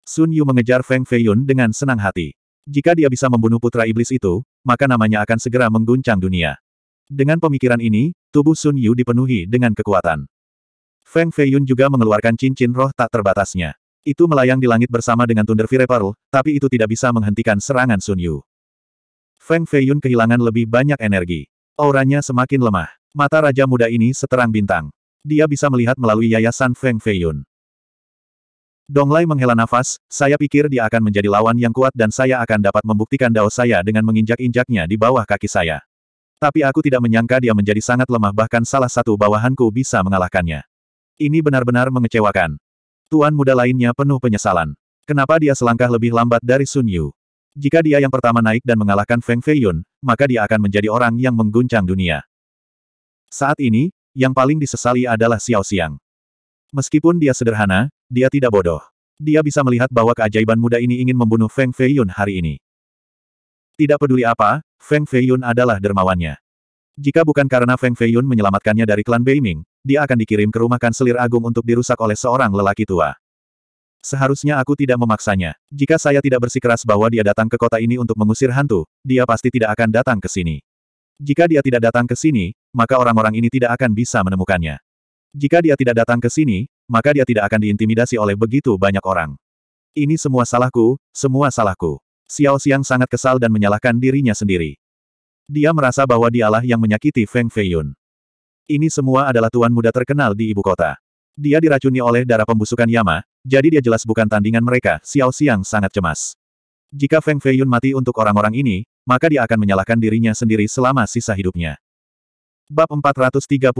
Sun Yu mengejar Feng Feiyun dengan senang hati. Jika dia bisa membunuh putra iblis itu, maka namanya akan segera mengguncang dunia. Dengan pemikiran ini, tubuh Sun Yu dipenuhi dengan kekuatan. Feng Feiyun juga mengeluarkan cincin roh tak terbatasnya. Itu melayang di langit bersama dengan Thunder Fire Pearl, tapi itu tidak bisa menghentikan serangan Sun Yu. Feng Feiyun kehilangan lebih banyak energi. Auranya semakin lemah. Mata Raja Muda ini seterang bintang. Dia bisa melihat melalui yayasan Feng Feiyun. Donglai menghela nafas, saya pikir dia akan menjadi lawan yang kuat dan saya akan dapat membuktikan dao saya dengan menginjak-injaknya di bawah kaki saya. Tapi aku tidak menyangka dia menjadi sangat lemah bahkan salah satu bawahanku bisa mengalahkannya. Ini benar-benar mengecewakan. Tuan muda lainnya penuh penyesalan. Kenapa dia selangkah lebih lambat dari Sun Yu? Jika dia yang pertama naik dan mengalahkan Feng Feiyun, maka dia akan menjadi orang yang mengguncang dunia. Saat ini, yang paling disesali adalah Xiao Xiang. Meskipun dia sederhana, dia tidak bodoh. Dia bisa melihat bahwa keajaiban muda ini ingin membunuh Feng Feiyun hari ini. Tidak peduli apa, Feng Feiyun adalah dermawannya. Jika bukan karena Feng Feiyun menyelamatkannya dari klan Beiming, dia akan dikirim ke rumah kanselir agung untuk dirusak oleh seorang lelaki tua. Seharusnya aku tidak memaksanya. Jika saya tidak bersikeras bahwa dia datang ke kota ini untuk mengusir hantu, dia pasti tidak akan datang ke sini. Jika dia tidak datang ke sini, maka orang-orang ini tidak akan bisa menemukannya. Jika dia tidak datang ke sini, maka dia tidak akan diintimidasi oleh begitu banyak orang. Ini semua salahku, semua salahku. Xiao Xiang sangat kesal dan menyalahkan dirinya sendiri. Dia merasa bahwa dialah yang menyakiti Feng Feiyun. Ini semua adalah tuan muda terkenal di ibu kota. Dia diracuni oleh darah pembusukan Yama, jadi dia jelas bukan tandingan mereka, Xiao Xiang sangat cemas. Jika Feng Feiyun mati untuk orang-orang ini, maka dia akan menyalahkan dirinya sendiri selama sisa hidupnya. Bab 430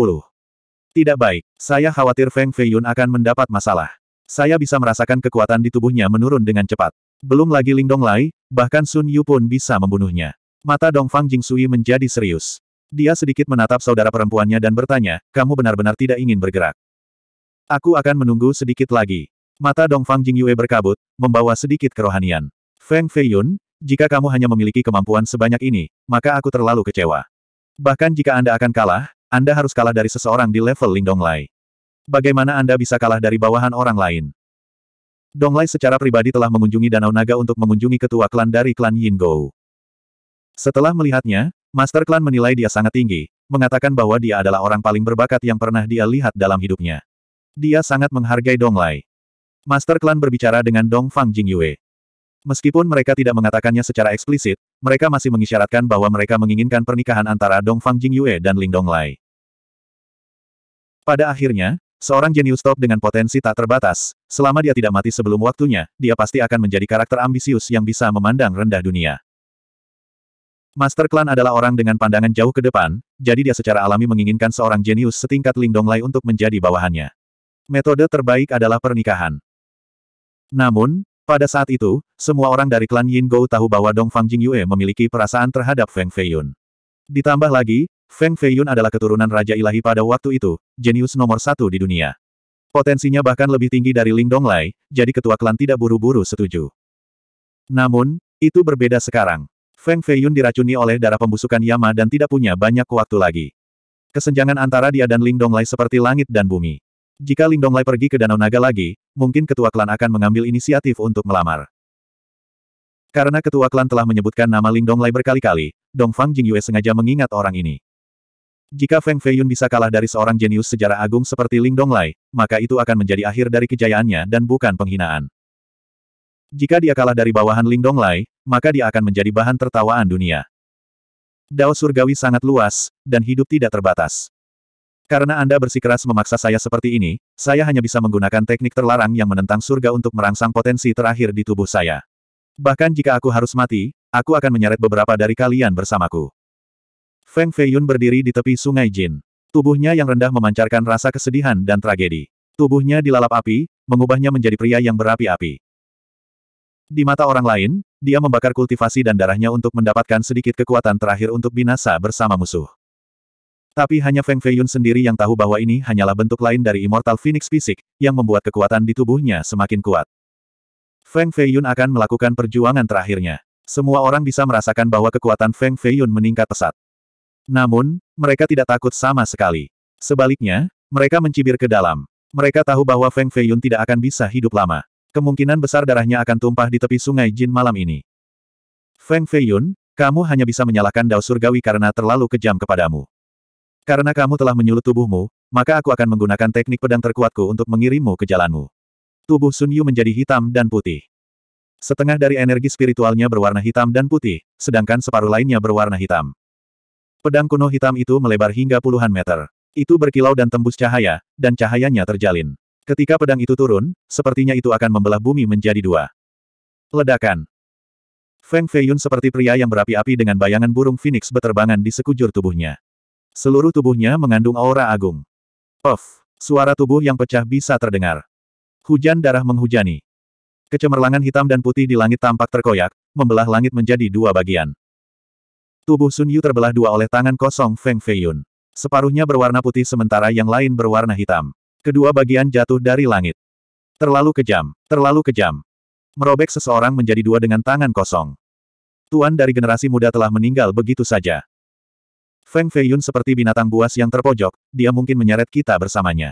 tidak baik. Saya khawatir Feng Feiyun akan mendapat masalah. Saya bisa merasakan kekuatan di tubuhnya menurun dengan cepat. Belum lagi Ling Lai, bahkan Sun Yu pun bisa membunuhnya. Mata Dongfang Sui menjadi serius. Dia sedikit menatap saudara perempuannya dan bertanya, kamu benar-benar tidak ingin bergerak. Aku akan menunggu sedikit lagi. Mata Dongfang Yue berkabut, membawa sedikit kerohanian. Feng Feiyun, jika kamu hanya memiliki kemampuan sebanyak ini, maka aku terlalu kecewa. Bahkan jika Anda akan kalah, anda harus kalah dari seseorang di level Ling Donglai. Bagaimana Anda bisa kalah dari bawahan orang lain? Donglai secara pribadi telah mengunjungi Danau Naga untuk mengunjungi ketua klan dari klan Yin Gou. Setelah melihatnya, Master Klan menilai dia sangat tinggi, mengatakan bahwa dia adalah orang paling berbakat yang pernah dia lihat dalam hidupnya. Dia sangat menghargai Donglai. Master Klan berbicara dengan Dong Fang Jingyue. Meskipun mereka tidak mengatakannya secara eksplisit, mereka masih mengisyaratkan bahwa mereka menginginkan pernikahan antara Dong Fang Jing Yue dan Ling Dong Donglai. Pada akhirnya, seorang jenius top dengan potensi tak terbatas, selama dia tidak mati sebelum waktunya, dia pasti akan menjadi karakter ambisius yang bisa memandang rendah dunia. Master Clan adalah orang dengan pandangan jauh ke depan, jadi dia secara alami menginginkan seorang jenius setingkat Ling Dong Donglai untuk menjadi bawahannya. Metode terbaik adalah pernikahan. Namun, pada saat itu, semua orang dari klan Yin Gou tahu bahwa Dong Fang Jing Yue memiliki perasaan terhadap Feng Feiyun. Ditambah lagi, Feng Feiyun adalah keturunan Raja Ilahi pada waktu itu, jenius nomor satu di dunia. Potensinya bahkan lebih tinggi dari Ling Dong Lei, jadi ketua klan tidak buru-buru setuju. Namun, itu berbeda sekarang. Feng Feiyun diracuni oleh darah pembusukan Yama dan tidak punya banyak waktu lagi. Kesenjangan antara dia dan Ling Dong Lei seperti langit dan bumi. Jika Ling Donglai pergi ke Danau Naga lagi, mungkin ketua klan akan mengambil inisiatif untuk melamar. Karena ketua klan telah menyebutkan nama Ling Donglai berkali-kali, Dong Dongfang Jingyue sengaja mengingat orang ini. Jika Feng Feiyun bisa kalah dari seorang jenius sejarah agung seperti Ling Donglai, maka itu akan menjadi akhir dari kejayaannya dan bukan penghinaan. Jika dia kalah dari bawahan Ling Donglai, maka dia akan menjadi bahan tertawaan dunia. Dao surgawi sangat luas, dan hidup tidak terbatas. Karena Anda bersikeras memaksa saya seperti ini, saya hanya bisa menggunakan teknik terlarang yang menentang surga untuk merangsang potensi terakhir di tubuh saya. Bahkan jika aku harus mati, aku akan menyeret beberapa dari kalian bersamaku. Feng Feiyun berdiri di tepi sungai Jin. Tubuhnya yang rendah memancarkan rasa kesedihan dan tragedi. Tubuhnya dilalap api, mengubahnya menjadi pria yang berapi-api. Di mata orang lain, dia membakar kultivasi dan darahnya untuk mendapatkan sedikit kekuatan terakhir untuk binasa bersama musuh. Tapi hanya Feng Feiyun sendiri yang tahu bahwa ini hanyalah bentuk lain dari Immortal Phoenix fisik, yang membuat kekuatan di tubuhnya semakin kuat. Feng Feiyun akan melakukan perjuangan terakhirnya. Semua orang bisa merasakan bahwa kekuatan Feng Feiyun meningkat pesat. Namun, mereka tidak takut sama sekali. Sebaliknya, mereka mencibir ke dalam. Mereka tahu bahwa Feng Feiyun tidak akan bisa hidup lama. Kemungkinan besar darahnya akan tumpah di tepi sungai Jin malam ini. Feng Feiyun, kamu hanya bisa menyalahkan Dao Surgawi karena terlalu kejam kepadamu. Karena kamu telah menyulut tubuhmu, maka aku akan menggunakan teknik pedang terkuatku untuk mengirimmu ke jalanmu. Tubuh Sun Yu menjadi hitam dan putih. Setengah dari energi spiritualnya berwarna hitam dan putih, sedangkan separuh lainnya berwarna hitam. Pedang kuno hitam itu melebar hingga puluhan meter. Itu berkilau dan tembus cahaya, dan cahayanya terjalin. Ketika pedang itu turun, sepertinya itu akan membelah bumi menjadi dua. Ledakan. Feng Feiyun seperti pria yang berapi-api dengan bayangan burung phoenix beterbangan di sekujur tubuhnya. Seluruh tubuhnya mengandung aura agung. Of, Suara tubuh yang pecah bisa terdengar. Hujan darah menghujani. Kecemerlangan hitam dan putih di langit tampak terkoyak, membelah langit menjadi dua bagian. Tubuh Sun Yu terbelah dua oleh tangan kosong Feng Feiyun. Separuhnya berwarna putih sementara yang lain berwarna hitam. Kedua bagian jatuh dari langit. Terlalu kejam, terlalu kejam. Merobek seseorang menjadi dua dengan tangan kosong. Tuan dari generasi muda telah meninggal begitu saja. Feng Feiyun seperti binatang buas yang terpojok, dia mungkin menyeret kita bersamanya.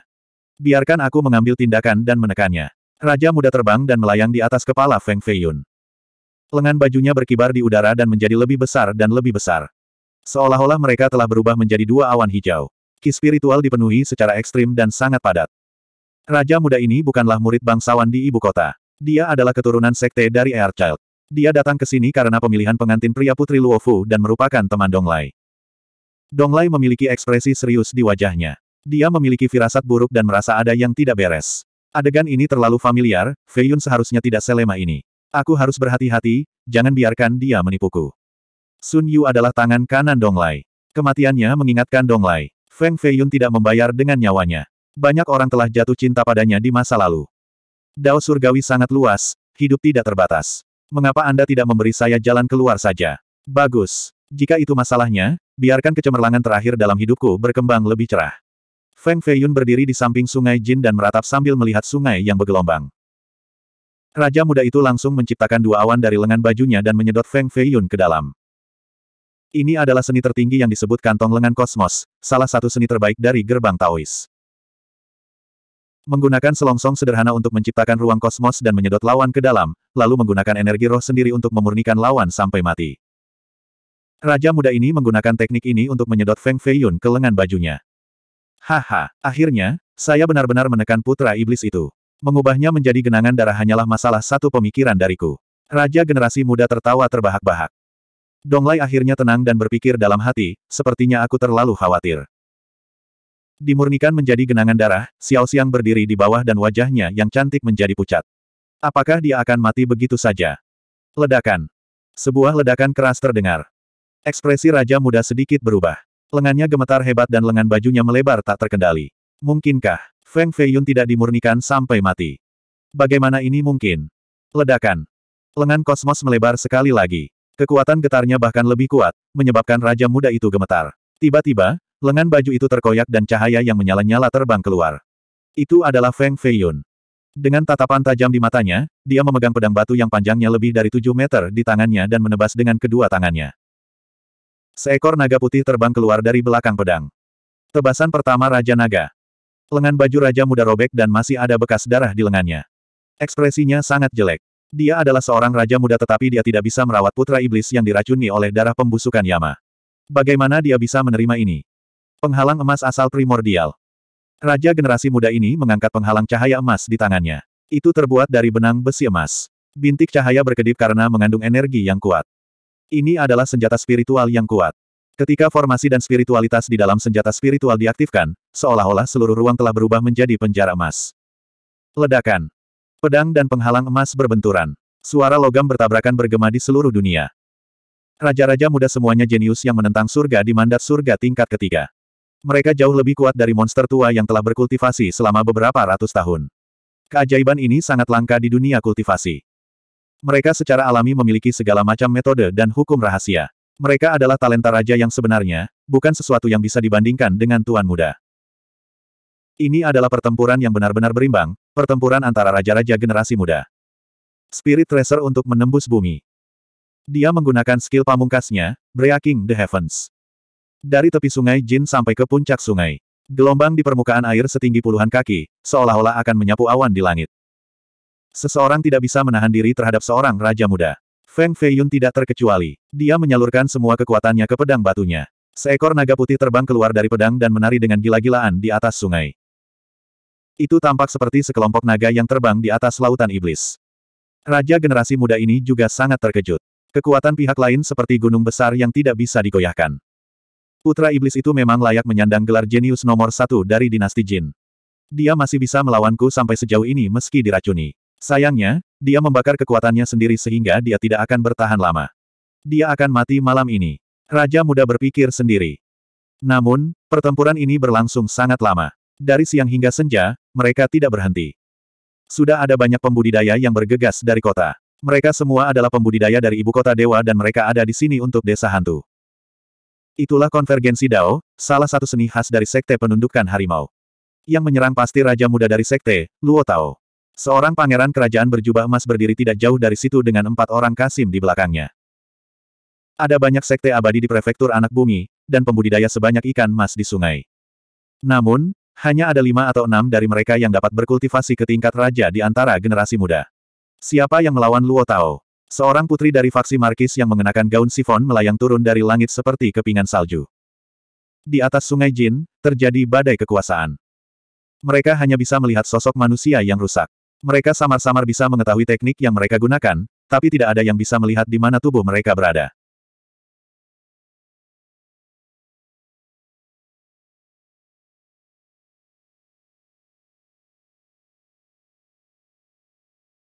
Biarkan aku mengambil tindakan dan menekannya. Raja muda terbang dan melayang di atas kepala Feng Feiyun. Lengan bajunya berkibar di udara dan menjadi lebih besar dan lebih besar. Seolah-olah mereka telah berubah menjadi dua awan hijau. Ki spiritual dipenuhi secara ekstrim dan sangat padat. Raja muda ini bukanlah murid bangsawan di ibu kota. Dia adalah keturunan sekte dari Airchild. Dia datang ke sini karena pemilihan pengantin pria putri Luofu dan merupakan teman Donglai. Dong Donglai memiliki ekspresi serius di wajahnya. Dia memiliki firasat buruk dan merasa ada yang tidak beres. Adegan ini terlalu familiar, Feiyun seharusnya tidak selema ini. Aku harus berhati-hati, jangan biarkan dia menipuku. Sun Yu adalah tangan kanan Dong Donglai. Kematiannya mengingatkan Dong Donglai. Feng Feiyun tidak membayar dengan nyawanya. Banyak orang telah jatuh cinta padanya di masa lalu. Dao surgawi sangat luas, hidup tidak terbatas. Mengapa Anda tidak memberi saya jalan keluar saja? Bagus. Jika itu masalahnya, biarkan kecemerlangan terakhir dalam hidupku berkembang lebih cerah. Feng Feiyun berdiri di samping sungai Jin dan meratap sambil melihat sungai yang bergelombang. Raja muda itu langsung menciptakan dua awan dari lengan bajunya dan menyedot Feng Feiyun ke dalam. Ini adalah seni tertinggi yang disebut kantong lengan kosmos, salah satu seni terbaik dari gerbang Taois. Menggunakan selongsong sederhana untuk menciptakan ruang kosmos dan menyedot lawan ke dalam, lalu menggunakan energi roh sendiri untuk memurnikan lawan sampai mati. Raja muda ini menggunakan teknik ini untuk menyedot Feng Feiyun ke lengan bajunya. Haha, akhirnya, saya benar-benar menekan putra iblis itu. Mengubahnya menjadi genangan darah hanyalah masalah satu pemikiran dariku. Raja generasi muda tertawa terbahak-bahak. Donglai akhirnya tenang dan berpikir dalam hati, sepertinya aku terlalu khawatir. Dimurnikan menjadi genangan darah, Xiao Xiang berdiri di bawah dan wajahnya yang cantik menjadi pucat. Apakah dia akan mati begitu saja? Ledakan. Sebuah ledakan keras terdengar. Ekspresi Raja Muda sedikit berubah. Lengannya gemetar hebat dan lengan bajunya melebar tak terkendali. Mungkinkah, Feng Feiyun tidak dimurnikan sampai mati? Bagaimana ini mungkin? Ledakan. Lengan kosmos melebar sekali lagi. Kekuatan getarnya bahkan lebih kuat, menyebabkan Raja Muda itu gemetar. Tiba-tiba, lengan baju itu terkoyak dan cahaya yang menyala-nyala terbang keluar. Itu adalah Feng Feiyun. Dengan tatapan tajam di matanya, dia memegang pedang batu yang panjangnya lebih dari 7 meter di tangannya dan menebas dengan kedua tangannya. Seekor naga putih terbang keluar dari belakang pedang. Tebasan pertama Raja Naga. Lengan baju Raja Muda robek dan masih ada bekas darah di lengannya. Ekspresinya sangat jelek. Dia adalah seorang Raja Muda tetapi dia tidak bisa merawat putra iblis yang diracuni oleh darah pembusukan Yama. Bagaimana dia bisa menerima ini? Penghalang emas asal primordial. Raja generasi muda ini mengangkat penghalang cahaya emas di tangannya. Itu terbuat dari benang besi emas. Bintik cahaya berkedip karena mengandung energi yang kuat. Ini adalah senjata spiritual yang kuat. Ketika formasi dan spiritualitas di dalam senjata spiritual diaktifkan, seolah-olah seluruh ruang telah berubah menjadi penjara emas. Ledakan. Pedang dan penghalang emas berbenturan. Suara logam bertabrakan bergema di seluruh dunia. Raja-raja muda semuanya jenius yang menentang surga di mandat surga tingkat ketiga. Mereka jauh lebih kuat dari monster tua yang telah berkultivasi selama beberapa ratus tahun. Keajaiban ini sangat langka di dunia kultivasi. Mereka secara alami memiliki segala macam metode dan hukum rahasia. Mereka adalah talenta raja yang sebenarnya, bukan sesuatu yang bisa dibandingkan dengan tuan muda. Ini adalah pertempuran yang benar-benar berimbang, pertempuran antara raja-raja generasi muda. Spirit Tracer untuk menembus bumi. Dia menggunakan skill pamungkasnya, Breaking the Heavens. Dari tepi sungai Jin sampai ke puncak sungai. Gelombang di permukaan air setinggi puluhan kaki, seolah-olah akan menyapu awan di langit. Seseorang tidak bisa menahan diri terhadap seorang raja muda. Feng Feiyun tidak terkecuali. Dia menyalurkan semua kekuatannya ke pedang batunya. Seekor naga putih terbang keluar dari pedang dan menari dengan gila-gilaan di atas sungai. Itu tampak seperti sekelompok naga yang terbang di atas lautan iblis. Raja generasi muda ini juga sangat terkejut. Kekuatan pihak lain seperti gunung besar yang tidak bisa digoyahkan. Putra iblis itu memang layak menyandang gelar jenius nomor satu dari dinasti Jin. Dia masih bisa melawanku sampai sejauh ini meski diracuni. Sayangnya, dia membakar kekuatannya sendiri sehingga dia tidak akan bertahan lama. Dia akan mati malam ini. Raja muda berpikir sendiri. Namun, pertempuran ini berlangsung sangat lama. Dari siang hingga senja, mereka tidak berhenti. Sudah ada banyak pembudidaya yang bergegas dari kota. Mereka semua adalah pembudidaya dari ibu kota dewa dan mereka ada di sini untuk desa hantu. Itulah konvergensi Dao, salah satu seni khas dari sekte penundukan harimau. Yang menyerang pasti raja muda dari sekte, Luo Tao. Seorang pangeran kerajaan berjubah emas berdiri tidak jauh dari situ dengan empat orang kasim di belakangnya. Ada banyak sekte abadi di prefektur anak bumi, dan pembudidaya sebanyak ikan emas di sungai. Namun, hanya ada lima atau enam dari mereka yang dapat berkultivasi ke tingkat raja di antara generasi muda. Siapa yang melawan Luo Tao? Seorang putri dari faksi Markis yang mengenakan gaun sifon melayang turun dari langit seperti kepingan salju. Di atas sungai Jin, terjadi badai kekuasaan. Mereka hanya bisa melihat sosok manusia yang rusak. Mereka samar-samar bisa mengetahui teknik yang mereka gunakan, tapi tidak ada yang bisa melihat di mana tubuh mereka berada.